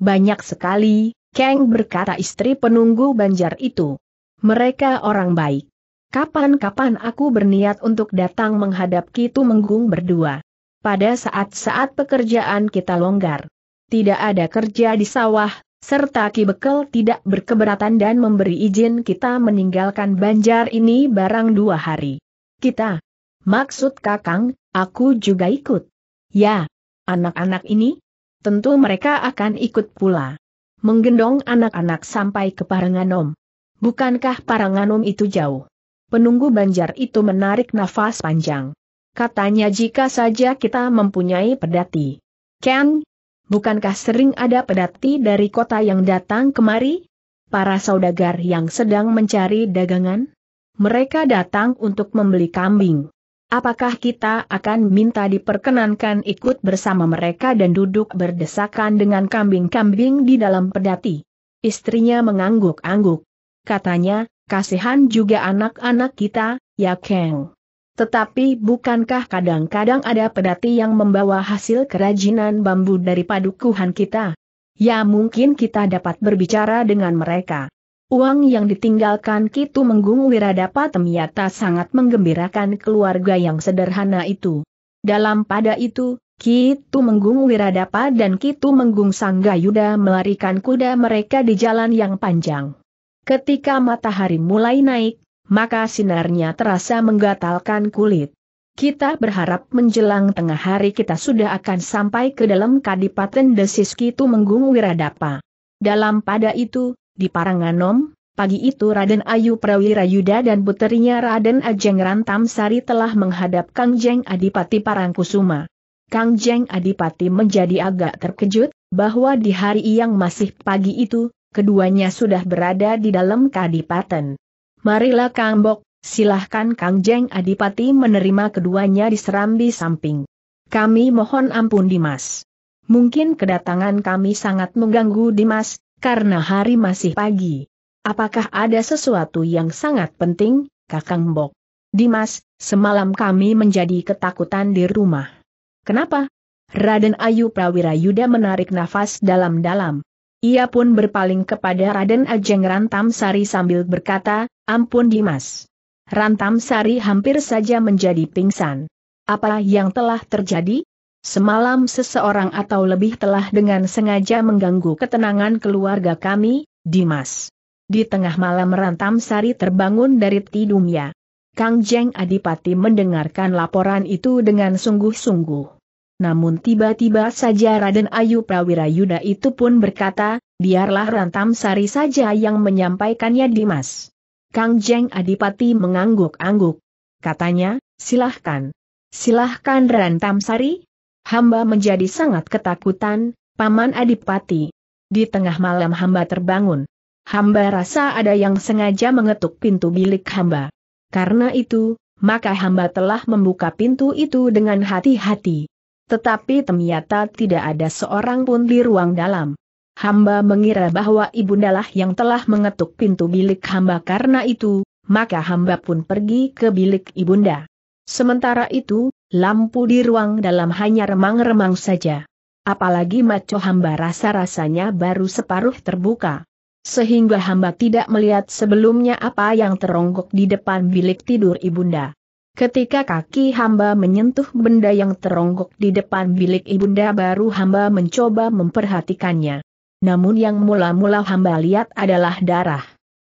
Banyak sekali, Kang berkata istri penunggu banjar itu. Mereka orang baik. Kapan-kapan aku berniat untuk datang menghadap Kitu Menggung berdua. Pada saat-saat pekerjaan kita longgar. Tidak ada kerja di sawah, serta Ki Bekel tidak berkeberatan dan memberi izin kita meninggalkan banjar ini barang dua hari. Kita. Maksud Kakang, aku juga ikut. Ya, anak-anak ini? tentu mereka akan ikut pula. Menggendong anak-anak sampai ke Paranganom. Bukankah Paranganom itu jauh? Penunggu banjar itu menarik nafas panjang. Katanya jika saja kita mempunyai pedati. Ken, bukankah sering ada pedati dari kota yang datang kemari? Para saudagar yang sedang mencari dagangan? Mereka datang untuk membeli kambing. Apakah kita akan minta diperkenankan ikut bersama mereka dan duduk berdesakan dengan kambing-kambing di dalam pedati? Istrinya mengangguk-angguk. Katanya, kasihan juga anak-anak kita, ya Kang. Tetapi bukankah kadang-kadang ada pedati yang membawa hasil kerajinan bambu dari padukuhan kita? Ya mungkin kita dapat berbicara dengan mereka. Uang yang ditinggalkan Kitu Menggung Wiradapa Temiata sangat menggembirakan keluarga yang sederhana itu. Dalam pada itu, Kitu Menggung Wiradapa dan Kitu Menggung Sanggayuda melarikan kuda mereka di jalan yang panjang. Ketika matahari mulai naik, maka sinarnya terasa menggatalkan kulit. Kita berharap menjelang tengah hari kita sudah akan sampai ke dalam Kadipaten Desis Kitu Menggung Wiradapa. Dalam pada itu, di Paranganom, pagi itu Raden Ayu Prawira Yuda dan puterinya Raden Ajeng Rantam Sari telah menghadap Kang Jeng Adipati Parangkusuma. Kang Jeng Adipati menjadi agak terkejut, bahwa di hari yang masih pagi itu, keduanya sudah berada di dalam kadipaten. Marilah Kang Bok, silahkan Kang Jeng Adipati menerima keduanya di serambi samping. Kami mohon ampun Dimas. Mungkin kedatangan kami sangat mengganggu Dimas, karena hari masih pagi. Apakah ada sesuatu yang sangat penting, Kakang Bok? Dimas, semalam kami menjadi ketakutan di rumah. Kenapa? Raden Ayu Prawira Yuda menarik nafas dalam-dalam. Ia pun berpaling kepada Raden Ajeng Rantam Sari sambil berkata, ampun Dimas. Rantam Sari hampir saja menjadi pingsan. Apa yang telah terjadi? Semalam seseorang atau lebih telah dengan sengaja mengganggu ketenangan keluarga kami, Dimas. Di tengah malam Rantam Sari terbangun dari tidurnya. Kang Jeng Adipati mendengarkan laporan itu dengan sungguh-sungguh. Namun tiba-tiba saja Raden Ayu Prawira Yuda itu pun berkata, biarlah Rantam Sari saja yang menyampaikannya Dimas. Kang Jeng Adipati mengangguk-angguk. Katanya, silahkan. Silahkan Rantam Sari, hamba menjadi sangat ketakutan, Paman Adipati. Di tengah malam hamba terbangun. Hamba rasa ada yang sengaja mengetuk pintu bilik hamba. Karena itu, maka hamba telah membuka pintu itu dengan hati-hati. Tetapi ternyata tidak ada seorang pun di ruang dalam. Hamba mengira bahwa ibundalah yang telah mengetuk pintu bilik hamba karena itu, maka hamba pun pergi ke bilik ibunda. Sementara itu, lampu di ruang dalam hanya remang-remang saja. Apalagi maco hamba rasa-rasanya baru separuh terbuka. Sehingga hamba tidak melihat sebelumnya apa yang teronggok di depan bilik tidur ibunda. Ketika kaki hamba menyentuh benda yang teronggok di depan bilik ibunda baru hamba mencoba memperhatikannya. Namun yang mula-mula hamba lihat adalah darah.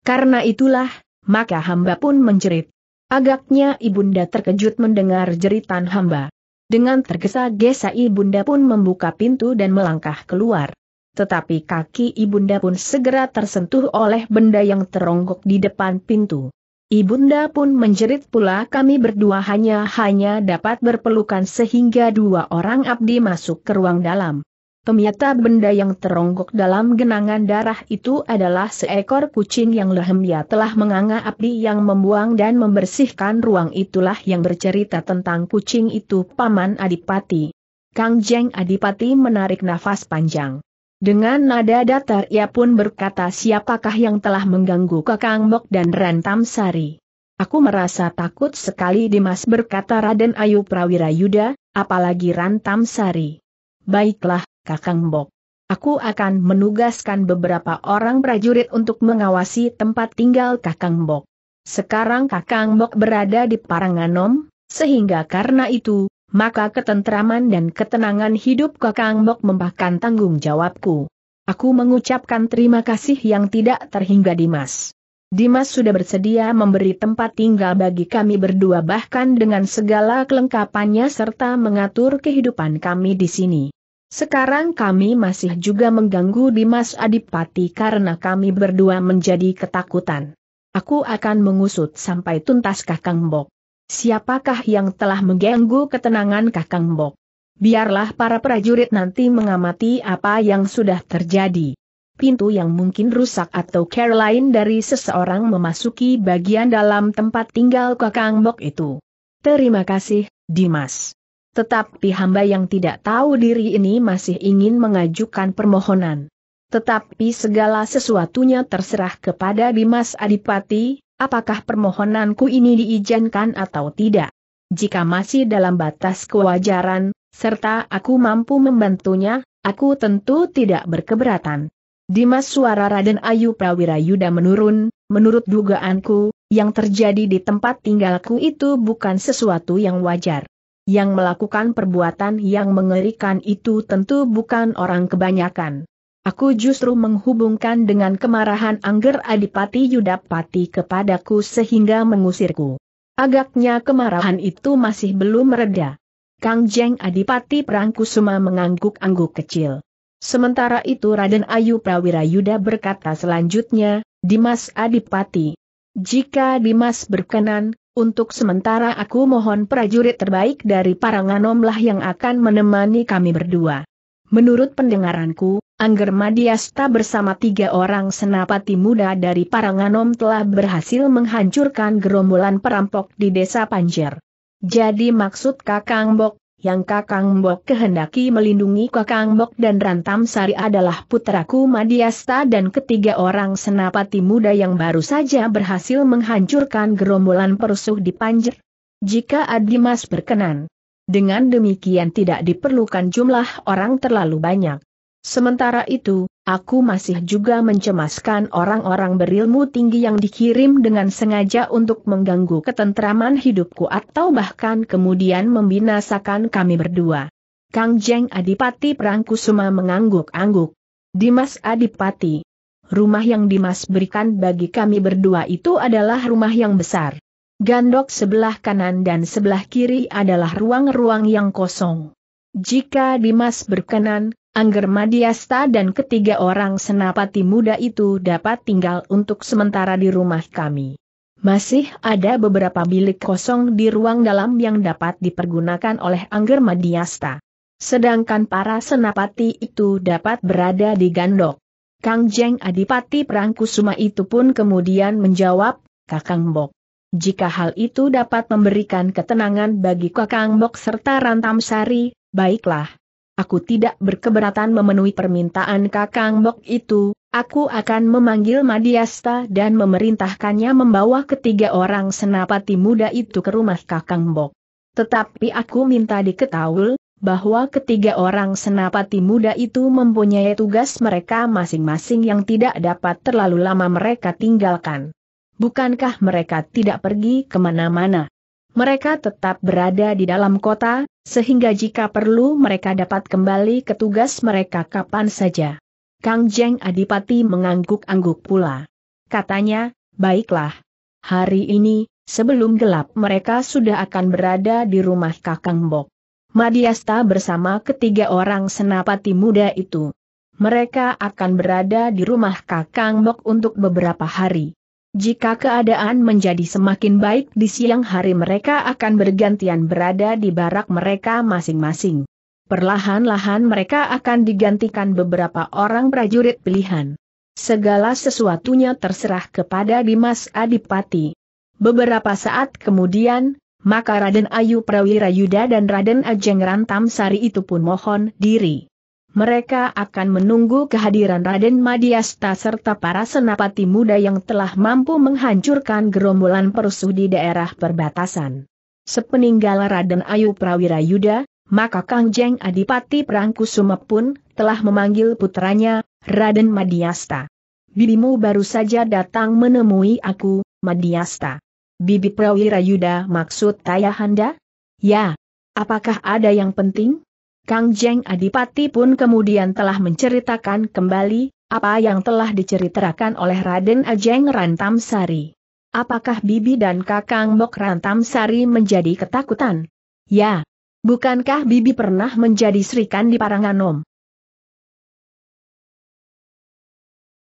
Karena itulah, maka hamba pun menjerit. Agaknya ibunda terkejut mendengar jeritan hamba. Dengan tergesa-gesa ibunda pun membuka pintu dan melangkah keluar. Tetapi kaki ibunda pun segera tersentuh oleh benda yang teronggok di depan pintu. Ibunda pun menjerit pula kami berdua hanya-hanya dapat berpelukan sehingga dua orang abdi masuk ke ruang dalam. Pemiata benda yang teronggok dalam genangan darah itu adalah seekor kucing yang lehemnya telah menganga api yang membuang dan membersihkan ruang itulah yang bercerita tentang kucing itu Paman Adipati. Kang Jeng Adipati menarik nafas panjang. Dengan nada datar ia pun berkata siapakah yang telah mengganggu Kakang Mok dan Rantam Sari. Aku merasa takut sekali Dimas berkata Raden Ayu Prawira Yuda, apalagi Rantam Sari. Baiklah, Kakang Bok. Aku akan menugaskan beberapa orang prajurit untuk mengawasi tempat tinggal Kakang Bok. Sekarang Kakang Bok berada di Paranganom, sehingga karena itu, maka ketentraman dan ketenangan hidup Kakang Bok membahkan tanggung jawabku. Aku mengucapkan terima kasih yang tidak terhingga Dimas. Dimas sudah bersedia memberi tempat tinggal bagi kami berdua bahkan dengan segala kelengkapannya serta mengatur kehidupan kami di sini. Sekarang kami masih juga mengganggu Dimas Adipati karena kami berdua menjadi ketakutan. Aku akan mengusut sampai tuntas Kakang Bok. Siapakah yang telah mengganggu ketenangan Kakang Bok? Biarlah para prajurit nanti mengamati apa yang sudah terjadi. Pintu yang mungkin rusak atau care lain dari seseorang memasuki bagian dalam tempat tinggal Kakang Bok itu. Terima kasih, Dimas. Tetapi hamba yang tidak tahu diri ini masih ingin mengajukan permohonan. Tetapi segala sesuatunya terserah kepada Dimas Adipati, apakah permohonanku ini diizinkan atau tidak. Jika masih dalam batas kewajaran, serta aku mampu membantunya, aku tentu tidak berkeberatan. Dimas suara Raden Ayu Prawira Yuda menurun, menurut dugaanku, yang terjadi di tempat tinggalku itu bukan sesuatu yang wajar yang melakukan perbuatan yang mengerikan itu tentu bukan orang kebanyakan. Aku justru menghubungkan dengan kemarahan Angger Adipati Yudapati kepadaku sehingga mengusirku. Agaknya kemarahan itu masih belum mereda. Kang Jeng Adipati Prangkusuma mengangguk-angguk kecil. Sementara itu Raden Ayu Prawira Yuda berkata selanjutnya, Dimas Adipati. Jika Dimas berkenan, untuk sementara aku mohon prajurit terbaik dari Paranganomlah yang akan menemani kami berdua. Menurut pendengaranku, Angger Madiasta bersama tiga orang senapati muda dari Paranganom telah berhasil menghancurkan gerombolan perampok di desa Panjer. Jadi maksud Kakang Bok yang Kakang Mbok kehendaki melindungi Kakang Mbok dan Rantam Sari adalah putraku Madiasta dan ketiga orang senapati muda yang baru saja berhasil menghancurkan gerombolan perusuh di Panjer. Jika Adimas berkenan, dengan demikian tidak diperlukan jumlah orang terlalu banyak. Sementara itu, Aku masih juga mencemaskan orang-orang berilmu tinggi yang dikirim dengan sengaja untuk mengganggu ketentraman hidupku atau bahkan kemudian membinasakan kami berdua. Kang Jeng Adipati Prangkusuma mengangguk-angguk. Dimas Adipati. Rumah yang Dimas berikan bagi kami berdua itu adalah rumah yang besar. Gandok sebelah kanan dan sebelah kiri adalah ruang-ruang yang kosong. Jika Dimas berkenan, Angger Madiasta dan ketiga orang senapati muda itu dapat tinggal untuk sementara di rumah kami. Masih ada beberapa bilik kosong di ruang dalam yang dapat dipergunakan oleh Angger Madiasta. Sedangkan para senapati itu dapat berada di gandok. Kang Jeng Adipati Prangkusuma itu pun kemudian menjawab, Kakang Bok. Jika hal itu dapat memberikan ketenangan bagi Kakang Bok serta Rantamsari, baiklah. Aku tidak berkeberatan memenuhi permintaan Kakang Bok itu, aku akan memanggil Madiasta dan memerintahkannya membawa ketiga orang senapati muda itu ke rumah Kakang Bok. Tetapi aku minta diketahui bahwa ketiga orang senapati muda itu mempunyai tugas mereka masing-masing yang tidak dapat terlalu lama mereka tinggalkan. Bukankah mereka tidak pergi kemana-mana? mereka tetap berada di dalam kota, sehingga jika perlu mereka dapat kembali ke tugas mereka kapan saja. Kang Jeng Adipati mengangguk-angguk pula. Katanya, baiklah. Hari ini, sebelum gelap mereka sudah akan berada di rumah Kakang Bok. Madiasta bersama ketiga orang senapati muda itu. Mereka akan berada di rumah Kakang Bok untuk beberapa hari. Jika keadaan menjadi semakin baik di siang hari mereka akan bergantian berada di barak mereka masing-masing. Perlahan-lahan mereka akan digantikan beberapa orang prajurit pilihan. Segala sesuatunya terserah kepada Dimas Adipati. Beberapa saat kemudian, maka Raden Ayu Prawira Yuda dan Raden Ajeng Rantam Sari itu pun mohon diri. Mereka akan menunggu kehadiran Raden Madiasta serta para senapati muda yang telah mampu menghancurkan gerombolan perusuh di daerah perbatasan. Sepeninggal Raden Ayu Prawira Yuda, maka Kang Jeng Adipati Prangkusuma pun telah memanggil putranya, Raden Madiasta. Bibimu baru saja datang menemui aku, Madiasta. Bibi Prawira Yuda maksud Tayahanda? Ya. Apakah ada yang penting? Kang Jeng Adipati pun kemudian telah menceritakan kembali, apa yang telah diceritakan oleh Raden Ajeng Rantamsari. Apakah Bibi dan Kakang Mok Rantamsari menjadi ketakutan? Ya. Bukankah Bibi pernah menjadi serikan di Paranganom?